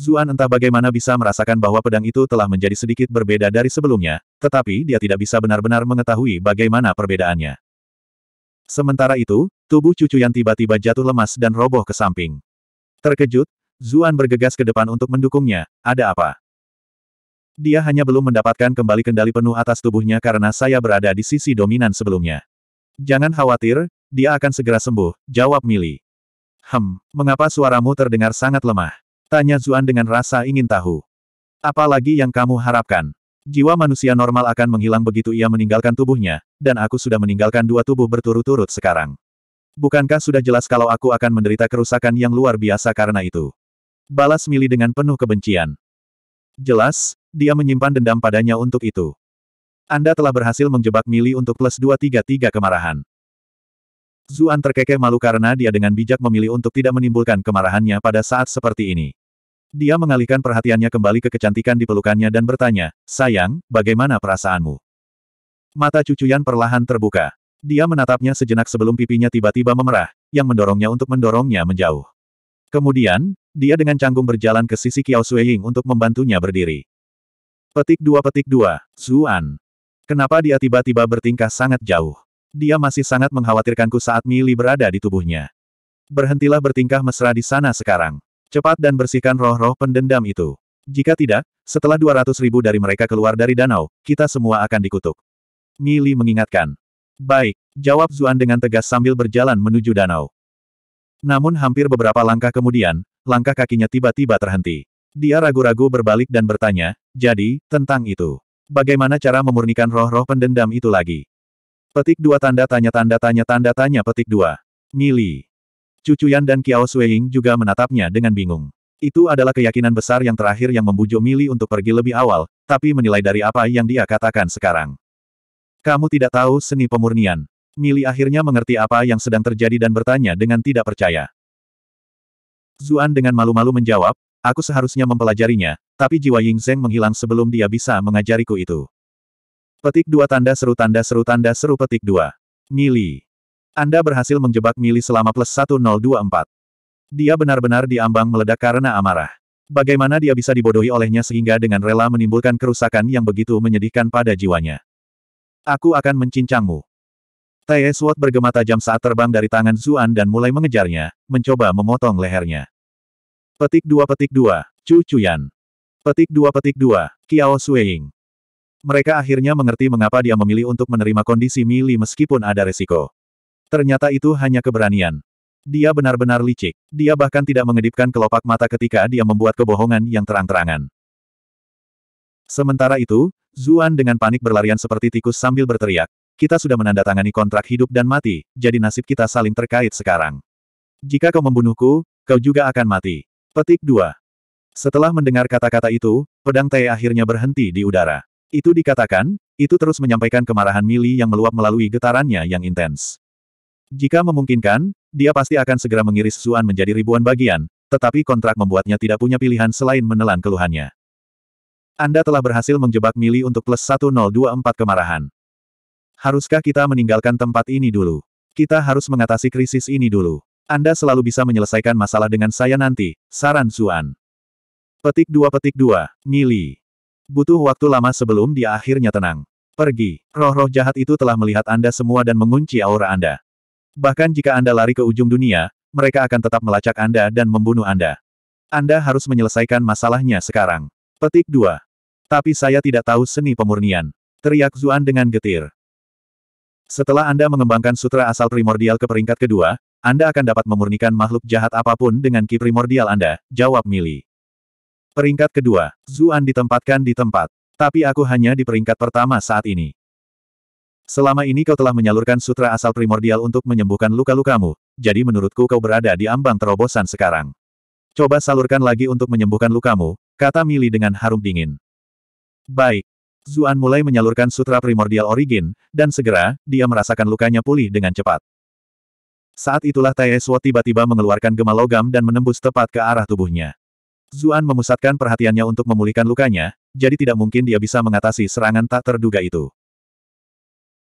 Zuan entah bagaimana bisa merasakan bahwa pedang itu telah menjadi sedikit berbeda dari sebelumnya, tetapi dia tidak bisa benar-benar mengetahui bagaimana perbedaannya. Sementara itu, tubuh cucu yang tiba-tiba jatuh lemas dan roboh ke samping. Terkejut, Zuan bergegas ke depan untuk mendukungnya, ada apa? Dia hanya belum mendapatkan kembali kendali penuh atas tubuhnya karena saya berada di sisi dominan sebelumnya. Jangan khawatir, dia akan segera sembuh, jawab Mili. Hem, mengapa suaramu terdengar sangat lemah? Tanya Zuan dengan rasa ingin tahu. Apalagi yang kamu harapkan? Jiwa manusia normal akan menghilang begitu ia meninggalkan tubuhnya, dan aku sudah meninggalkan dua tubuh berturut-turut sekarang. Bukankah sudah jelas kalau aku akan menderita kerusakan yang luar biasa karena itu? Balas Mili dengan penuh kebencian. Jelas, dia menyimpan dendam padanya untuk itu. Anda telah berhasil menjebak Mili untuk plus 233 kemarahan. Zuan terkekeh malu karena dia dengan bijak memilih untuk tidak menimbulkan kemarahannya pada saat seperti ini. Dia mengalihkan perhatiannya kembali ke kecantikan di pelukannya dan bertanya, Sayang, bagaimana perasaanmu? Mata cucuyan perlahan terbuka. Dia menatapnya sejenak sebelum pipinya tiba-tiba memerah, yang mendorongnya untuk mendorongnya menjauh. Kemudian, dia dengan canggung berjalan ke sisi Kiao Sueying untuk membantunya berdiri. Petik dua petik dua, Zuan. Kenapa dia tiba-tiba bertingkah sangat jauh? Dia masih sangat mengkhawatirkanku saat Mili berada di tubuhnya. Berhentilah bertingkah mesra di sana sekarang. Cepat dan bersihkan roh-roh pendendam itu. Jika tidak, setelah 200 ribu dari mereka keluar dari danau, kita semua akan dikutuk. Mili mengingatkan. Baik, jawab Zuan dengan tegas sambil berjalan menuju danau. Namun hampir beberapa langkah kemudian, langkah kakinya tiba-tiba terhenti. Dia ragu-ragu berbalik dan bertanya, jadi, tentang itu. Bagaimana cara memurnikan roh-roh pendendam itu lagi? Petik dua tanda tanya tanda tanya tanda tanya petik dua. Mili. Cucu Yan dan Kiao Sueying juga menatapnya dengan bingung. Itu adalah keyakinan besar yang terakhir yang membujuk Mili untuk pergi lebih awal, tapi menilai dari apa yang dia katakan sekarang. Kamu tidak tahu seni pemurnian. Mili akhirnya mengerti apa yang sedang terjadi dan bertanya dengan tidak percaya. Zuan dengan malu-malu menjawab, aku seharusnya mempelajarinya, tapi jiwa Ying Yingzeng menghilang sebelum dia bisa mengajariku itu. Petik dua tanda seru tanda seru tanda seru petik dua. Mili. Anda berhasil menjebak Mili selama plus 1024. Dia benar-benar diambang meledak karena amarah. Bagaimana dia bisa dibodohi olehnya sehingga dengan rela menimbulkan kerusakan yang begitu menyedihkan pada jiwanya. Aku akan mencincangmu. Tae Sword bergema tajam saat terbang dari tangan Zuan dan mulai mengejarnya, mencoba memotong lehernya. Petik dua petik dua, Chu Chuyan. Petik dua petik dua, Kiao Sueying. Mereka akhirnya mengerti mengapa dia memilih untuk menerima kondisi Mili meskipun ada resiko. Ternyata itu hanya keberanian. Dia benar-benar licik. Dia bahkan tidak mengedipkan kelopak mata ketika dia membuat kebohongan yang terang-terangan. Sementara itu, Zuan dengan panik berlarian seperti tikus sambil berteriak, kita sudah menandatangani kontrak hidup dan mati, jadi nasib kita saling terkait sekarang. Jika kau membunuhku, kau juga akan mati. Petik 2. Setelah mendengar kata-kata itu, pedang Tae akhirnya berhenti di udara. Itu dikatakan, itu terus menyampaikan kemarahan Mili yang meluap melalui getarannya yang intens. Jika memungkinkan, dia pasti akan segera mengiris Zuan menjadi ribuan bagian, tetapi kontrak membuatnya tidak punya pilihan selain menelan keluhannya. Anda telah berhasil menjebak Mili untuk plus 1024 kemarahan. Haruskah kita meninggalkan tempat ini dulu? Kita harus mengatasi krisis ini dulu. Anda selalu bisa menyelesaikan masalah dengan saya nanti, saran Zuan. Petik 2 petik 2, Mili. Butuh waktu lama sebelum dia akhirnya tenang. Pergi. Roh-roh jahat itu telah melihat Anda semua dan mengunci aura Anda. Bahkan jika Anda lari ke ujung dunia, mereka akan tetap melacak Anda dan membunuh Anda. Anda harus menyelesaikan masalahnya sekarang. Petik 2. Tapi saya tidak tahu seni pemurnian. Teriak Zuan dengan getir. Setelah Anda mengembangkan sutra asal primordial ke peringkat kedua, Anda akan dapat memurnikan makhluk jahat apapun dengan ki primordial Anda, jawab Mili. Peringkat kedua, Zuan ditempatkan di tempat. Tapi aku hanya di peringkat pertama saat ini. Selama ini kau telah menyalurkan sutra asal primordial untuk menyembuhkan luka-lukamu, jadi menurutku kau berada di ambang terobosan sekarang. Coba salurkan lagi untuk menyembuhkan lukamu, kata Mili dengan harum dingin. Baik. Zuan mulai menyalurkan sutra primordial origin, dan segera, dia merasakan lukanya pulih dengan cepat. Saat itulah Suo tiba-tiba mengeluarkan gema logam dan menembus tepat ke arah tubuhnya. Zuan memusatkan perhatiannya untuk memulihkan lukanya, jadi tidak mungkin dia bisa mengatasi serangan tak terduga itu.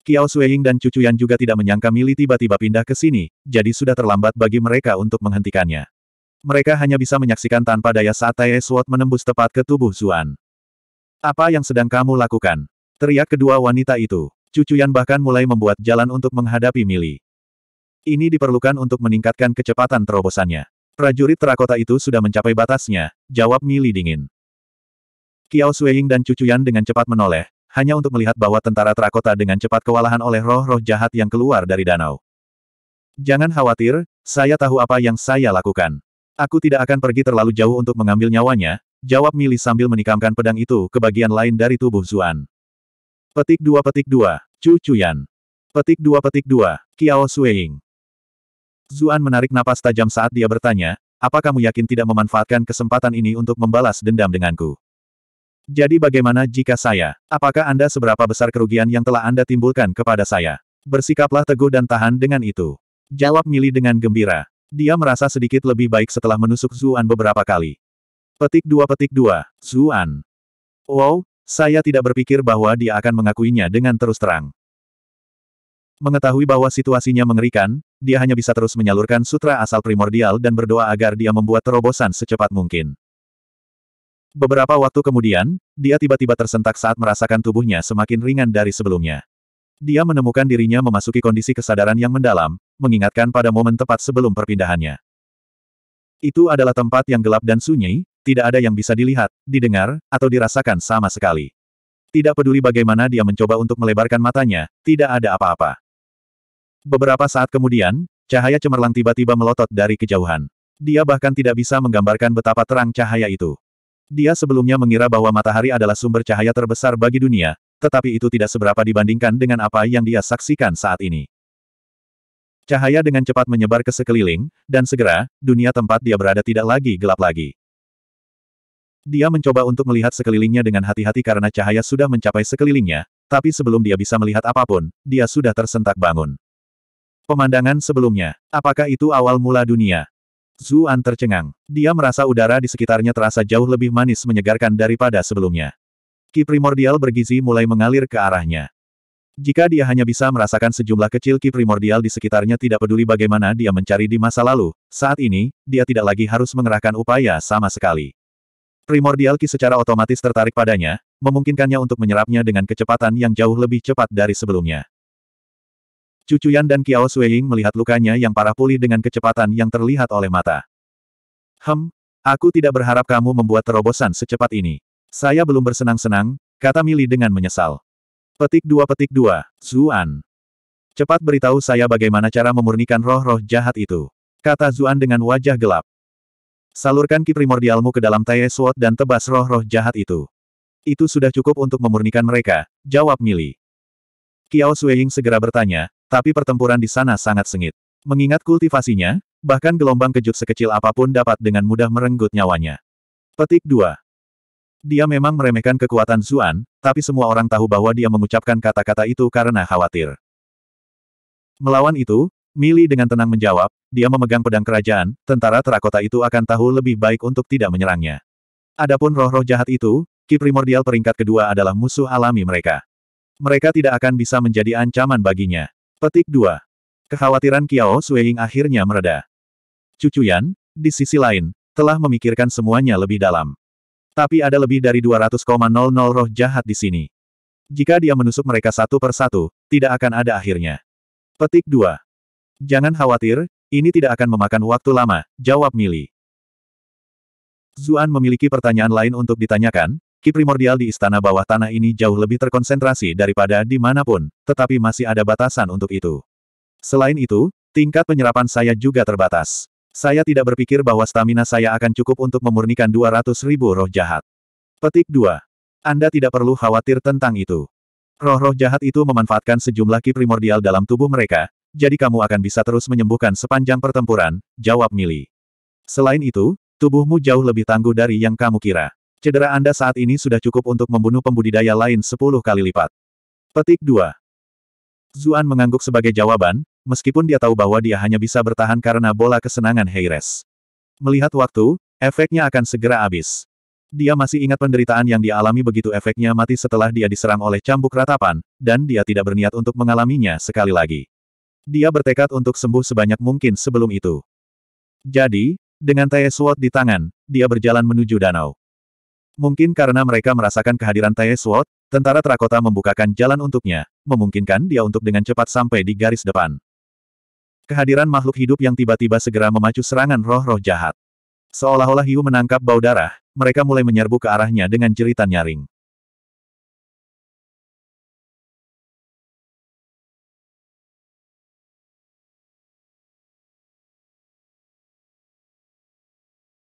Kiao Sueying dan Cucu Yan juga tidak menyangka Mili tiba-tiba pindah ke sini, jadi sudah terlambat bagi mereka untuk menghentikannya. Mereka hanya bisa menyaksikan tanpa daya saat Tai Sword menembus tepat ke tubuh Zuan. Apa yang sedang kamu lakukan? Teriak kedua wanita itu. Cucu Yan bahkan mulai membuat jalan untuk menghadapi Mili. Ini diperlukan untuk meningkatkan kecepatan terobosannya. Prajurit terakota itu sudah mencapai batasnya, jawab Mili dingin. Kiao Sueying dan Cucu Yan dengan cepat menoleh, hanya untuk melihat bahwa tentara terakota dengan cepat kewalahan oleh roh-roh jahat yang keluar dari danau. Jangan khawatir, saya tahu apa yang saya lakukan. Aku tidak akan pergi terlalu jauh untuk mengambil nyawanya, jawab Mili sambil menikamkan pedang itu ke bagian lain dari tubuh Zuan. Petik dua petik dua, Chu Chuyan. Petik dua petik dua, Kiao Sueying. Zuan menarik napas tajam saat dia bertanya, apa kamu yakin tidak memanfaatkan kesempatan ini untuk membalas dendam denganku? Jadi bagaimana jika saya? Apakah Anda seberapa besar kerugian yang telah Anda timbulkan kepada saya? Bersikaplah teguh dan tahan dengan itu. Jawab Mili dengan gembira. Dia merasa sedikit lebih baik setelah menusuk Zuan beberapa kali. Petik dua petik dua, Zuan. Wow, saya tidak berpikir bahwa dia akan mengakuinya dengan terus terang. Mengetahui bahwa situasinya mengerikan, dia hanya bisa terus menyalurkan sutra asal primordial dan berdoa agar dia membuat terobosan secepat mungkin. Beberapa waktu kemudian, dia tiba-tiba tersentak saat merasakan tubuhnya semakin ringan dari sebelumnya. Dia menemukan dirinya memasuki kondisi kesadaran yang mendalam, mengingatkan pada momen tepat sebelum perpindahannya. Itu adalah tempat yang gelap dan sunyi, tidak ada yang bisa dilihat, didengar, atau dirasakan sama sekali. Tidak peduli bagaimana dia mencoba untuk melebarkan matanya, tidak ada apa-apa. Beberapa saat kemudian, cahaya cemerlang tiba-tiba melotot dari kejauhan. Dia bahkan tidak bisa menggambarkan betapa terang cahaya itu. Dia sebelumnya mengira bahwa matahari adalah sumber cahaya terbesar bagi dunia, tetapi itu tidak seberapa dibandingkan dengan apa yang dia saksikan saat ini. Cahaya dengan cepat menyebar ke sekeliling, dan segera, dunia tempat dia berada tidak lagi gelap lagi. Dia mencoba untuk melihat sekelilingnya dengan hati-hati karena cahaya sudah mencapai sekelilingnya, tapi sebelum dia bisa melihat apapun, dia sudah tersentak bangun. Pemandangan sebelumnya, apakah itu awal mula dunia? Zuan tercengang. Dia merasa udara di sekitarnya terasa jauh lebih manis menyegarkan daripada sebelumnya. Ki primordial bergizi mulai mengalir ke arahnya. Jika dia hanya bisa merasakan sejumlah kecil ki primordial di sekitarnya tidak peduli bagaimana dia mencari di masa lalu, saat ini, dia tidak lagi harus mengerahkan upaya sama sekali. Primordial ki secara otomatis tertarik padanya, memungkinkannya untuk menyerapnya dengan kecepatan yang jauh lebih cepat dari sebelumnya. Cucu dan Kiao Sueying melihat lukanya yang parah pulih dengan kecepatan yang terlihat oleh mata. Hem, aku tidak berharap kamu membuat terobosan secepat ini. Saya belum bersenang-senang, kata Mili dengan menyesal. Petik dua petik dua, Zuan. Cepat beritahu saya bagaimana cara memurnikan roh-roh jahat itu. Kata Zuan dengan wajah gelap. Salurkan ki primordialmu ke dalam Tae Sword dan tebas roh-roh jahat itu. Itu sudah cukup untuk memurnikan mereka, jawab Mili. Kiao Sueying segera bertanya, tapi pertempuran di sana sangat sengit. Mengingat kultivasinya, bahkan gelombang kejut sekecil apapun dapat dengan mudah merenggut nyawanya. Petik 2. Dia memang meremehkan kekuatan Zuan, tapi semua orang tahu bahwa dia mengucapkan kata-kata itu karena khawatir. Melawan itu, Mili dengan tenang menjawab, dia memegang pedang kerajaan, tentara terakota itu akan tahu lebih baik untuk tidak menyerangnya. Adapun roh-roh jahat itu, ki primordial peringkat kedua adalah musuh alami mereka. Mereka tidak akan bisa menjadi ancaman baginya. Petik 2. Kekhawatiran Kiao Sueying akhirnya mereda. Cucuyan, di sisi lain, telah memikirkan semuanya lebih dalam. Tapi ada lebih dari 200,00 roh jahat di sini. Jika dia menusuk mereka satu per satu, tidak akan ada akhirnya. Petik 2. Jangan khawatir, ini tidak akan memakan waktu lama, jawab Mili. Zuan memiliki pertanyaan lain untuk ditanyakan, ki primordial di istana bawah tanah ini jauh lebih terkonsentrasi daripada di manapun, tetapi masih ada batasan untuk itu. Selain itu, tingkat penyerapan saya juga terbatas. Saya tidak berpikir bahwa stamina saya akan cukup untuk memurnikan 200 ribu roh jahat. Petik 2. Anda tidak perlu khawatir tentang itu. Roh-roh jahat itu memanfaatkan sejumlah ki primordial dalam tubuh mereka, jadi kamu akan bisa terus menyembuhkan sepanjang pertempuran, jawab Mili. Selain itu, tubuhmu jauh lebih tangguh dari yang kamu kira. Cedera Anda saat ini sudah cukup untuk membunuh pembudidaya lain sepuluh kali lipat. Petik 2. Zuan mengangguk sebagai jawaban, meskipun dia tahu bahwa dia hanya bisa bertahan karena bola kesenangan Heires. Melihat waktu, efeknya akan segera habis. Dia masih ingat penderitaan yang dialami begitu efeknya mati setelah dia diserang oleh cambuk ratapan, dan dia tidak berniat untuk mengalaminya sekali lagi. Dia bertekad untuk sembuh sebanyak mungkin sebelum itu. Jadi, dengan Tae Suot di tangan, dia berjalan menuju danau. Mungkin karena mereka merasakan kehadiran Tae Sword, tentara terakota membukakan jalan untuknya, memungkinkan dia untuk dengan cepat sampai di garis depan. Kehadiran makhluk hidup yang tiba-tiba segera memacu serangan roh-roh jahat. Seolah-olah hiu menangkap bau darah, mereka mulai menyerbu ke arahnya dengan jeritan nyaring.